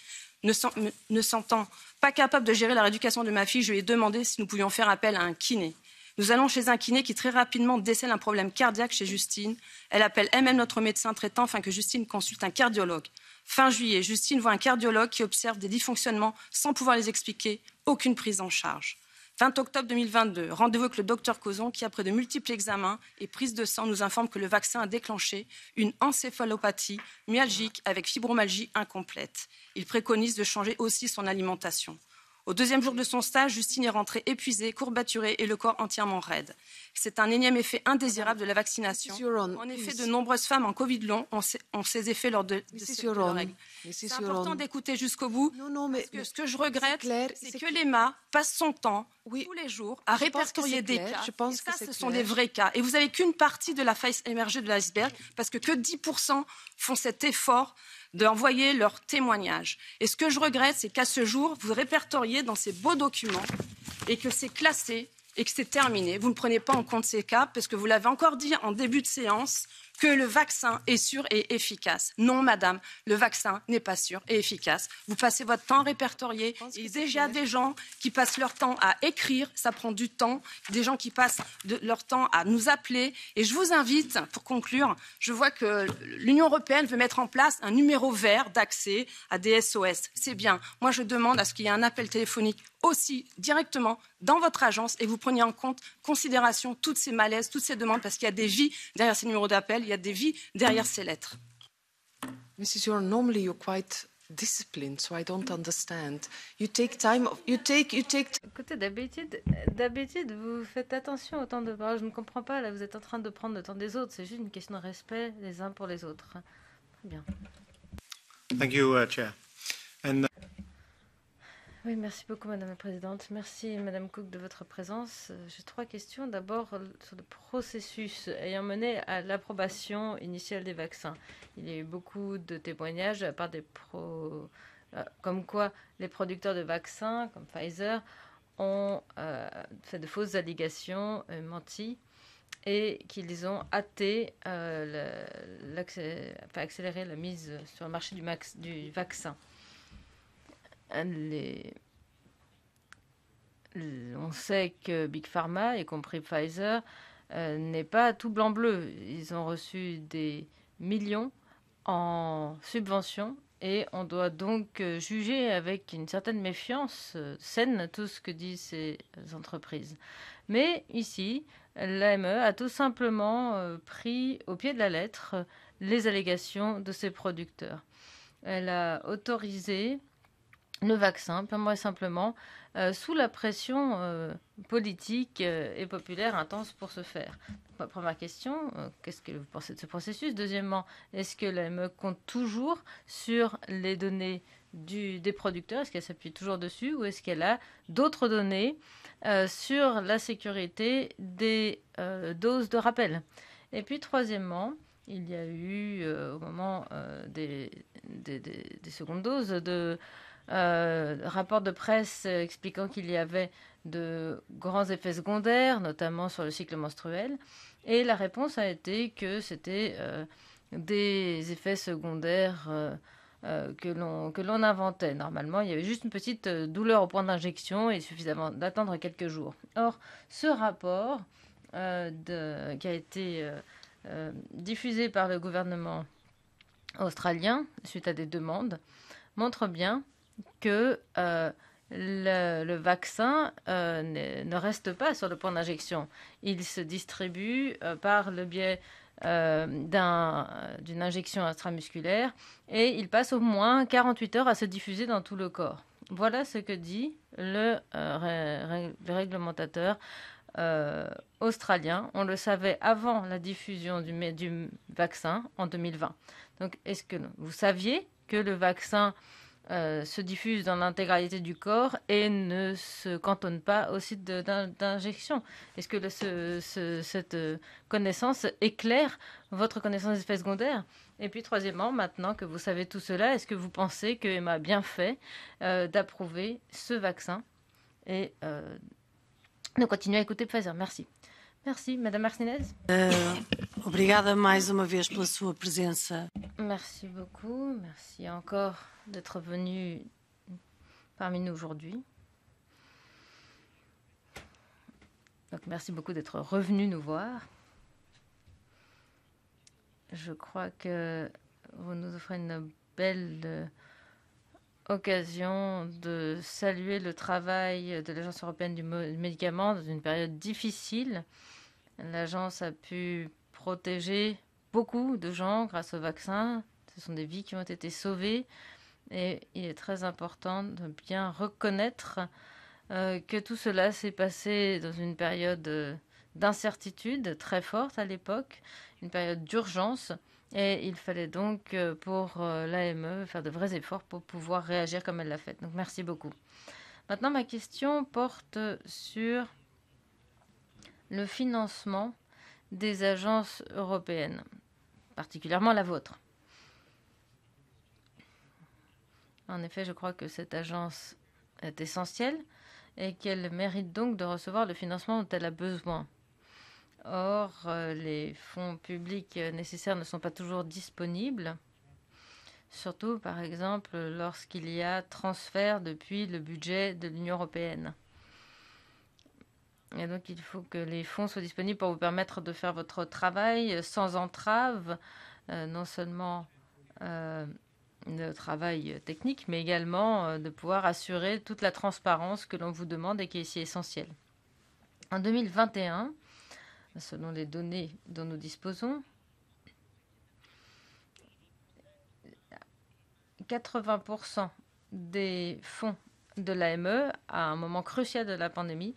Ne, sentant pas capable de gérer la rééducation de ma fille, je lui ai demandé si nous pouvions faire appel à un kiné. Nous allons chez un kiné qui très rapidement décèle un problème cardiaque chez Justine. Elle appelle elle-même notre médecin traitant afin que Justine consulte un cardiologue. Fin juillet, Justine voit un cardiologue qui observe des dysfonctionnements sans pouvoir les expliquer, aucune prise en charge. 20 octobre 2022, rendez-vous avec le docteur Causon qui, après de multiples examens et prises de sang, nous informe que le vaccin a déclenché une encéphalopathie myalgique avec fibromalgie incomplète. Il préconise de changer aussi son alimentation. Au deuxième jour de son stage, Justine est rentrée épuisée, courbaturée et le corps entièrement raide. C'est un énième effet indésirable de la vaccination. En effet, de nombreuses femmes en Covid long ont, ces effets lors de, de C'est important d'écouter jusqu'au bout. mais, ce que je regrette, c'est que l'EMA passe son temps oui, tous les jours à répertorier des cas. Je pense que ce sont des vrais cas. Et vous n'avez qu'une partie de la face émergée de l'iceberg, parce que que 10% font cet effort d'envoyer leurs témoignages. Et ce que je regrette, c'est qu'à ce jour, vous répertoriez dans ces beaux documents et que c'est classé et que c'est terminé. Vous ne prenez pas en compte ces cas parce que vous l'avez encore dit en début de séance, que le vaccin est sûr et efficace. Non, madame, le vaccin n'est pas sûr et efficace. Vous passez votre temps répertorié. Il y a déjà des gens qui passent leur temps à écrire, ça prend du temps. Des gens qui passent leur temps à nous appeler. Et je vous invite, pour conclure, je vois que l'Union européenne veut mettre en place un numéro vert d'accès à des SOS. C'est bien. Moi, je demande à ce qu'il y ait un appel téléphonique aussi directement dans votre agence et vous preniez en compte, considération, toutes ces malaises, toutes ces demandes, parce qu'il y a des vies derrière ces numéros d'appel, il y a des vies derrière ces lettres. Mrs. You're normally you're quite disciplined, so I don't understand. You take time, you take, you take. Écoutez, d'habitude, d'habitude, vous faites attention au temps de parole. Je ne comprends pas. Là, vous êtes en train de prendre le temps des autres. C'est juste une question de respect les uns pour les autres. Très bien. Thank you, uh, Chair. And, uh, oui, merci beaucoup, Madame la Présidente. Merci, Madame Cook, de votre présence. Euh, j'ai trois questions. D'abord, euh, sur le processus ayant mené à l'approbation initiale des vaccins. Il y a eu beaucoup de témoignages à part des euh, comme quoi les producteurs de vaccins, comme Pfizer, ont fait de fausses allégations, menti, et qu'ils ont hâté accéléré la mise sur le marché du vaccin on sait que Big Pharma, y compris Pfizer, euh, n'est pas tout blanc-bleu. Ils ont reçu des millions en subventions et on doit donc euh, juger avec une certaine méfiance euh, saine tout ce que disent ces entreprises. Mais ici, l'AME a tout simplement pris au pied de la lettre les allégations de ses producteurs. Elle a autorisé le vaccin, purement et simplement, euh, sous la pression euh, politique euh, et populaire intense pour ce faire. première question, qu'est-ce que vous pensez de ce processus Deuxièmement, est-ce que l'AME compte toujours sur les données des producteurs Est-ce qu'elle s'appuie toujours dessus ou est-ce qu'elle a d'autres données sur la sécurité des doses de rappel Et puis, troisièmement, il y a eu, au moment des, secondes doses, de euh, rapport de presse euh, expliquant qu'il y avait de grands effets secondaires, notamment sur le cycle menstruel. Et la réponse a été que c'était euh, des effets secondaires euh, l'on que l'on inventait. Normalement, il y avait juste une petite douleur au point d'injection et il suffisait d'attendre quelques jours. Or, ce rapport qui a été diffusé par le gouvernement australien suite à des demandes montre bien que euh, le, vaccin euh, ne, reste pas sur le point d'injection. Il se distribue euh, par le biais d'une injection intramusculaire et il passe au moins 48 heures à se diffuser dans tout le corps. Voilà ce que dit le, réglementateur australien. On le savait avant la diffusion du, du vaccin en 2020. Donc, est-ce que vous saviez que le vaccin se diffuse dans l'intégralité du corps et ne se cantonne pas au site d'injection. Est-ce que cette connaissance éclaire votre connaissance des effets secondaires Et puis troisièmement, maintenant que vous savez tout cela, est-ce que vous pensez que a bien fait d'approuver ce vaccin et de continuer à écouter Pfizer Merci. Merci, Madame Martinez. obrigada Merci beaucoup, merci encore d'être venu parmi nous aujourd'hui. Donc merci beaucoup d'être revenu nous voir. Je crois que vous nous offrez une belle euh, occasion de saluer le travail de l'Agence européenne du médicament dans une période difficile. L'agence a pu protéger beaucoup de gens grâce au vaccin. Ce sont des vies qui ont été sauvées. Et il est très important de bien reconnaître euh, que tout cela s'est passé dans une période euh, d'incertitude très forte à l'époque, une période d'urgence. Et il fallait donc euh, pour l'AME faire de vrais efforts pour pouvoir réagir comme elle l'a fait. Donc merci beaucoup. Maintenant, ma question porte sur le financement des agences européennes, particulièrement la vôtre. En effet, je crois que cette agence est essentielle et qu'elle mérite donc de recevoir le financement dont elle a besoin. Or, euh, les fonds publics nécessaires ne sont pas toujours disponibles, surtout par exemple lorsqu'il y a transfert depuis le budget de l'Union européenne. Et donc, il faut que les fonds soient disponibles pour vous permettre de faire votre travail sans entrave, euh, non seulement euh, de travail euh, technique, mais également euh, de pouvoir assurer toute la transparence que l'on vous demande et qui est ici essentielle. En 2021, selon les données dont nous disposons, 80% des fonds de l'AME, à un moment crucial de la pandémie,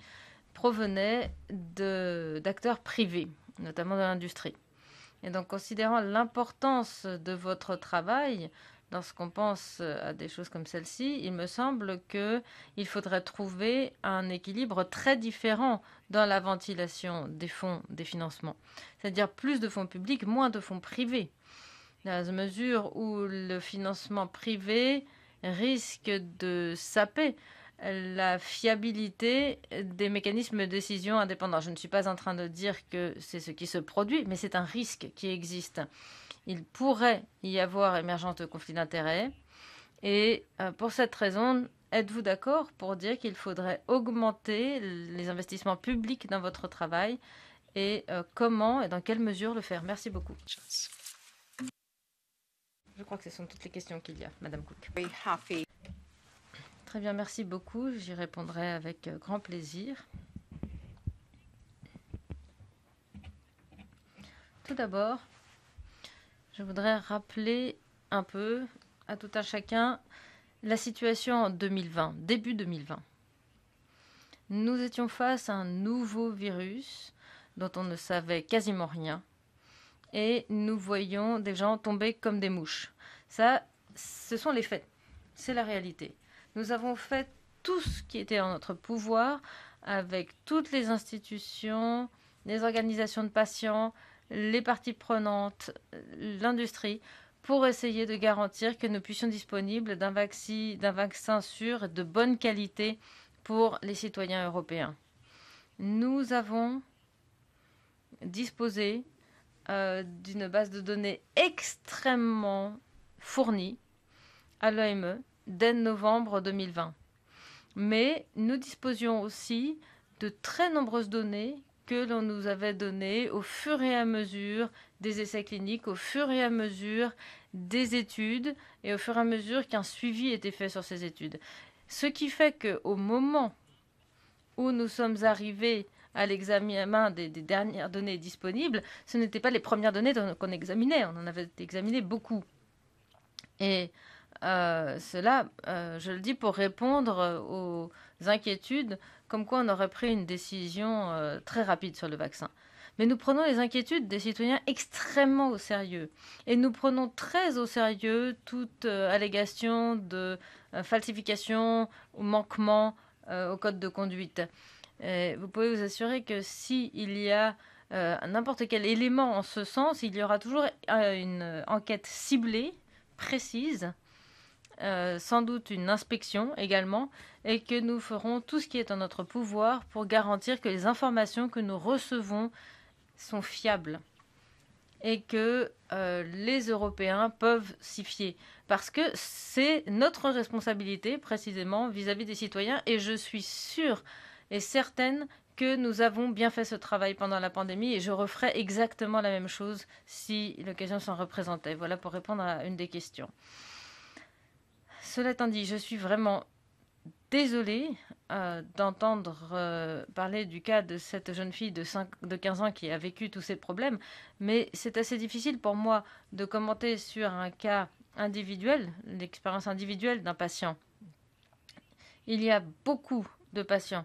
provenaient d'acteurs privés, notamment de l'industrie. Et donc, considérant l'importance de votre travail, lorsqu'on pense euh, à des choses comme celle-ci, il me semble qu'il faudrait trouver un équilibre très différent dans la ventilation des fonds, des financements. C'est-à-dire plus de fonds publics, moins de fonds privés. Dans la mesure où le financement privé risque de saper la fiabilité des mécanismes de décision indépendants. Je ne suis pas en train de dire que c'est ce qui se produit, mais c'est un risque qui existe il pourrait y avoir émergence de conflits d'intérêts. Et euh, pour cette raison, êtes-vous d'accord pour dire qu'il faudrait augmenter les investissements publics dans votre travail et euh, comment et dans quelle mesure le faire Merci beaucoup. Je crois que ce sont toutes les questions qu'il y a, Madame Cook. Très bien, merci beaucoup. J'y répondrai avec euh, grand plaisir. Tout d'abord, je voudrais rappeler un peu à tout un chacun la situation en 2020, début 2020. Nous étions face à un nouveau virus dont on ne savait quasiment rien et nous voyons des gens tomber comme des mouches. Ça, ce sont les faits, c'est la réalité. Nous avons fait tout ce qui était en notre pouvoir avec toutes les institutions, les organisations de patients, les parties prenantes, l'industrie, pour essayer de garantir que nous puissions disponibles d'un vaccin sûr et de bonne qualité pour les citoyens européens. Nous avons disposé euh, d'une base de données extrêmement fournie à l'OME dès novembre 2020. Mais nous disposions aussi de très nombreuses données que l'on nous avait donné au fur et à mesure des essais cliniques, au fur et à mesure des études et au fur et à mesure qu'un suivi était fait sur ces études. Ce qui fait qu'au moment où nous sommes arrivés à l'examen des, des, dernières données disponibles, ce n'étaient pas les premières données qu'on examinait, on en avait examiné beaucoup. Et euh, cela, euh, je le dis pour répondre euh, aux inquiétudes comme quoi on aurait pris une décision euh, très rapide sur le vaccin. Mais nous prenons les inquiétudes des citoyens extrêmement au sérieux. Et nous prenons très au sérieux toute euh, allégation de euh, falsification ou manquement au code de conduite. vous pouvez vous assurer que s'il y a n'importe quel élément en ce sens, il y aura toujours une enquête ciblée, précise, euh, sans doute une inspection également, et que nous ferons tout ce qui est en notre pouvoir pour garantir que les informations que nous recevons sont fiables et que euh, les Européens peuvent s'y fier. Parce que c'est notre responsabilité précisément vis-à-vis des citoyens et je suis sûre et certaine que nous avons bien fait ce travail pendant la pandémie et je referai exactement la même chose si l'occasion s'en représentait. Voilà pour répondre à une des questions cela étant dit, je suis vraiment désolée euh, d'entendre euh, parler du cas de cette jeune fille de, 5, de 15 ans qui a vécu tous ces problèmes, mais c'est assez difficile pour moi de commenter sur un cas individuel, l'expérience individuelle d'un patient. Il y a beaucoup de patients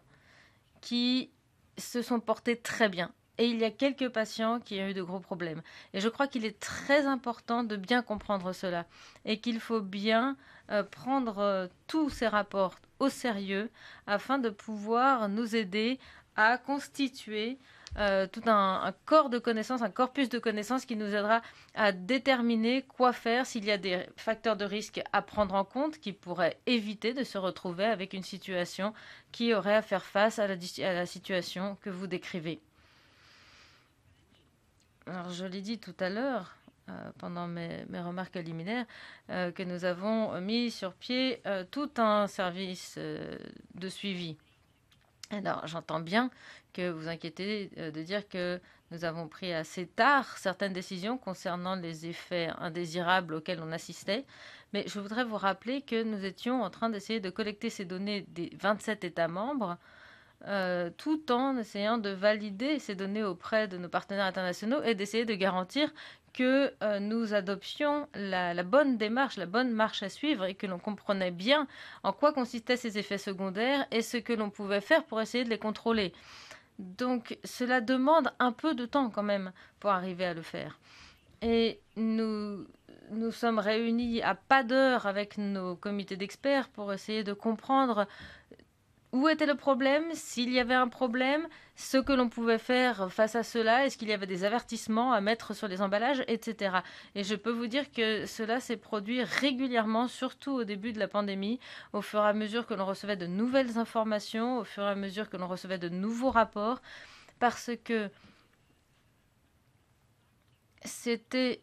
qui se sont portés très bien. Et il y a quelques patients qui ont eu de gros problèmes. Et je crois qu'il est très important de bien comprendre cela. Et qu'il faut bien euh, prendre euh, tous ces rapports au sérieux afin de pouvoir nous aider à constituer euh, tout un, corps de connaissances, un corpus de connaissances qui nous aidera à déterminer quoi faire s'il y a des facteurs de risque à prendre en compte qui pourraient éviter de se retrouver avec une situation qui aurait à faire face à à la situation que vous décrivez. Alors je l'ai dit tout à l'heure, euh, pendant mes, remarques liminaires, euh, que nous avons mis sur pied euh, tout un service de suivi. Alors, j'entends bien que vous inquiétez de dire que nous avons pris assez tard certaines décisions concernant les effets indésirables auxquels on assistait, mais je voudrais vous rappeler que nous étions en train d'essayer de collecter ces données des 27 États membres tout en essayant de valider ces données auprès de nos partenaires internationaux et d'essayer de garantir que euh, nous adoptions la, la, bonne démarche, la bonne marche à suivre et que l'on comprenait bien en quoi consistaient ces effets secondaires et ce que l'on pouvait faire pour essayer de les contrôler. Donc cela demande un peu de temps quand même pour arriver à le faire. Et nous, nous sommes réunis à pas d'heure avec nos comités d'experts pour essayer de comprendre où était le problème, s'il y avait un problème, ce que l'on pouvait faire face à cela, est-ce qu'il y avait des avertissements à mettre sur les emballages, etc. Et je peux vous dire que cela s'est produit régulièrement, surtout au début de la pandémie, au fur et à mesure que l'on recevait de nouvelles informations, au fur et à mesure que l'on recevait de nouveaux rapports, parce que c'était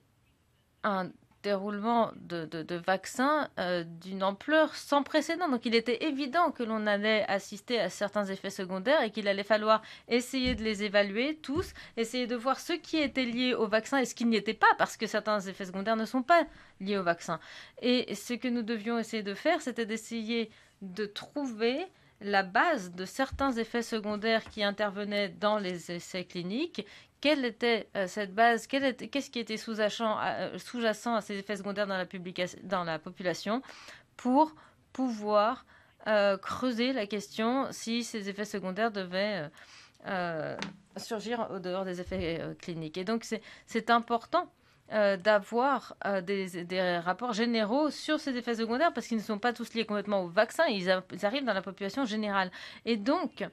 un déroulement de, vaccins euh, d'une ampleur sans précédent. Donc il était évident que l'on allait assister à certains effets secondaires et qu'il allait falloir essayer de les évaluer tous, essayer de voir ce qui était lié au vaccin et ce qui n'y était pas, parce que certains effets secondaires ne sont pas liés au vaccin. Et ce que nous devions essayer de faire, c'était d'essayer de trouver la base de certains effets secondaires qui intervenaient dans les essais cliniques, quelle était euh, cette base Qu'est-ce qui était euh, sous-jacent à, ces effets secondaires dans la, population pour pouvoir euh, creuser la question si ces effets secondaires devaient surgir au dehors des effets cliniques Et donc, c'est important d'avoir des, rapports généraux sur ces effets secondaires parce qu'ils ne sont pas tous liés complètement au vaccin, ils arrivent dans la population générale. Et donc,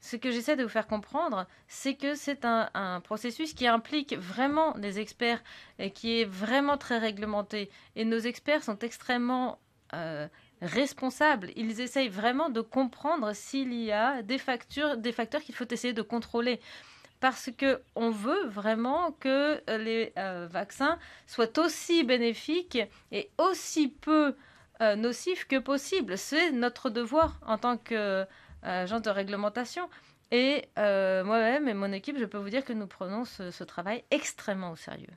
ce que j'essaie de vous faire comprendre, c'est que c'est un, processus qui implique vraiment des experts et qui est vraiment très réglementé. Et nos experts sont extrêmement euh, responsables. Ils essayent vraiment de comprendre s'il y a des, factures, des facteurs qu'il faut essayer de contrôler. Parce qu'on veut vraiment que euh, les euh, vaccins soient aussi bénéfiques et aussi peu nocifs que possible. C'est notre devoir en tant que agent euh, de réglementation. Et euh, moi-même et mon équipe, je peux vous dire que nous prenons ce travail extrêmement au sérieux.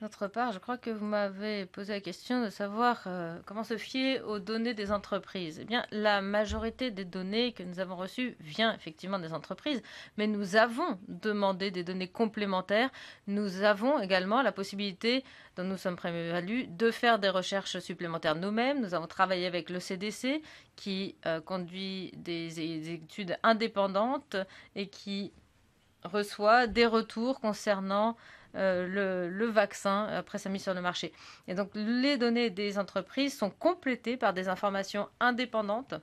D'autre part, je crois que vous m'avez posé la question de savoir euh, comment se fier aux données des entreprises. Eh bien, la majorité des données que nous avons reçues vient effectivement des entreprises, mais nous avons demandé des données complémentaires. Nous avons également la possibilité, dont nous sommes préévalués, de faire des recherches supplémentaires nous-mêmes. Nous avons travaillé avec le CDC qui euh, conduit des études indépendantes et qui reçoit des retours concernant euh, le, vaccin après sa mise sur le marché. Et donc les données des entreprises sont complétées par des informations indépendantes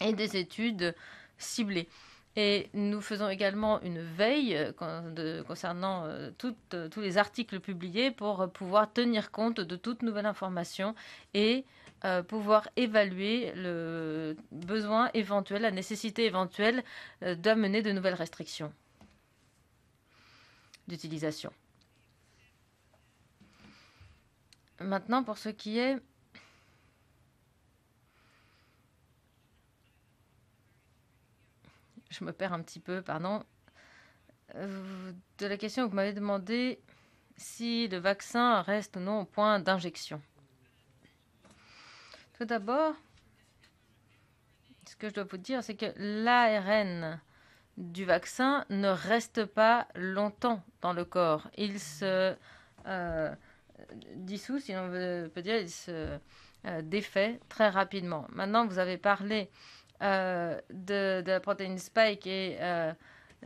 et des études ciblées. Et nous faisons également une veille euh, concernant euh, tous les articles publiés pour pouvoir tenir compte de toute nouvelle information et pouvoir évaluer le besoin éventuel, la nécessité éventuelle d'amener de nouvelles restrictions d'utilisation. Maintenant, pour ce qui est je me perds un petit peu, pardon, euh, de la question que vous m'avez demandé si le vaccin reste ou non au point d'injection. Tout d'abord, ce que je dois vous dire, c'est que l'ARN du vaccin ne reste pas longtemps dans le corps. Il se euh, dissout, si l'on peut dire, il se euh, défait très rapidement. Maintenant, vous avez parlé euh, de, la protéine spike et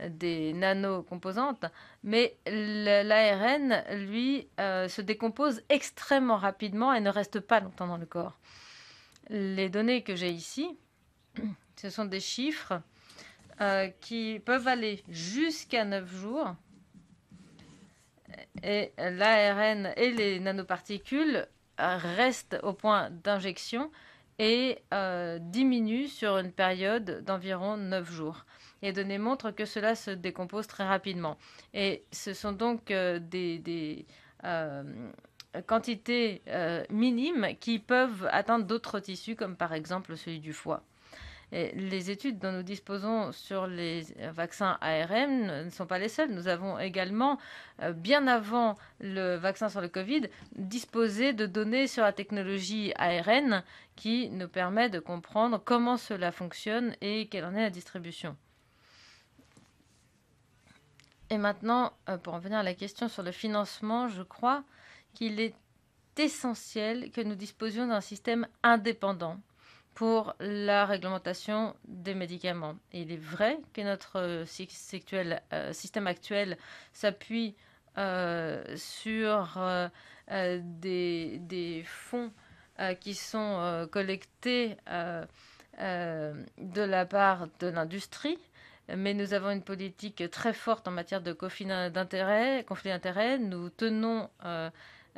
des nanocomposantes, mais l'ARN, lui, se décompose extrêmement rapidement et ne reste pas longtemps dans le corps. Les données que j'ai ici, ce sont des chiffres euh, qui peuvent aller jusqu'à 9 jours. Et l'ARN et les nanoparticules restent au point d'injection et euh, diminuent sur une période d'environ 9 jours. Les données montrent que cela se décompose très rapidement. Et ce sont donc euh, des quantités minimes qui peuvent atteindre d'autres tissus, comme par exemple celui du foie les études dont nous disposons sur les euh, vaccins ARN ne sont pas les seules. Nous avons également, euh, bien avant le vaccin sur le Covid, disposé de données sur la technologie ARN qui nous permet de comprendre comment cela fonctionne et quelle en est la distribution. Et maintenant, euh, pour en venir à la question sur le financement, je crois qu'il est essentiel que nous disposions d'un système indépendant pour la réglementation des médicaments. il est vrai que notre euh, euh, système actuel s'appuie euh, sur des, fonds qui sont collectés de la part de l'industrie, mais nous avons une politique très forte en matière de conflit d'intérêts. Nous tenons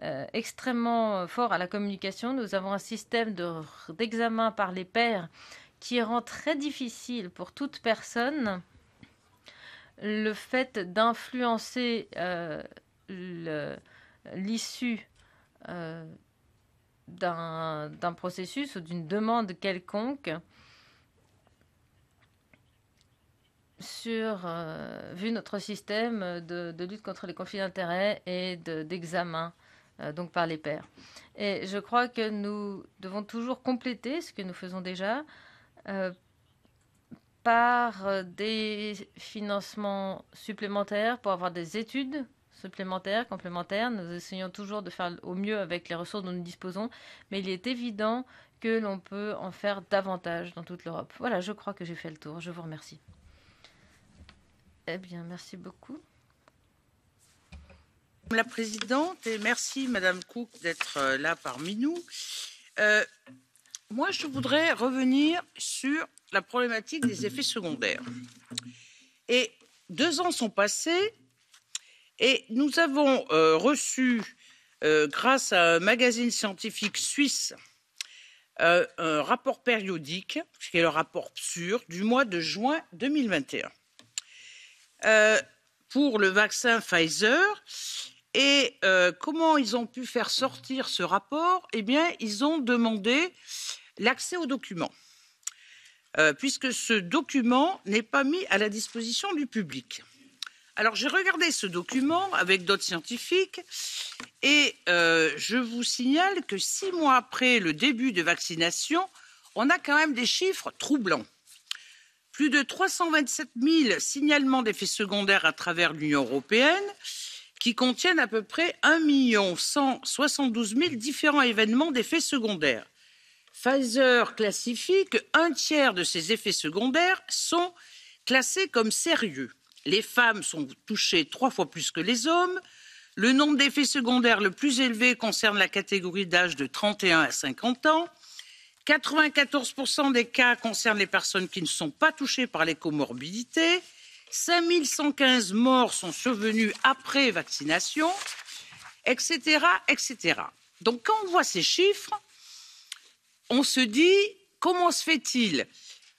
euh, extrêmement fort à la communication. Nous avons un système d'examen par les pairs qui rend très difficile pour toute personne le fait d'influencer euh, l'issue euh, d'un processus ou d'une demande quelconque sur, vu notre système de, lutte contre les conflits d'intérêts et d'examen. Euh, donc par les pairs. Et je crois que nous devons toujours compléter ce que nous faisons déjà euh, par euh, des financements supplémentaires pour avoir des études supplémentaires, complémentaires. Nous essayons toujours de faire au mieux avec les ressources dont nous disposons, mais il est évident que l'on peut en faire davantage dans toute l'Europe. Voilà, je crois que j'ai fait le tour. Je vous remercie. Eh bien, merci beaucoup. Madame la Présidente, et merci Madame Cook d'être euh, là parmi nous. Euh, moi, je voudrais revenir sur la problématique des effets secondaires. Et deux ans sont passés et nous avons euh, reçu, grâce à un magazine scientifique suisse, un rapport périodique, qui est le rapport PSUR, du mois de juin 2021. pour le vaccin Pfizer, et euh, comment ils ont pu faire sortir ce rapport Eh bien, ils ont demandé l'accès aux documents, euh, puisque ce document n'est pas mis à la disposition du public. Alors, j'ai regardé ce document avec d'autres scientifiques et euh, je vous signale que six mois après le début de vaccination, on a quand même des chiffres troublants. Plus de 327 000 signalements d'effets secondaires à travers l'Union européenne, qui contiennent à peu près 1 172 000 différents événements d'effets secondaires. Pfizer classifie qu'un tiers de ces effets secondaires sont classés comme sérieux. Les femmes sont touchées trois fois plus que les hommes. Le nombre d'effets secondaires le plus élevé concerne la catégorie d'âge de 31 à 50 ans. 94% des cas concernent les personnes qui ne sont pas touchées par les comorbidités. 5115 morts sont survenus après vaccination, etc., etc. Donc quand on voit ces chiffres, on se dit comment se fait-il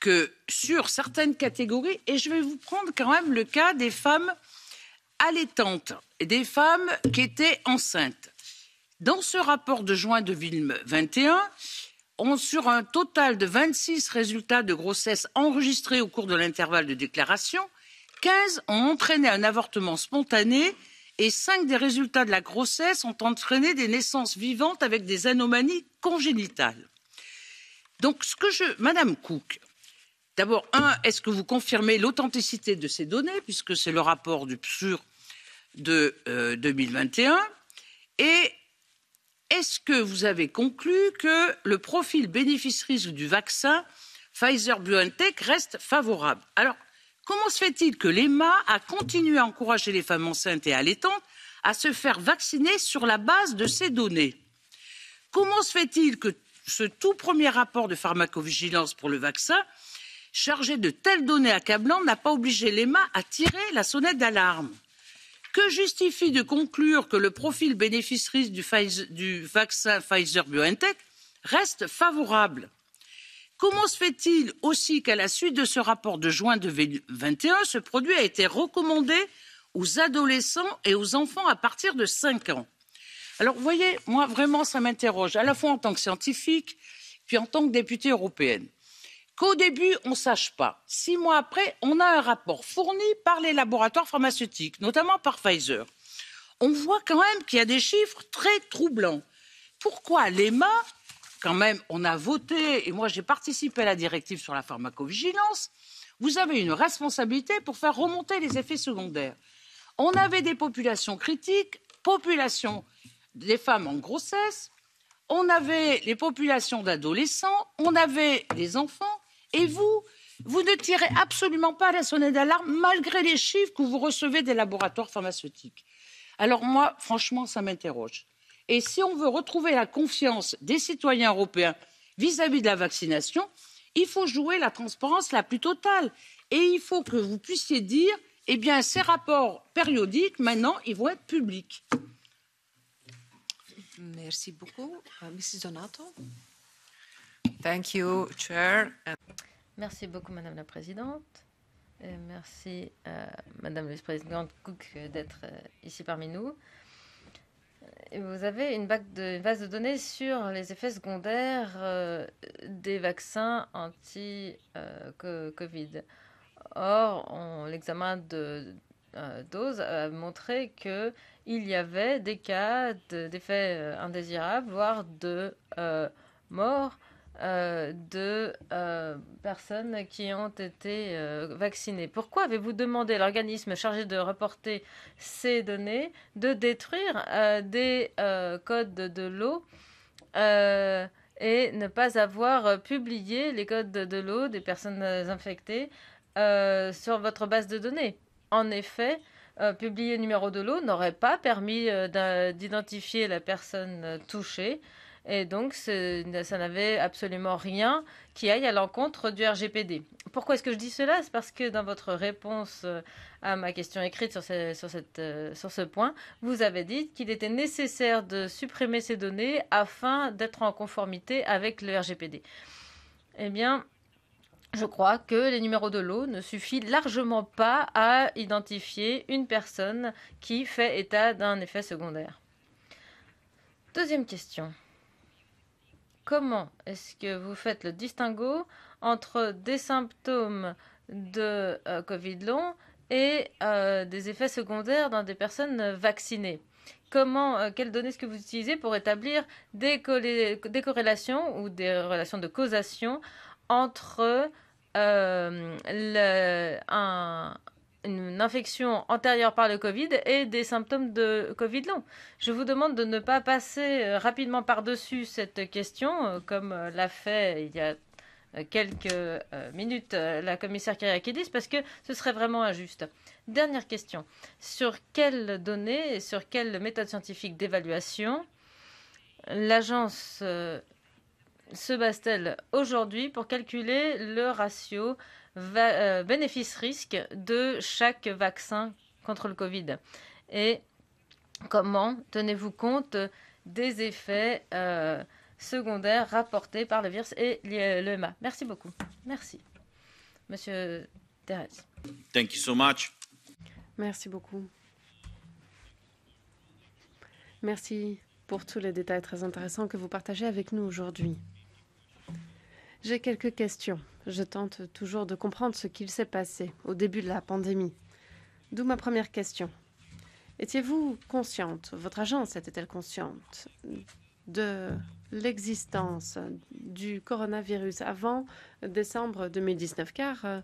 que sur certaines catégories, et je vais vous prendre quand même le cas des femmes allaitantes, des femmes qui étaient enceintes. Dans ce rapport de juin 2021, on, sur un total de 26 résultats de grossesse enregistrés au cours de l'intervalle de déclaration, 15 ont entraîné un avortement spontané et 5 des résultats de la grossesse ont entraîné des naissances vivantes avec des anomalies congénitales. Donc, ce que je. Madame Cook, d'abord, un, est-ce que vous confirmez l'authenticité de ces données, puisque c'est le rapport du PSUR de 2021 euh, Et est-ce que vous avez conclu que le profil bénéfice du vaccin Pfizer-BioNTech reste favorable Alors, Comment se fait-il que l'EMA a continué à encourager les femmes enceintes et allaitantes à se faire vacciner sur la base de ces données Comment se fait-il que ce tout premier rapport de pharmacovigilance pour le vaccin, chargé de telles données accablantes, n'a pas obligé l'EMA à tirer la sonnette d'alarme Que justifie de conclure que le profil bénéficiaire du vaccin Pfizer-BioNTech reste favorable Comment se fait-il aussi qu'à la suite de ce rapport de juin 2021, ce produit a été recommandé aux adolescents et aux enfants à partir de 5 ans Alors, vous voyez, moi, vraiment, ça m'interroge, à la fois en tant que scientifique, puis en tant que députée européenne. Qu'au début, on ne sache pas. Six mois après, on a un rapport fourni par les laboratoires pharmaceutiques, notamment par Pfizer. On voit quand même qu'il y a des chiffres très troublants. Pourquoi l'EMA quand même, on a voté, et moi j'ai participé à la directive sur la pharmacovigilance, vous avez une responsabilité pour faire remonter les effets secondaires. On avait des populations critiques, populations des femmes en grossesse, on avait les populations d'adolescents, on avait les enfants, et vous, vous ne tirez absolument pas la sonnette d'alarme malgré les chiffres que vous recevez des laboratoires pharmaceutiques. Alors moi, franchement, ça m'interroge et si on veut retrouver la confiance des citoyens européens vis à vis de la vaccination il faut jouer la transparence la plus totale et il faut que vous puissiez dire eh bien ces rapports périodiques maintenant ils vont être publics. Merci beaucoup. Euh, Mrs. Donato. Thank you, Chair. Merci beaucoup, Madame la Présidente. Euh, merci, euh, Madame la présidente Cook, d'être ici parmi nous vous avez une, base de données sur les effets secondaires euh, des vaccins anti-Covid. Euh, Or, l'examen de doses euh, dose a montré qu'il y avait des cas d'effets indésirables, voire de morts euh, de euh, personnes qui ont été euh, vaccinées. Pourquoi avez-vous demandé à l'organisme chargé de reporter ces données de détruire des codes de l'eau et ne pas avoir publié les codes de l'eau des personnes infectées sur votre base de données En effet, publier le numéro de l'eau n'aurait pas permis d'identifier la personne touchée. Et donc, ça n'avait absolument rien qui aille à l'encontre du RGPD. Pourquoi est-ce que je dis cela C'est parce que dans votre réponse euh, à ma question écrite sur ce, euh, sur ce point, vous avez dit qu'il était nécessaire de supprimer ces données afin d'être en conformité avec le RGPD. Eh bien, je crois que les numéros de l'eau ne suffit largement pas à identifier une personne qui fait état d'un effet secondaire. Deuxième question comment est-ce que vous faites le distinguo entre des symptômes de euh, Covid long et euh, des effets secondaires dans des personnes euh, vaccinées Comment, quelles données est-ce que vous utilisez pour établir des, corrélations ou des relations de causation entre un, une infection antérieure par le Covid et des symptômes de Covid long. Je vous demande de ne pas passer euh, rapidement par-dessus cette question, euh, comme euh, l'a fait il y a quelques minutes la commissaire Kyriakidis, parce que ce serait vraiment injuste. Dernière question. Sur quelles données et sur quelle méthode scientifique d'évaluation l'agence se base-t-elle aujourd'hui pour calculer le ratio bénéfices euh, bénéfice-risque de chaque vaccin contre le Covid Et comment tenez-vous compte des effets euh, secondaires rapportés par le virus et l'EMA Merci beaucoup. Merci. Monsieur Thérèse. Thank you so much. Merci beaucoup. Merci pour tous les détails très intéressants que vous partagez avec nous aujourd'hui. J'ai quelques questions je tente toujours de comprendre ce qu'il s'est passé au début de la pandémie. D'où ma première question. Étiez-vous consciente, votre agence était-elle consciente de l'existence du coronavirus avant décembre 2019 Car euh,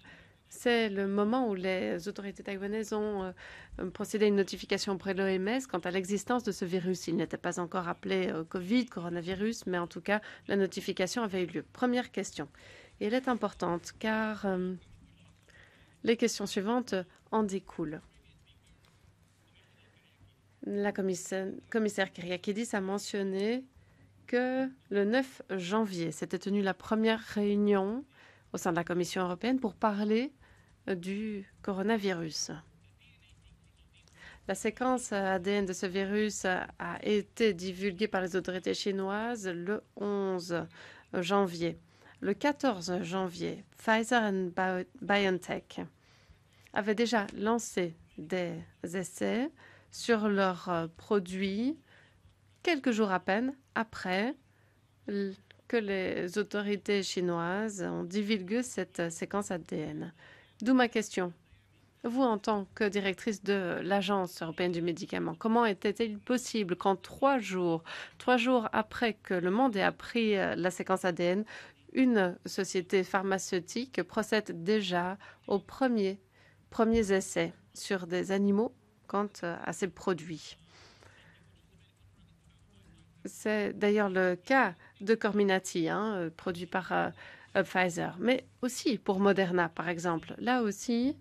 c'est le moment où les autorités taïwanaises ont euh, procédé à une notification auprès de l'OMS quant à l'existence de ce virus. Il n'était pas encore appelé euh, Covid, coronavirus, mais en tout cas, la notification avait eu lieu. Première question elle est importante car euh, les questions suivantes en découlent. La commissaire, commissaire a mentionné que le 9 janvier s'était tenue la première réunion au sein de la Commission européenne pour parler euh, du coronavirus. La séquence ADN de ce virus a été divulguée par les autorités chinoises le 11 janvier le 14 janvier, Pfizer et BioNTech avaient déjà lancé des essais sur leurs euh, produits quelques jours à peine après que les autorités chinoises ont divulgué cette euh, séquence ADN. D'où ma question. Vous, en tant que directrice de l'Agence européenne du médicament, comment était-il possible qu'en trois jours, trois jours après que le monde ait appris euh, la séquence ADN, une société pharmaceutique procède déjà aux premiers, premiers essais sur des animaux quant à ces produits. C'est d'ailleurs le cas de Corminati, hein, produit par euh, euh, Pfizer, mais aussi pour Moderna, par exemple. Là aussi,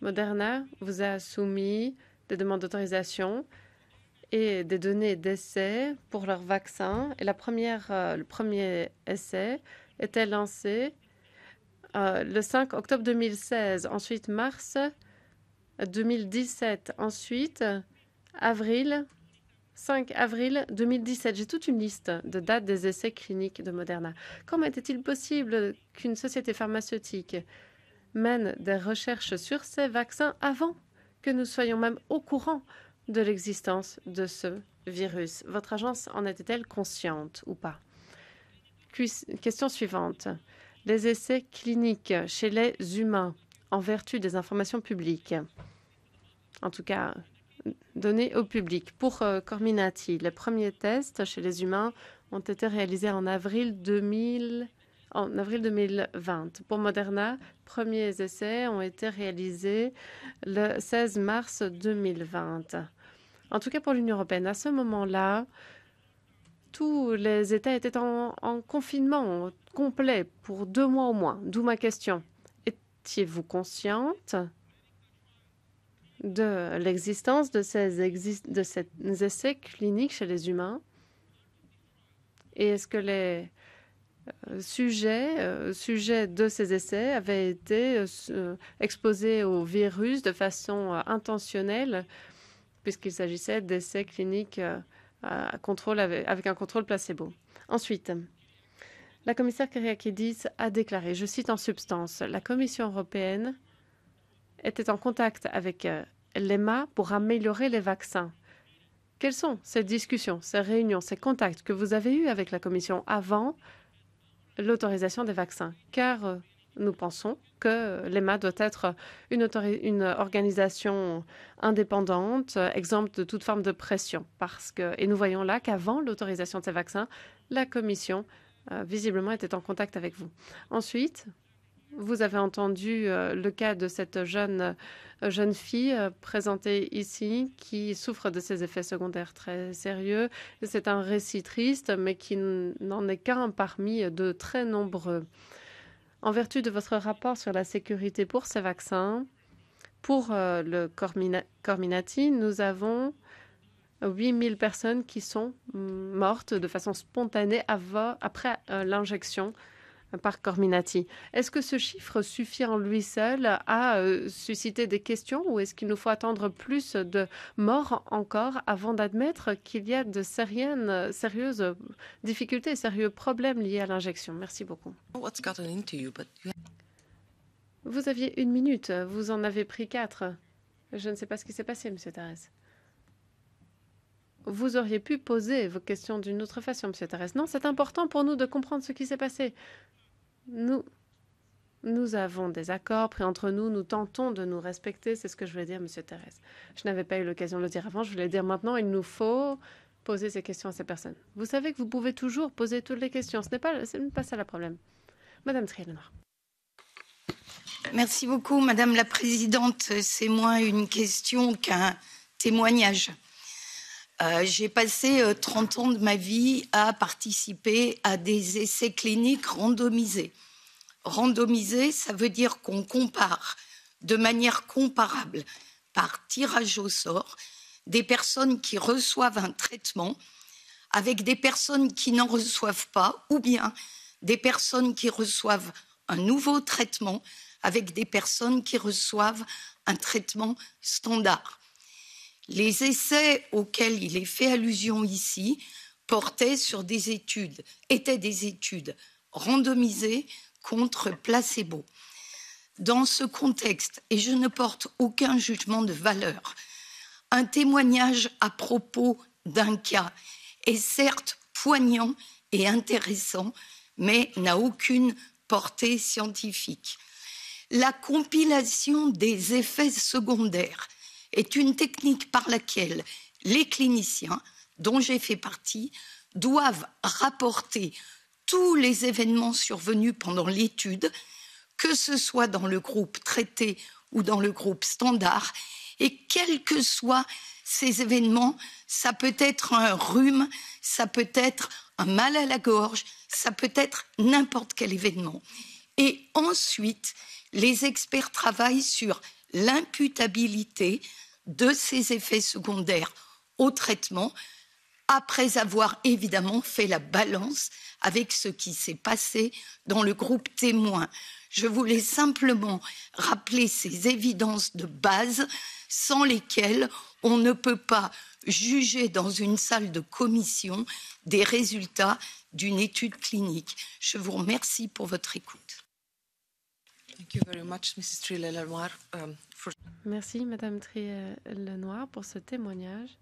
Moderna vous a soumis des demandes d'autorisation et des données d'essais pour leur vaccin. Et la première, euh, le premier essai était lancé euh, le 5 octobre 2016, ensuite mars 2017, ensuite avril, 5 avril 2017. J'ai toute une liste de dates des essais cliniques de Moderna. Comment était-il possible qu'une société pharmaceutique mène des recherches sur ces vaccins avant que nous soyons même au courant de l'existence de ce virus Votre agence en était-elle consciente ou pas question suivante. Les essais cliniques chez les humains en vertu des informations publiques, en tout cas données au public. Pour euh, Corminati, les premiers tests chez les humains ont été réalisés en avril en avril 2020. Pour Moderna, premiers essais ont été réalisés le 16 mars 2020. En tout cas pour l'Union européenne, à ce moment-là, tous les États étaient en, confinement complet pour deux mois au moins. D'où ma question. Étiez-vous consciente de l'existence de ces, essais cliniques chez les humains Et est-ce que les euh, euh, sujets, de ces essais avaient été euh, exposés au virus de façon intentionnelle, puisqu'il s'agissait d'essais cliniques euh, avec, un contrôle placebo. Ensuite, la commissaire Kyriakidis a déclaré, je cite en substance, la Commission européenne était en contact avec euh, l'EMA pour améliorer les vaccins. Quelles sont ces discussions, ces réunions, ces contacts que vous avez eus avec la Commission avant l'autorisation des vaccins Car euh, nous pensons que l'EMA doit être une, organisation indépendante, exempte de toute forme de pression. Parce que, et nous voyons là qu'avant l'autorisation de ces vaccins, la Commission, euh, visiblement, était en contact avec vous. Ensuite, vous avez entendu euh, le cas de cette jeune, euh, jeune fille présentée ici qui souffre de ces effets secondaires très sérieux. C'est un récit triste, mais qui n'en est qu'un parmi de très nombreux. En vertu de votre rapport sur la sécurité pour ces vaccins, pour euh, le Corminati, nous avons 8000 personnes qui sont mortes de façon spontanée après euh, l'injection par Corminati. Est-ce que ce chiffre suffit en lui seul à euh, susciter des questions ou est-ce qu'il nous faut attendre plus de morts encore avant d'admettre qu'il y a de sérieuses difficultés, sérieux problèmes liés à l'injection Merci beaucoup. Vous aviez une minute, vous en avez pris quatre. Je ne sais pas ce qui s'est passé, Monsieur Thérèse. Vous auriez pu poser vos questions d'une autre façon, Monsieur Tarès. Non, c'est important pour nous de comprendre ce qui s'est passé nous, nous avons des accords pris entre nous, nous tentons de nous respecter, c'est ce que je voulais dire, Monsieur Thérèse. Je n'avais pas eu l'occasion de le dire avant, je voulais dire maintenant, il nous faut poser ces questions à ces personnes. Vous savez que vous pouvez toujours poser toutes les questions, ce n'est pas, ça le problème. Madame Trielenoir. Merci beaucoup, Madame la Présidente. C'est moins une question qu'un témoignage. Euh, j'ai passé 30 euh, ans de ma vie à participer à des essais cliniques randomisés. Randomisé, ça veut dire qu'on compare de manière comparable, par tirage au sort, des personnes qui reçoivent un traitement avec des personnes qui n'en reçoivent pas, ou bien des personnes qui reçoivent un nouveau traitement avec des personnes qui reçoivent un traitement standard. Les essais auxquels il est fait allusion ici portaient sur des études, étaient des études randomisées contre placebo. Dans ce contexte, et je ne porte aucun jugement de valeur, un témoignage à propos d'un cas est certes poignant et intéressant, mais n'a aucune portée scientifique. La compilation des effets secondaires est une technique par laquelle les cliniciens, dont j'ai fait partie, doivent rapporter tous les événements survenus pendant l'étude, que ce soit dans le groupe traité ou dans le groupe standard, et quels que soient ces événements, ça peut être un rhume, ça peut être un mal à la gorge, ça peut être n'importe quel événement. Et ensuite, les experts travaillent sur l'imputabilité de ces effets secondaires au traitement, après avoir évidemment fait la balance avec ce qui s'est passé dans le groupe témoin. Je voulais simplement rappeler ces évidences de base sans lesquelles on ne peut pas juger dans une salle de commission des résultats d'une étude clinique. Je vous remercie pour votre écoute. Um, Merci, Madame Trier-Lenoir, pour ce témoignage.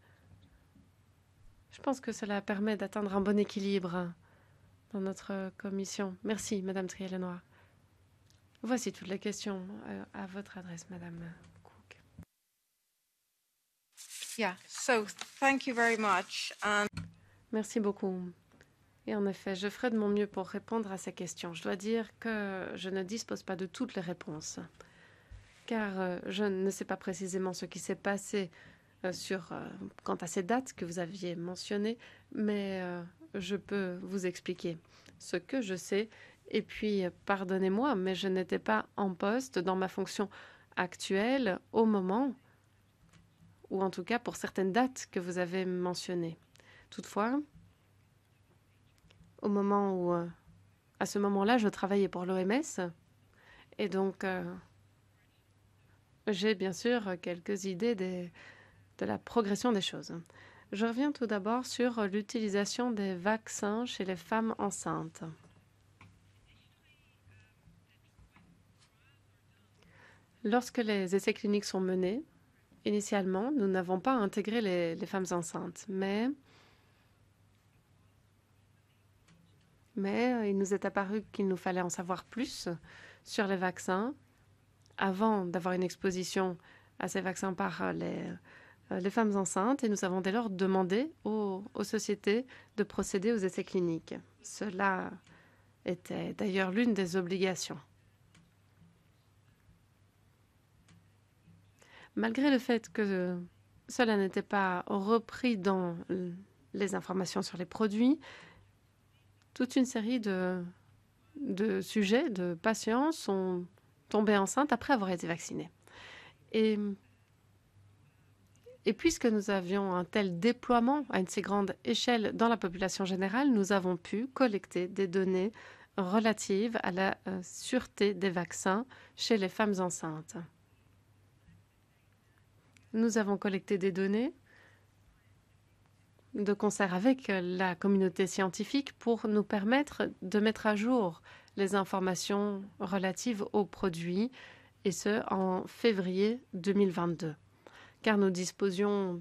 Je pense que cela permet d'atteindre un bon équilibre dans notre commission. Merci, Madame Trier-Lenoir. Voici toutes les questions euh, à votre adresse, Madame Cook. Yeah, Merci beaucoup. Et en effet, je ferai de mon mieux pour répondre à ces questions. Je dois dire que je ne dispose pas de toutes les réponses, car euh, je ne sais pas précisément ce qui s'est passé euh, sur, euh, quant à ces dates que vous aviez mentionnées, mais je peux vous expliquer ce que je sais. Et puis, pardonnez-moi, mais je n'étais pas en poste dans ma fonction actuelle au moment, ou en tout cas pour certaines dates que vous avez mentionnées. Toutefois, au moment où, euh, à ce moment-là, je travaillais pour l'OMS. Et donc, euh, j'ai bien sûr quelques idées de la progression des choses. Je reviens tout d'abord sur l'utilisation des vaccins chez les femmes enceintes. Lorsque les essais cliniques sont menés, initialement, nous n'avons pas intégré les femmes enceintes, mais mais euh, il nous est apparu qu'il nous fallait en savoir plus sur les vaccins avant d'avoir une exposition à ces vaccins par euh, euh, les, femmes enceintes et nous avons dès lors demandé aux sociétés de procéder aux essais cliniques. Cela était d'ailleurs l'une des obligations. Malgré le fait que cela n'était pas repris dans les informations sur les produits, toute une série de, sujets, de patients sont tombés enceintes après avoir été vaccinés. Et, et puisque nous avions un tel déploiement à une si grande échelle dans la population générale, nous avons pu collecter des données relatives à la euh, sûreté des vaccins chez les femmes enceintes. Nous avons collecté des données de concert avec euh, la communauté scientifique pour nous permettre de mettre à jour les informations relatives aux produits, et ce, en février 2022. Car nous disposions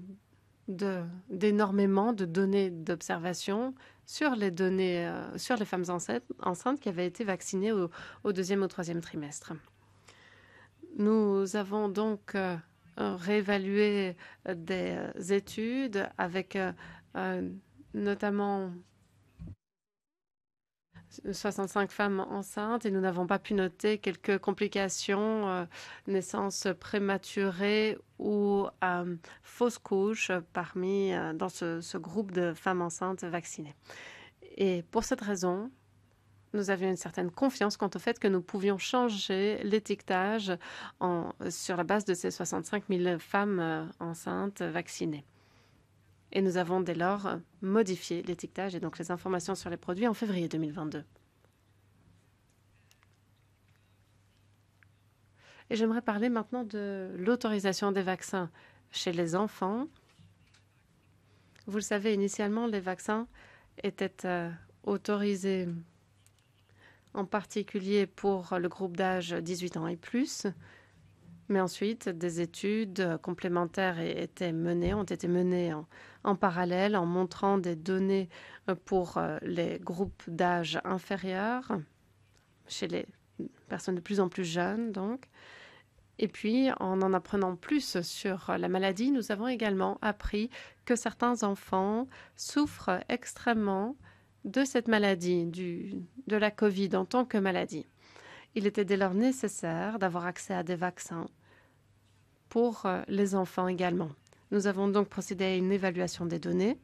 d'énormément de, données d'observation sur les données euh, sur les femmes enceintes, qui avaient été vaccinées au, deuxième ou troisième trimestre. Nous avons donc euh, réévalué des études avec euh, notamment 65 femmes enceintes et nous n'avons pas pu noter quelques complications, euh, naissance naissances prématurées ou euh, fausse fausses couches parmi dans ce, ce, groupe de femmes enceintes vaccinées. Et pour cette raison, nous avions une certaine confiance quant au fait que nous pouvions changer l'étiquetage sur la base de ces 65 000 femmes enceintes vaccinées. Et nous avons dès lors modifié l'étiquetage et donc les informations sur les produits en février 2022. Et j'aimerais parler maintenant de l'autorisation des vaccins chez les enfants. Vous le savez, initialement, les vaccins étaient euh, autorisés en particulier pour le groupe d'âge 18 ans et plus, mais ensuite des études euh, complémentaires étaient menées, ont été menées en, parallèle en montrant des données euh, pour euh, les groupes d'âge inférieurs, chez les personnes de plus en plus jeunes donc. Et puis, en en apprenant plus sur la maladie, nous avons également appris que certains enfants souffrent extrêmement de cette maladie, du, de la Covid en tant que maladie. Il était dès lors nécessaire d'avoir accès à des vaccins pour euh, les enfants également. Nous avons donc procédé à une évaluation des données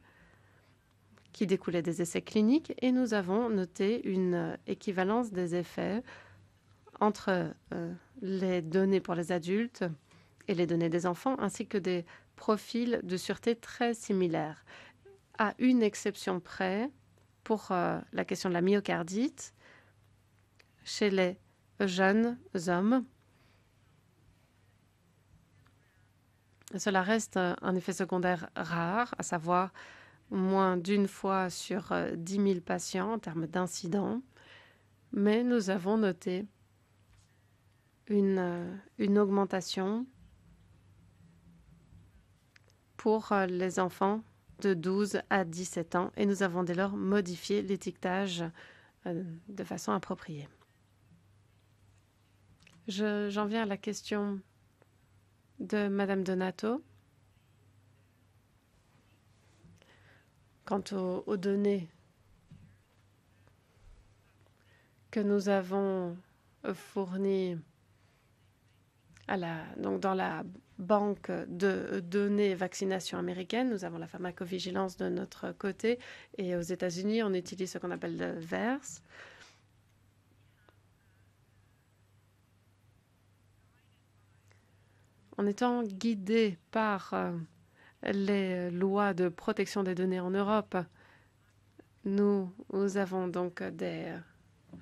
qui découlaient des essais cliniques et nous avons noté une euh, équivalence des effets entre euh, les données pour les adultes et les données des enfants, ainsi que des profils de sûreté très similaires, à une exception près pour la question de la myocardite chez les jeunes hommes Cela reste euh, un effet secondaire rare, à savoir moins d'une fois sur 10 euh, 000 patients en termes d'incidents, mais nous avons noté une, euh, augmentation pour les enfants de 12 à 17 ans et nous avons dès lors modifié l'étiquetage de façon appropriée. J'en viens à la question de Madame Donato quant aux, données que nous avons fournies donc dans la banque de données vaccination américaine. Nous avons la pharmacovigilance de notre côté et aux États-Unis, on utilise ce qu'on appelle le VERSE. en étant guidé par euh, les lois de protection des données en Europe, nous, avons donc des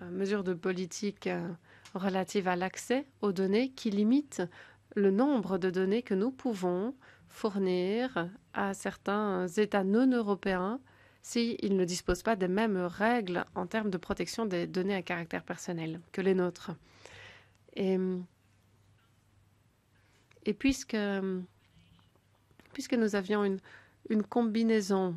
euh, mesures de politique euh, relatives à l'accès aux données qui limitent le nombre de données que nous pouvons fournir à certains États non européens s'ils ne disposent pas des mêmes règles en termes de protection des données à caractère personnel que les nôtres. Et et puisque, puisque nous avions une, une combinaison,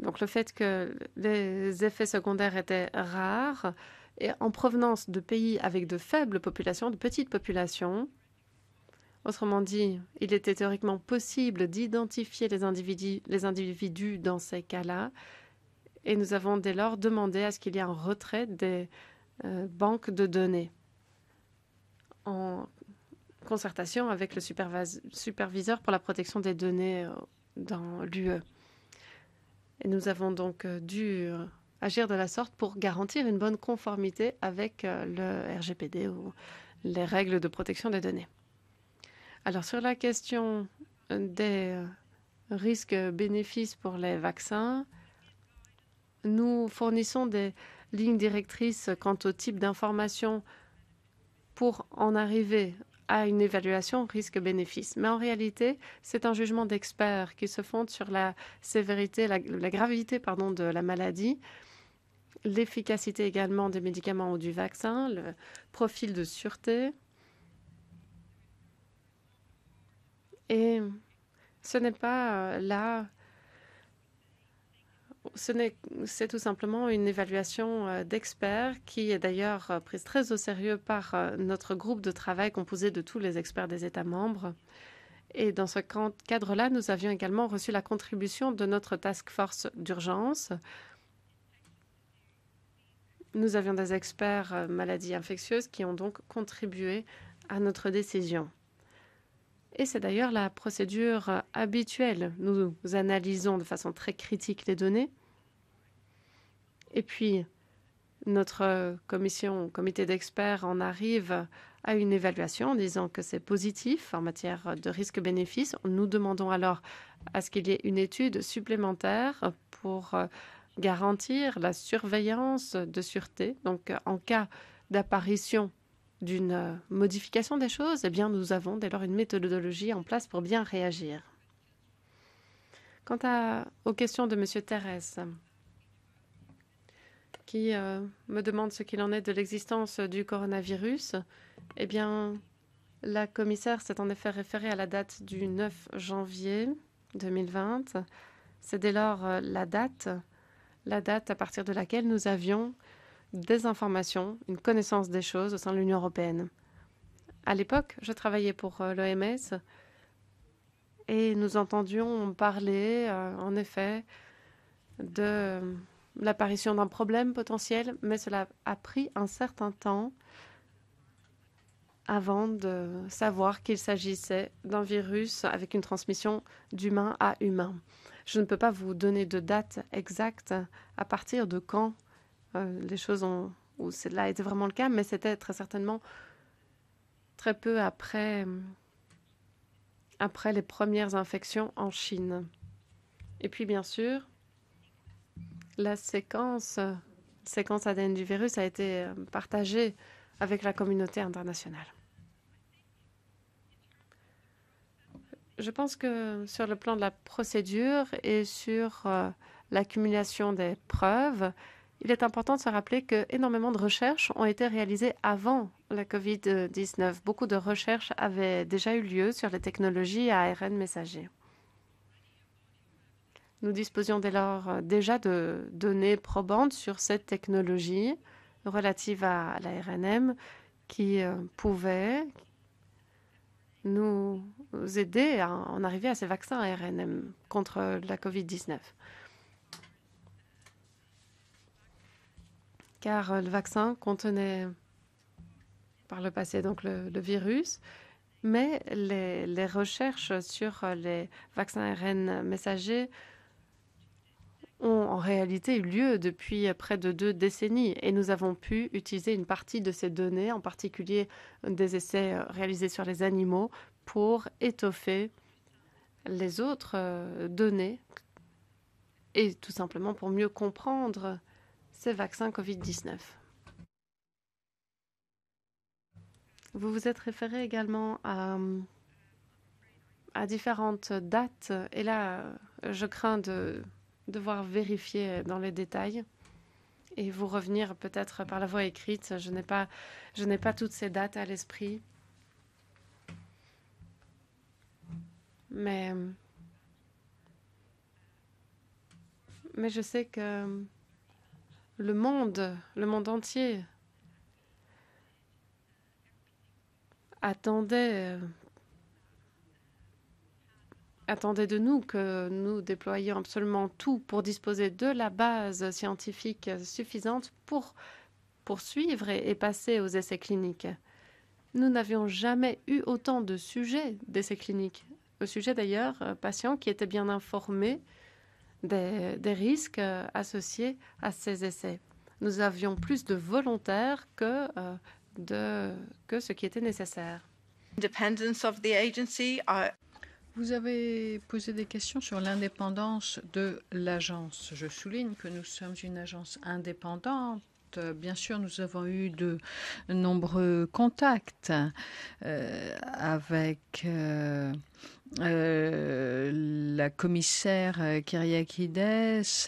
donc le fait que les effets secondaires étaient rares, et en provenance de pays avec de faibles populations, de petites populations, Autrement dit, il était théoriquement possible d'identifier les individus, les individus, dans ces cas-là, et nous avons dès lors demandé à ce qu'il y ait un retrait des euh, banques de données en concertation avec le superviseur pour la protection des données euh, dans l'UE. Et nous avons donc euh, dû euh, agir de la sorte pour garantir une bonne conformité avec le RGPD ou les règles de protection des données. Alors sur la question des risques-bénéfices pour les vaccins, nous fournissons des lignes directrices quant au type d'information pour en arriver à une évaluation risque-bénéfice. Mais en réalité, c'est un jugement d'expert qui se fonde sur la sévérité, la, gravité pardon, de la maladie, l'efficacité également des médicaments ou du vaccin, le profil de sûreté. Et ce n'est pas euh, là c'est tout simplement une évaluation euh, d'experts qui est d'ailleurs euh, prise très au sérieux par euh, notre groupe de travail composé de tous les experts des États membres. Et dans ce cadre-là, nous avions également reçu la contribution de notre task force d'urgence. Nous avions des experts maladies infectieuses qui ont donc contribué à notre décision. Et c'est d'ailleurs la procédure euh, habituelle. Nous analysons de façon très critique les données. Et puis, notre euh, commission, comité d'experts en arrive à une évaluation en disant que c'est positif en matière de risque-bénéfice. Nous demandons alors à ce qu'il y ait une étude supplémentaire pour euh, garantir la surveillance de sûreté. Donc, en cas d'apparition d'une euh, modification des choses, eh bien, nous avons dès lors une méthodologie en place pour bien réagir. Quant à, aux questions de M. Thérèse, qui euh, me demande ce qu'il en est de l'existence du coronavirus, eh bien, la commissaire s'est en effet référée à la date du 9 janvier 2020. C'est dès lors euh, la date, la date à partir de laquelle nous avions des informations, une connaissance des choses au sein de l'Union européenne. À l'époque, je travaillais pour euh, l'OMS et nous entendions parler, euh, en effet, de euh, l'apparition d'un problème potentiel, mais cela a pris un certain temps avant de savoir qu'il s'agissait d'un virus avec une transmission d'humain à humain. Je ne peux pas vous donner de date exacte à partir de quand euh, les choses ont, où cela été vraiment le cas, mais c'était très certainement très peu après, après les premières infections en Chine. Et puis, bien sûr, la séquence, séquence ADN du virus a été euh, partagée avec la communauté internationale. Je pense que sur le plan de la procédure et sur euh, l'accumulation des preuves, il est important de se rappeler que de recherches ont été réalisées avant la Covid-19. Beaucoup de recherches avaient déjà eu lieu sur les technologies ARN messager. Nous disposions dès lors euh, déjà de données probantes sur cette technologie relative à la qui euh, pouvait nous aider à en arriver à ces vaccins ARNM contre la COVID-19. car euh, le vaccin contenait par le passé donc le, virus, mais les, les, recherches sur euh, les vaccins ARN messagers ont en réalité eu lieu depuis euh, près de deux décennies et nous avons pu utiliser une partie de ces données, en particulier des essais réalisés sur les animaux, pour étoffer les autres données et tout simplement pour mieux comprendre ces vaccins Covid-19. Vous vous êtes référé également à, à différentes dates, et là, je crains de devoir vérifier dans les détails et vous revenir peut-être par la voie écrite. Je n'ai pas, je n'ai pas toutes ces dates à l'esprit. Mais, mais je sais que le monde, le monde entier euh, attendait, de nous que nous déployions absolument tout pour disposer de la base scientifique suffisante pour poursuivre et, et passer aux essais cliniques. Nous n'avions jamais eu autant de sujets d'essais cliniques. Au sujet d'ailleurs, euh, patients qui étaient bien informés des, risques euh, associés à ces essais. Nous avions plus de volontaires que, euh, de, que ce qui était nécessaire. Vous avez posé des questions sur l'indépendance de l'agence. Je souligne que nous sommes une agence indépendante bien sûr, nous avons eu de nombreux contacts euh, avec euh, la commissaire euh, Kyriakides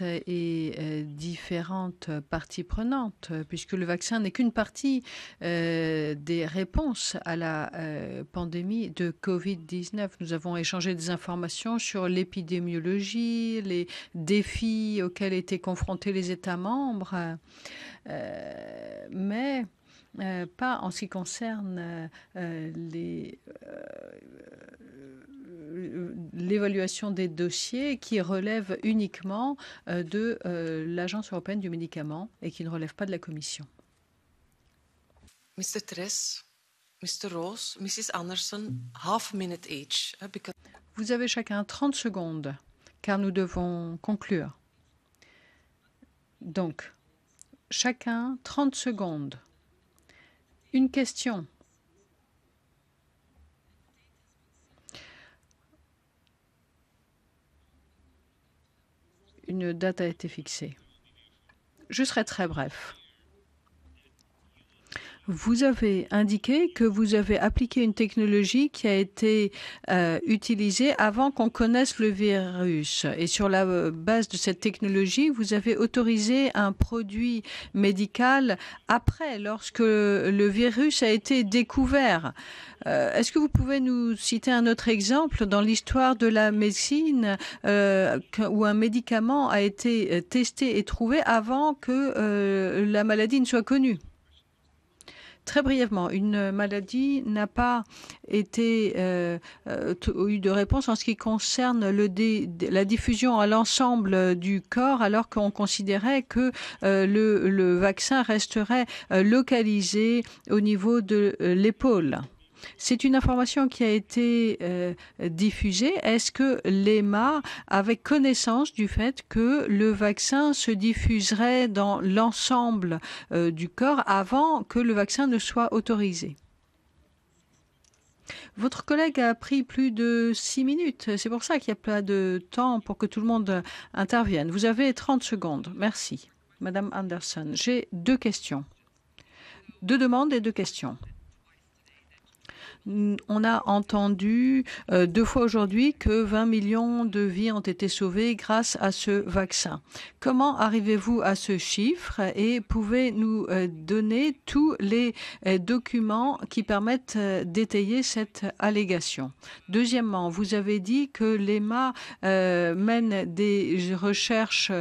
et euh, différentes parties prenantes, puisque le vaccin n'est qu'une partie des réponses à la pandémie de Covid-19. Nous avons échangé des informations sur l'épidémiologie, les défis auxquels étaient confrontés les États membres, mais pas en ce qui concerne les l'évaluation des dossiers qui relève uniquement euh, de euh, l'Agence européenne du médicament et qui ne relève pas de la Commission. Anderson, half minute each. Eh, because... Vous avez chacun 30 secondes, car nous devons conclure. Donc, chacun 30 secondes. Une question une date a été fixée. Je serai très bref. Vous avez indiqué que vous avez appliqué une technologie qui a été euh, utilisée avant qu'on connaisse le virus. Et sur la euh, base de cette technologie, vous avez autorisé un produit médical après, lorsque le virus a été découvert. Euh, est-ce que vous pouvez nous citer un autre exemple dans l'histoire de la médecine où un médicament a été testé et trouvé avant que la maladie ne soit connue Très brièvement, une maladie n'a pas été euh, euh, eu de réponse en ce qui concerne le la diffusion à l'ensemble euh, du corps, alors qu'on considérait que le, le, vaccin resterait localisé au niveau de l'épaule. C'est une information qui a été euh, diffusée. Est-ce que l'EMA avait connaissance du fait que le vaccin se diffuserait dans l'ensemble euh, du corps avant que le vaccin ne soit autorisé votre collègue a pris plus de six minutes. C'est pour ça qu'il n'y a pas de temps pour que tout le monde intervienne. Vous avez 30 secondes. Merci. Madame Anderson, j'ai deux questions. Deux demandes et deux questions on a entendu euh, deux fois aujourd'hui que 20 millions de vies ont été sauvées grâce à ce vaccin. Comment arrivez-vous à ce chiffre et pouvez vous nous euh, donner tous les euh, documents qui permettent d'étayer cette allégation Deuxièmement, vous avez dit que l'EMA mène des recherches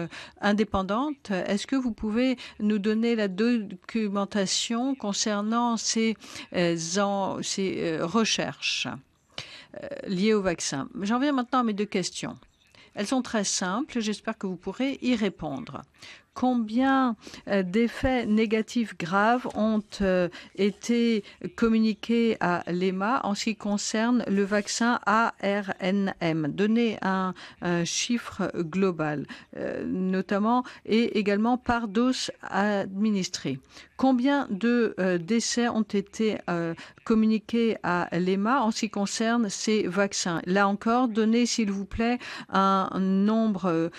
indépendantes. Est-ce que vous pouvez nous donner la documentation concernant ces, ces Recherche euh, liées au vaccin. J'en viens maintenant à mes deux questions. Elles sont très simples, j'espère que vous pourrez y répondre combien euh, d'effets négatifs graves ont euh, été communiqués à l'EMA en ce qui concerne le vaccin ARNM. Donnez un, chiffre global, euh, notamment, et également par dose administrée. Combien de décès ont été communiqués à l'EMA en ce qui concerne ces vaccins Là encore, donnez, s'il vous plaît, un nombre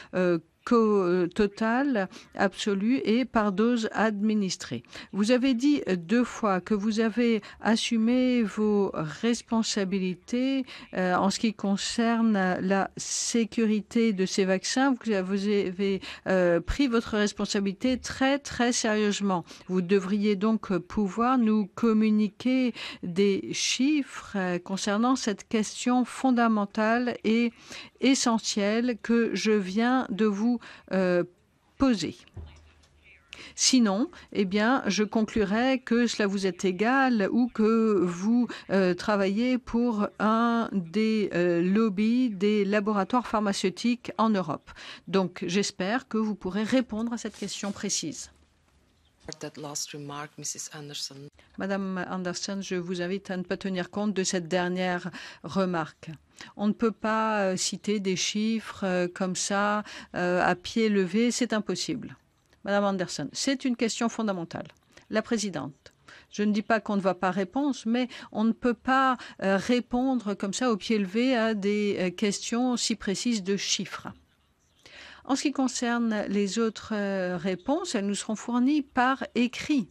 euh, total absolue et par dose administrée. Vous avez dit euh, deux fois que vous avez assumé vos responsabilités euh, en ce qui concerne la sécurité de ces vaccins. Vous avez pris votre responsabilité très très sérieusement. Vous devriez donc pouvoir nous communiquer des chiffres concernant cette question fondamentale et essentielle que je viens de vous euh, poser. Sinon, eh bien, je conclurai que cela vous est égal ou que vous euh, travaillez pour un des euh, lobbies des laboratoires pharmaceutiques en Europe. Donc, j'espère que vous pourrez répondre à cette question précise. Madame Anderson, je vous invite à ne pas tenir compte de cette dernière remarque. On ne peut pas euh, citer des chiffres euh, comme ça euh, à pied levé, c'est impossible. Madame Anderson, c'est une question fondamentale. La présidente. Je ne dis pas qu'on ne va pas réponse, mais on ne peut pas répondre comme ça au pied levé à des questions si précises de chiffres. En ce qui concerne les autres euh, réponses, elles nous seront fournies par écrit.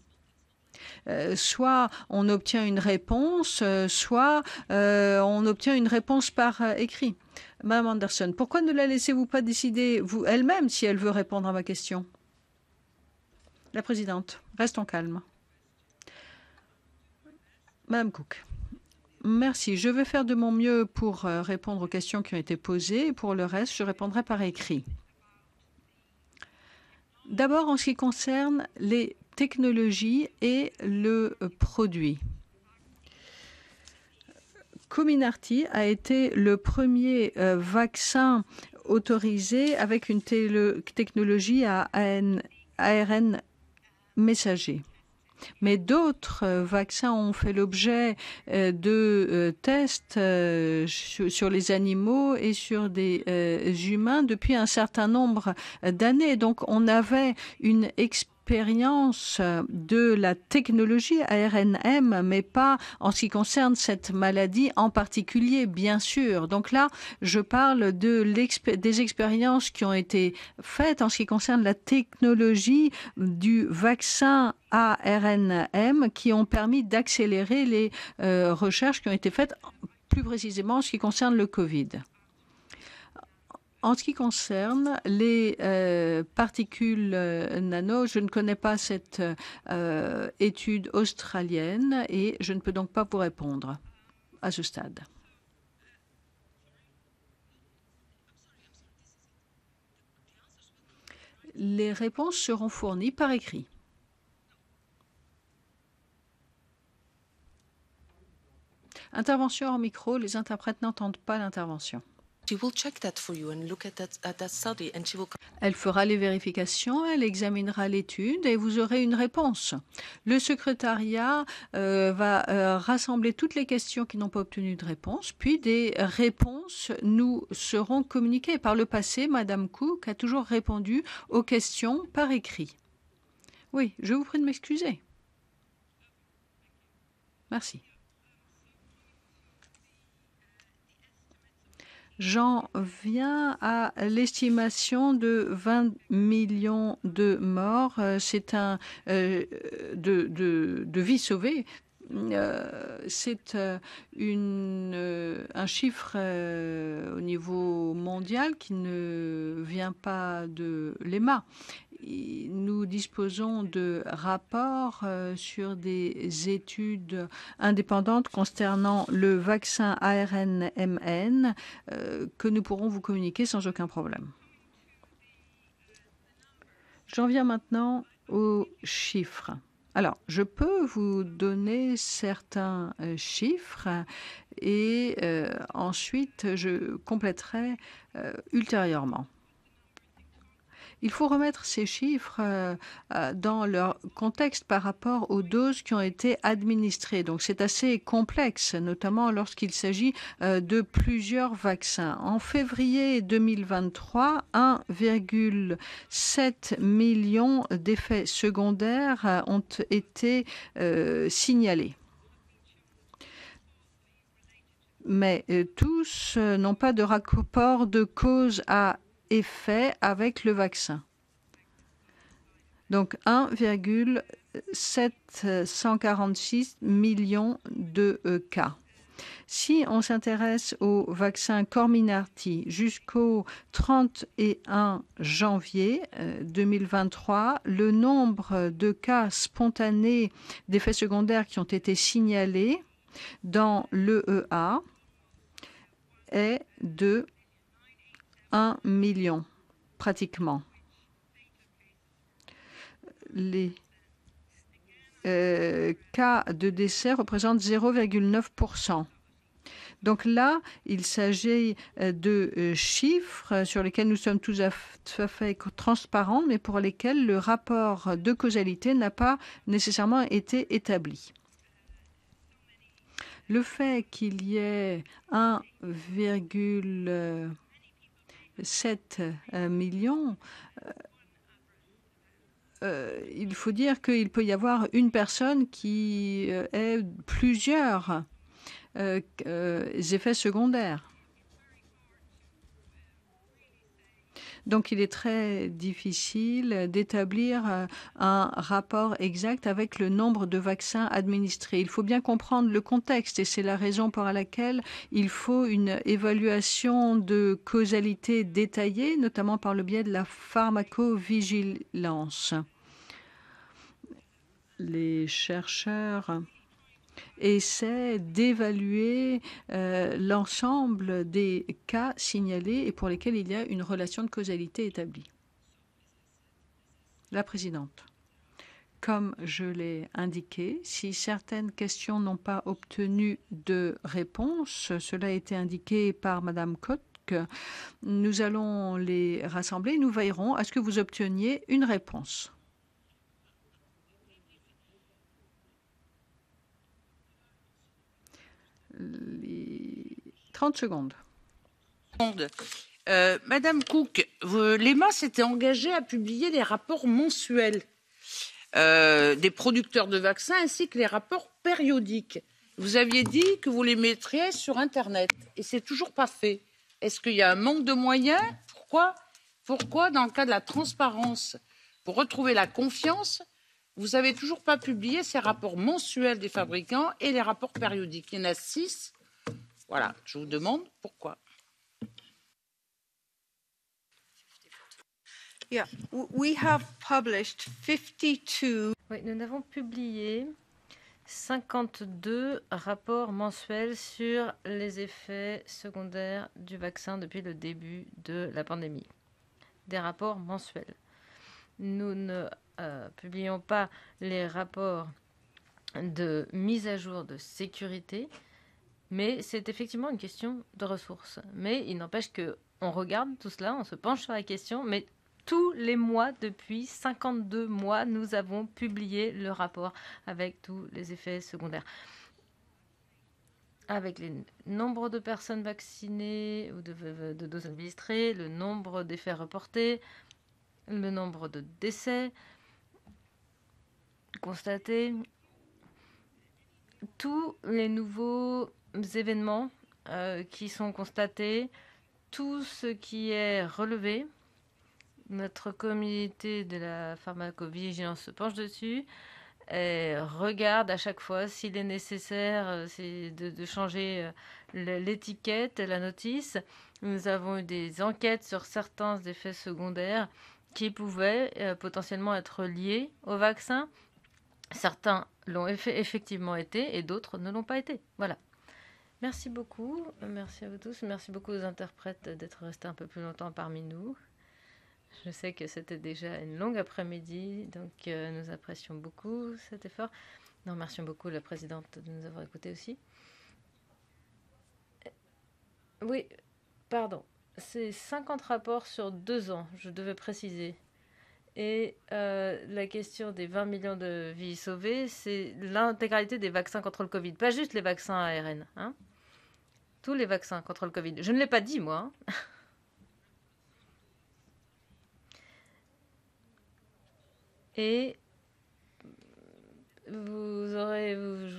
Euh, soit on obtient une réponse, euh, soit on obtient une réponse par écrit. Madame Anderson, pourquoi ne la laissez-vous pas décider vous elle-même si elle veut répondre à ma question La présidente, restons calmes. Madame Cook. Merci. Je vais faire de mon mieux pour répondre aux questions qui ont été posées. Pour le reste, je répondrai par écrit. D'abord, en ce qui concerne les technologies et le euh, produit. Cominarty a été le premier euh, vaccin autorisé avec une technologie à ARN messager. Mais d'autres euh, vaccins ont fait l'objet euh, de euh, tests sur les animaux et sur des humains depuis un certain nombre d'années. Donc on avait une expérience expérience euh, de la technologie ARNM, mais pas en ce qui concerne cette maladie en particulier, bien sûr. Donc là, je parle de des expériences qui ont été faites en ce qui concerne la technologie du vaccin ARNM qui ont permis d'accélérer les euh, recherches qui ont été faites plus précisément en ce qui concerne le Covid. En ce qui concerne les euh, particules euh, nano, je ne connais pas cette euh, étude australienne et je ne peux donc pas vous répondre à ce stade. Les réponses seront fournies par écrit. Intervention en micro, les interprètes n'entendent pas l'intervention. Elle fera les vérifications, elle examinera l'étude et vous aurez une réponse. Le secrétariat euh, va euh, rassembler toutes les questions qui n'ont pas obtenu de réponse, puis des réponses nous seront communiquées. Par le passé, Madame Cook a toujours répondu aux questions par écrit. Oui, je vous prie de m'excuser. Merci. J'en viens à l'estimation de 20 millions de morts. Euh, c'est un euh, de, de, de vies sauvées euh, c'est un chiffre au niveau mondial qui ne vient pas de l'EMA nous disposons de rapports euh, sur des études indépendantes concernant le vaccin ARNmN euh, que nous pourrons vous communiquer sans aucun problème. J'en viens maintenant aux chiffres. Alors, je peux vous donner certains euh, chiffres et ensuite je compléterai ultérieurement. Il faut remettre ces chiffres euh, euh, dans leur contexte par rapport aux doses qui ont été administrées. Donc c'est assez complexe, notamment lorsqu'il s'agit euh, de plusieurs vaccins. En février 2023, 1,7 million d'effets secondaires ont été signalés mais tous n'ont pas de rapport de cause à fait avec le vaccin. Donc 1,746 millions de euh, cas. Si on s'intéresse au vaccin Corminarty, jusqu'au 31 janvier 2023, euh, le nombre de cas spontanés d'effets secondaires qui ont été signalés dans l'EEA est de 1 million, pratiquement. Les euh, cas de décès représentent 0,9%. Donc là, il s'agit euh, de euh, chiffres sur lesquels nous sommes tout à fait transparents, mais pour lesquels le rapport de causalité n'a pas nécessairement été établi. Le fait qu'il y ait 1, 7 millions, euh, euh, il faut dire qu'il peut y avoir une personne qui ait euh, plusieurs effets secondaires. Donc il est très difficile d'établir euh, un rapport exact avec le nombre de vaccins administrés. Il faut bien comprendre le contexte et c'est la raison pour laquelle il faut une évaluation de causalité détaillée, notamment par le biais de la pharmacovigilance. Les chercheurs et c'est d'évaluer euh, l'ensemble des cas signalés et pour lesquels il y a une relation de causalité établie. La présidente. Comme je l'ai indiqué, si certaines questions n'ont pas obtenu de réponse, cela a été indiqué par Madame Kotke, nous allons les rassembler. et Nous veillerons à ce que vous obteniez une réponse. les 30 secondes. Euh, Madame Cook, l'EMA s'était engagée à publier les rapports mensuels euh, des producteurs de vaccins ainsi que les rapports périodiques. Vous aviez dit que vous les mettriez sur Internet et c'est toujours pas fait. Est-ce qu'il y a un manque de moyens Pourquoi Pourquoi, dans le cas de la transparence, pour retrouver la confiance, vous avez toujours pas publié ces rapports mensuels des fabricants et les rapports périodiques. Il y en a six. Voilà, je vous demande pourquoi. Oui, nous avons publié 52 rapports mensuels sur les effets secondaires du vaccin depuis le début de la pandémie. Des rapports mensuels nous ne euh, publions pas les rapports de mise à jour de sécurité, mais c'est effectivement une question de ressources. Mais il n'empêche que regarde tout cela, on se penche sur la question, mais tous les mois depuis 52 mois, nous avons publié le rapport avec tous les effets secondaires. Avec le nombre de personnes vaccinées ou de doses administrées, le nombre d'effets reportés, le nombre de décès constatés, tous les nouveaux événements euh, qui sont constatés, tout ce qui est relevé. Notre communauté de la pharmacovigilance se penche dessus et regarde à chaque fois s'il est nécessaire euh, de, de, changer euh, l'étiquette, la notice. Nous avons eu des enquêtes sur certains effets secondaires qui pouvaient euh, potentiellement être liés au vaccin. Certains l'ont effectivement été et d'autres ne l'ont pas été. Voilà. Merci beaucoup. Merci à vous tous. Merci beaucoup aux interprètes d'être restés un peu plus longtemps parmi nous. Je sais que c'était déjà une longue après-midi, donc euh, nous apprécions beaucoup cet effort. Nous remercions beaucoup la présidente de nous avoir écoutés aussi. Euh, oui, pardon c'est 50 rapports sur deux ans, je devais préciser. Et euh, la question des 20 millions de vies sauvées, c'est l'intégralité des vaccins contre le Covid, pas juste les vaccins ARN. Hein Tous les vaccins contre le Covid. Je ne l'ai pas dit, moi. Hein. (laughs) Et vous aurez,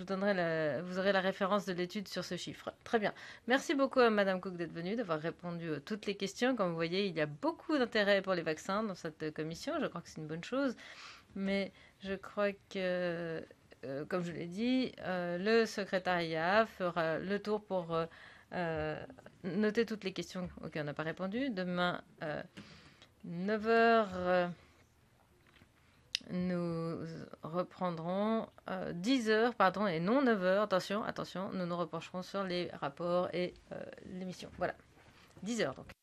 donnerai la, vous aurez la référence de l'étude sur ce chiffre. Très bien. Merci beaucoup à Madame Cook d'être venue, d'avoir répondu à toutes les questions. Comme vous voyez, il y a beaucoup d'intérêt pour les vaccins dans cette commission. Je crois que c'est une bonne chose. Mais je crois que, euh, comme je l'ai dit, euh, le secrétariat fera le tour pour euh, noter toutes les questions auxquelles on n'a pas répondu. Demain, 9h nous reprendrons 10 euh, heures, pardon, et non 9 heures. Attention, attention, nous nous repencherons sur les rapports et euh, l'émission. Voilà. 10 heures donc.